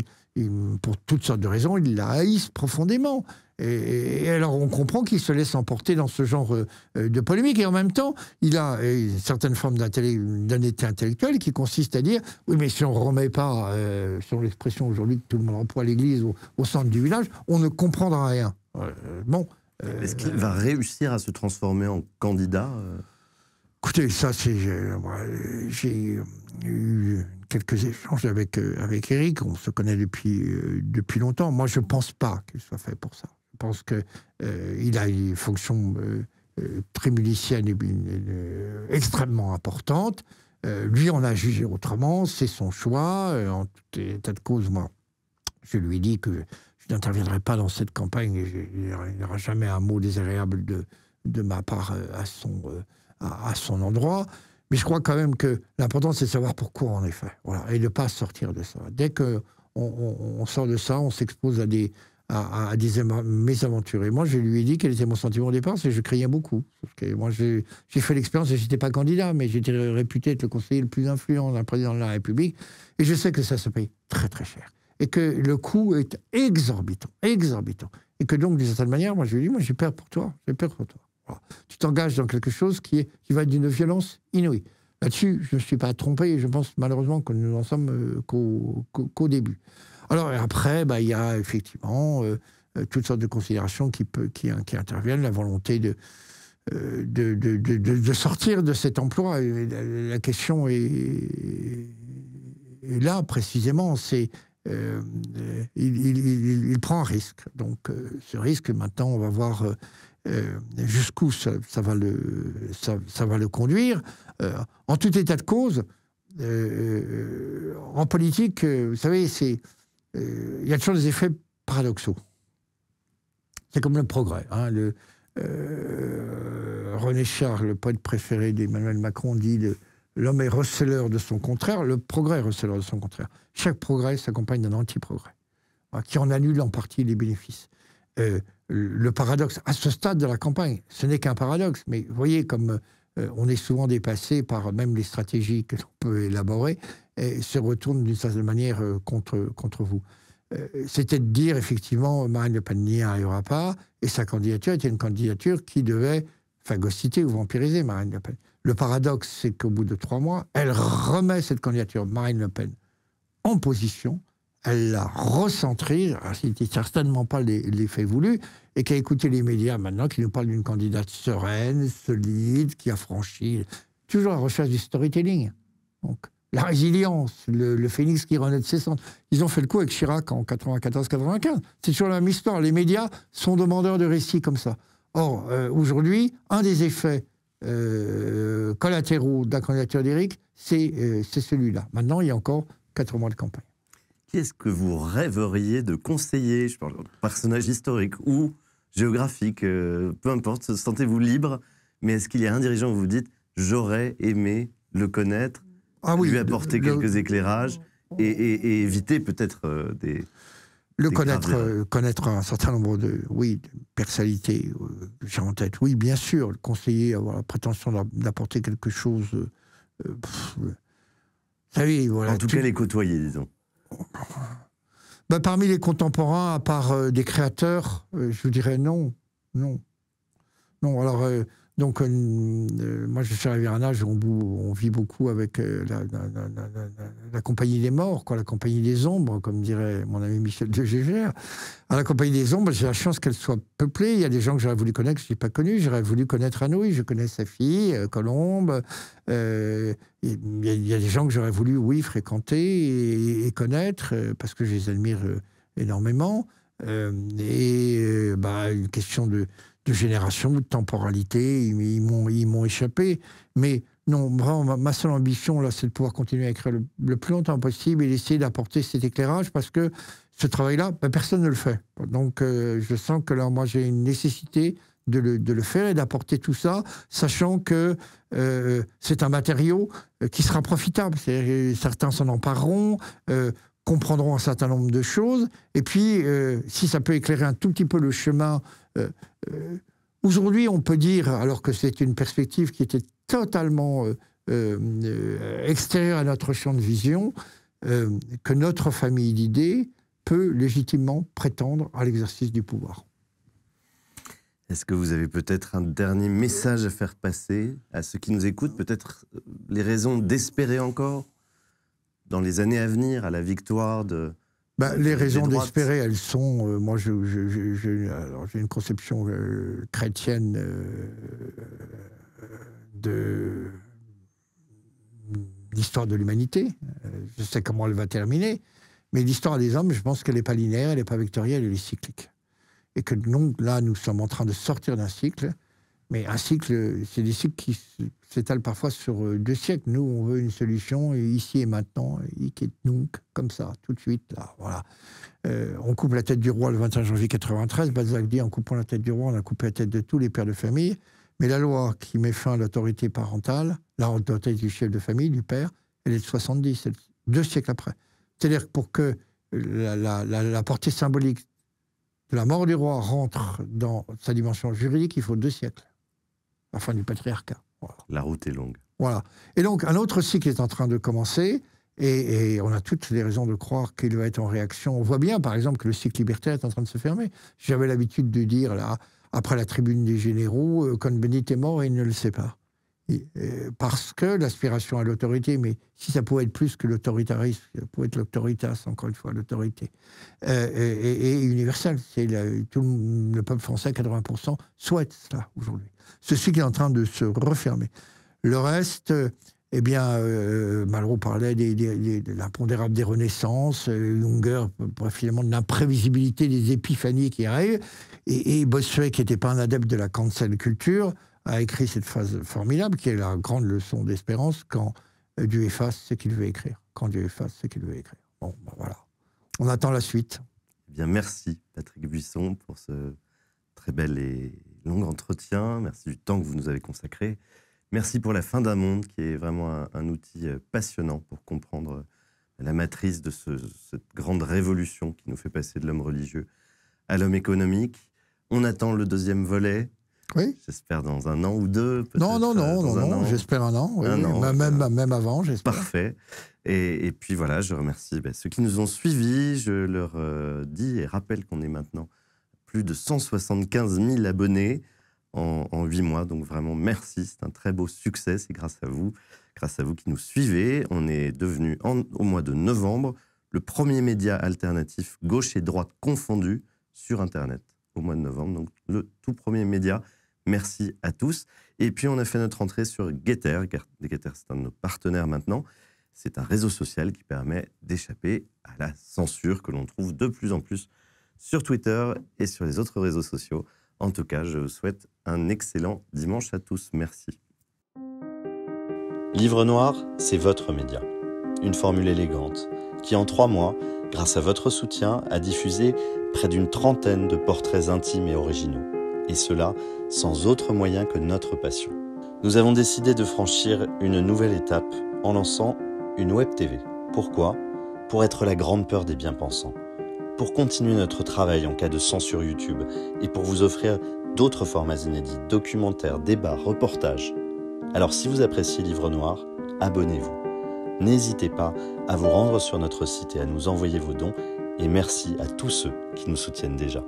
pour toutes sortes de raisons, ils la haïssent profondément. Et, alors on comprend qu'il se laisse emporter dans ce genre euh, de polémique. Et en même temps, il a une certaine forme d'honnêteté intellectuelle qui consiste à dire oui, mais si on ne remet pas, euh, sur l'expression aujourd'hui que tout le monde emploie l'église au, centre du village, on ne comprendra rien. Euh, bon. Est-ce qu'il va réussir à se transformer en candidat Écoutez, ça, c'est. J'ai eu quelques échanges avec, euh, avec Eric. On se connaît depuis, euh, depuis longtemps. Moi, je ne pense pas qu'il soit fait pour ça. Je pense qu'il euh, il a une fonction très et extrêmement importante. lui, on a jugé autrement, c'est son choix. en tout état de cause, moi, je lui dis que je n'interviendrai pas dans cette campagne. Et il n'y aura jamais un mot désagréable de, de ma part à son, à son endroit. Mais je crois quand même que l'important, c'est de savoir pourquoi, en effet. Voilà. Et de ne pas sortir de ça. Dès qu'on on, sort de ça, on s'expose à des, à, des mésaventures. Et moi, je lui ai dit quel était mon sentiment au départ, c'est je criais beaucoup. moi, j'ai fait l'expérience, et je n'étais pas candidat, mais j'étais réputé être le conseiller le plus influent d'un président de la République. Et je sais que ça se paye très, très cher. Et que le coût est exorbitant, exorbitant. Et que donc, d'une certaine manière, moi, je lui ai dit, moi, j'ai peur pour toi, j'ai peur pour toi. Tu t'engages dans quelque chose qui, va être d'une violence inouïe. Là-dessus, je ne suis pas trompé et je pense malheureusement que nous n'en sommes euh, qu'au, début. Alors après, bah, il y a effectivement euh, euh, toutes sortes de considérations qui, hein, interviennent, la volonté de, sortir de cet emploi. La, question est, là précisément, c'est il, prend un risque. Donc ce risque, maintenant, on va voir euh, jusqu'où ça, va le, conduire. Euh, en tout état de cause, euh, en politique, vous savez, il y a toujours des effets paradoxaux. C'est comme le progrès. Hein, René Charles, le poète préféré d'Emmanuel Macron, dit L'homme est receleur de son contraire, le progrès est receleur de son contraire. Chaque progrès s'accompagne d'un anti-progrès, hein, qui en annule en partie les bénéfices. Euh, le paradoxe, à ce stade de la campagne, ce n'est qu'un paradoxe, mais vous voyez comme euh, on est souvent dépassé par même les stratégies que l'on peut élaborer, et se retourne d'une certaine manière euh, contre, contre vous. C'était de dire, effectivement, Marine Le Pen n'y arrivera pas, et sa candidature était une candidature qui devait phagocyter ou vampiriser Marine Le Pen. Le paradoxe, c'est qu'au bout de trois mois, elle remet cette candidature Marine Le Pen en position, elle l'a recentré, c'était certainement pas l'effet voulu, et qui a écouté les médias maintenant, qui nous parlent d'une candidate sereine, solide, qui a franchi, toujours la recherche du storytelling. Donc, la résilience, le, phénix qui renaît de ses cendres. Ils ont fait le coup avec Chirac en 94-95. C'est toujours la même histoire. Les médias sont demandeurs de récits comme ça. Or, euh, aujourd'hui, un des effets euh, collatéraux d'un candidat candidature d'Éric, euh, c'est celui-là. Maintenant, il y a encore quatre mois de campagne est-ce que vous rêveriez de conseiller Je parle personnage historique ou géographique, euh, peu importe, sentez-vous libre, mais est-ce qu'il y a un dirigeant où vous dites j'aurais aimé le connaître, ah lui apporter quelques éclairages et, éviter peut-être euh, des. Le connaître, euh, connaître un certain nombre de, oui, de personnalités, j'ai en tête. Oui, bien sûr, le conseiller, avoir la prétention d'apporter quelque chose. voilà. En tout cas, les côtoyer, disons. Bah, parmi les contemporains, à part euh, des créateurs, euh, je vous dirais non. Non. Non, alors euh, donc, euh, euh, moi, je suis arrivé à un âge où on, on vit beaucoup avec euh, la, compagnie des morts, quoi, la compagnie des ombres, comme dirait mon ami Michel de Gégère. À la compagnie des ombres, j'ai la chance qu'elle soit peuplée. Il y a des gens que j'aurais voulu connaître que je n'ai pas connus. J'aurais voulu connaître Anouilh, je connais sa fille, Colombe. Il y, a des gens que j'aurais voulu, oui, fréquenter et, connaître, parce que je les admire énormément. et bah, une question de de génération, de temporalité, ils, ils m'ont échappé. Mais non, vraiment, ma, seule ambition, là, c'est de pouvoir continuer à écrire le, plus longtemps possible et d'essayer d'apporter cet éclairage parce que ce travail-là, ben, personne ne le fait. Donc, euh, je sens que là, moi, j'ai une nécessité de le, faire et d'apporter tout ça, sachant que euh, c'est un matériau euh, qui sera profitable. Certains s'en empareront. comprendront un certain nombre de choses, et puis si ça peut éclairer un tout petit peu le chemin euh, euh, aujourd'hui, on peut dire, alors que c'est une perspective qui était totalement euh, extérieure à notre champ de vision, que notre famille d'idées peut légitimement prétendre à l'exercice du pouvoir. Est-ce que vous avez peut-être un dernier message à faire passer à ceux qui nous écoutent Peut-être les raisons d'espérer encore dans les années à venir à la victoire de, bah, les raisons d'espérer, elles sont. Euh, moi, j'ai une conception euh, chrétienne euh, de l'histoire de l'humanité. Je sais comment elle va terminer. Mais l'histoire des hommes, je pense qu'elle n'est pas linéaire, elle n'est pas vectorielle, elle est cyclique. Et que donc là, nous sommes en train de sortir d'un cycle mais un cycle, c'est des cycles qui s'étalent parfois sur euh, deux siècles. Nous, on veut une solution ici et maintenant, qui et nunc, comme ça, tout de suite, là, voilà. Euh, on coupe la tête du roi le 21 janvier 93. Balzac dit en coupant la tête du roi, on a coupé la tête de tous les pères de famille. Mais la loi qui met fin à l'autorité parentale, l'autorité du chef de famille, du père, elle est de 70, deux siècles après. C'est-à-dire que pour que euh, la portée symbolique de la mort du roi rentre dans sa dimension juridique, il faut deux siècles la fin du patriarcat. La route est longue. Voilà. Et donc, un autre cycle est en train de commencer, et, on a toutes les raisons de croire qu'il va être en réaction. On voit bien, par exemple, que le cycle libertaire est en train de se fermer. J'avais l'habitude de dire, là, après la tribune des généraux, quand euh, bendit est mort et il ne le sait pas. Euh, parce que l'aspiration à l'autorité, mais si ça pouvait être plus que l'autoritarisme, ça pouvait être l'autoritas, encore une fois, l'autorité, euh, et, et, universelle. C'est le peuple français, 80%, souhaite cela aujourd'hui. Ceci qui est en train de se refermer. Le reste, eh bien, euh, Malraux parlait des, de l'impondérable des renaissances, euh, finalement, euh, de l'imprévisibilité des épiphanies qui arrivent. Et, et Bossuet, qui n'était pas un adepte de la cancel culture, a écrit cette phrase formidable, qui est la grande leçon d'espérance quand euh, Dieu efface ce qu'il veut écrire. Quand Dieu efface ce qu'il veut écrire. Bon, ben voilà. On attend la suite. Eh bien, merci, Patrick Buisson, pour ce très bel et long entretien, merci du temps que vous nous avez consacré. Merci pour la fin d'un monde qui est vraiment un, outil euh, passionnant pour comprendre euh, la matrice de cette grande révolution qui nous fait passer de l'homme religieux à l'homme économique. On attend le deuxième volet. Oui. J'espère dans un an ou deux. Non, non, non, euh, non, non. J'espère un an. un même, même, avant, j'espère. Parfait. Et, puis voilà, je remercie bah, ceux qui nous ont suivis. Je leur dis et rappelle qu'on est maintenant plus de 175 000 abonnés en, huit 8 mois. Donc vraiment, merci. C'est un très beau succès. C'est grâce à vous, grâce à vous qui nous suivez. On est devenu au mois de novembre le premier média alternatif gauche et droite confondu sur Internet au mois de novembre. Donc le tout premier média. Merci à tous. Et puis on a fait notre entrée sur Getter. Getter, c'est un de nos partenaires maintenant. C'est un réseau social qui permet d'échapper à la censure que l'on trouve de plus en plus sur Twitter et sur les autres réseaux sociaux. En tout cas, je vous souhaite un excellent dimanche à tous. Merci. Livre Noir, c'est votre média. Une formule élégante qui, en trois mois, grâce à votre soutien, a diffusé près d'une trentaine de portraits intimes et originaux. Et cela sans autre moyen que notre passion. Nous avons décidé de franchir une nouvelle étape en lançant une Web TV. Pourquoi Pour être la grande peur des bien-pensants pour continuer notre travail en cas de censure YouTube et pour vous offrir d'autres formats inédits, documentaires, débats, reportages. Alors si vous appréciez Livre Noir, abonnez-vous. N'hésitez pas à vous rendre sur notre site et à nous envoyer vos dons et merci à tous ceux qui nous soutiennent déjà.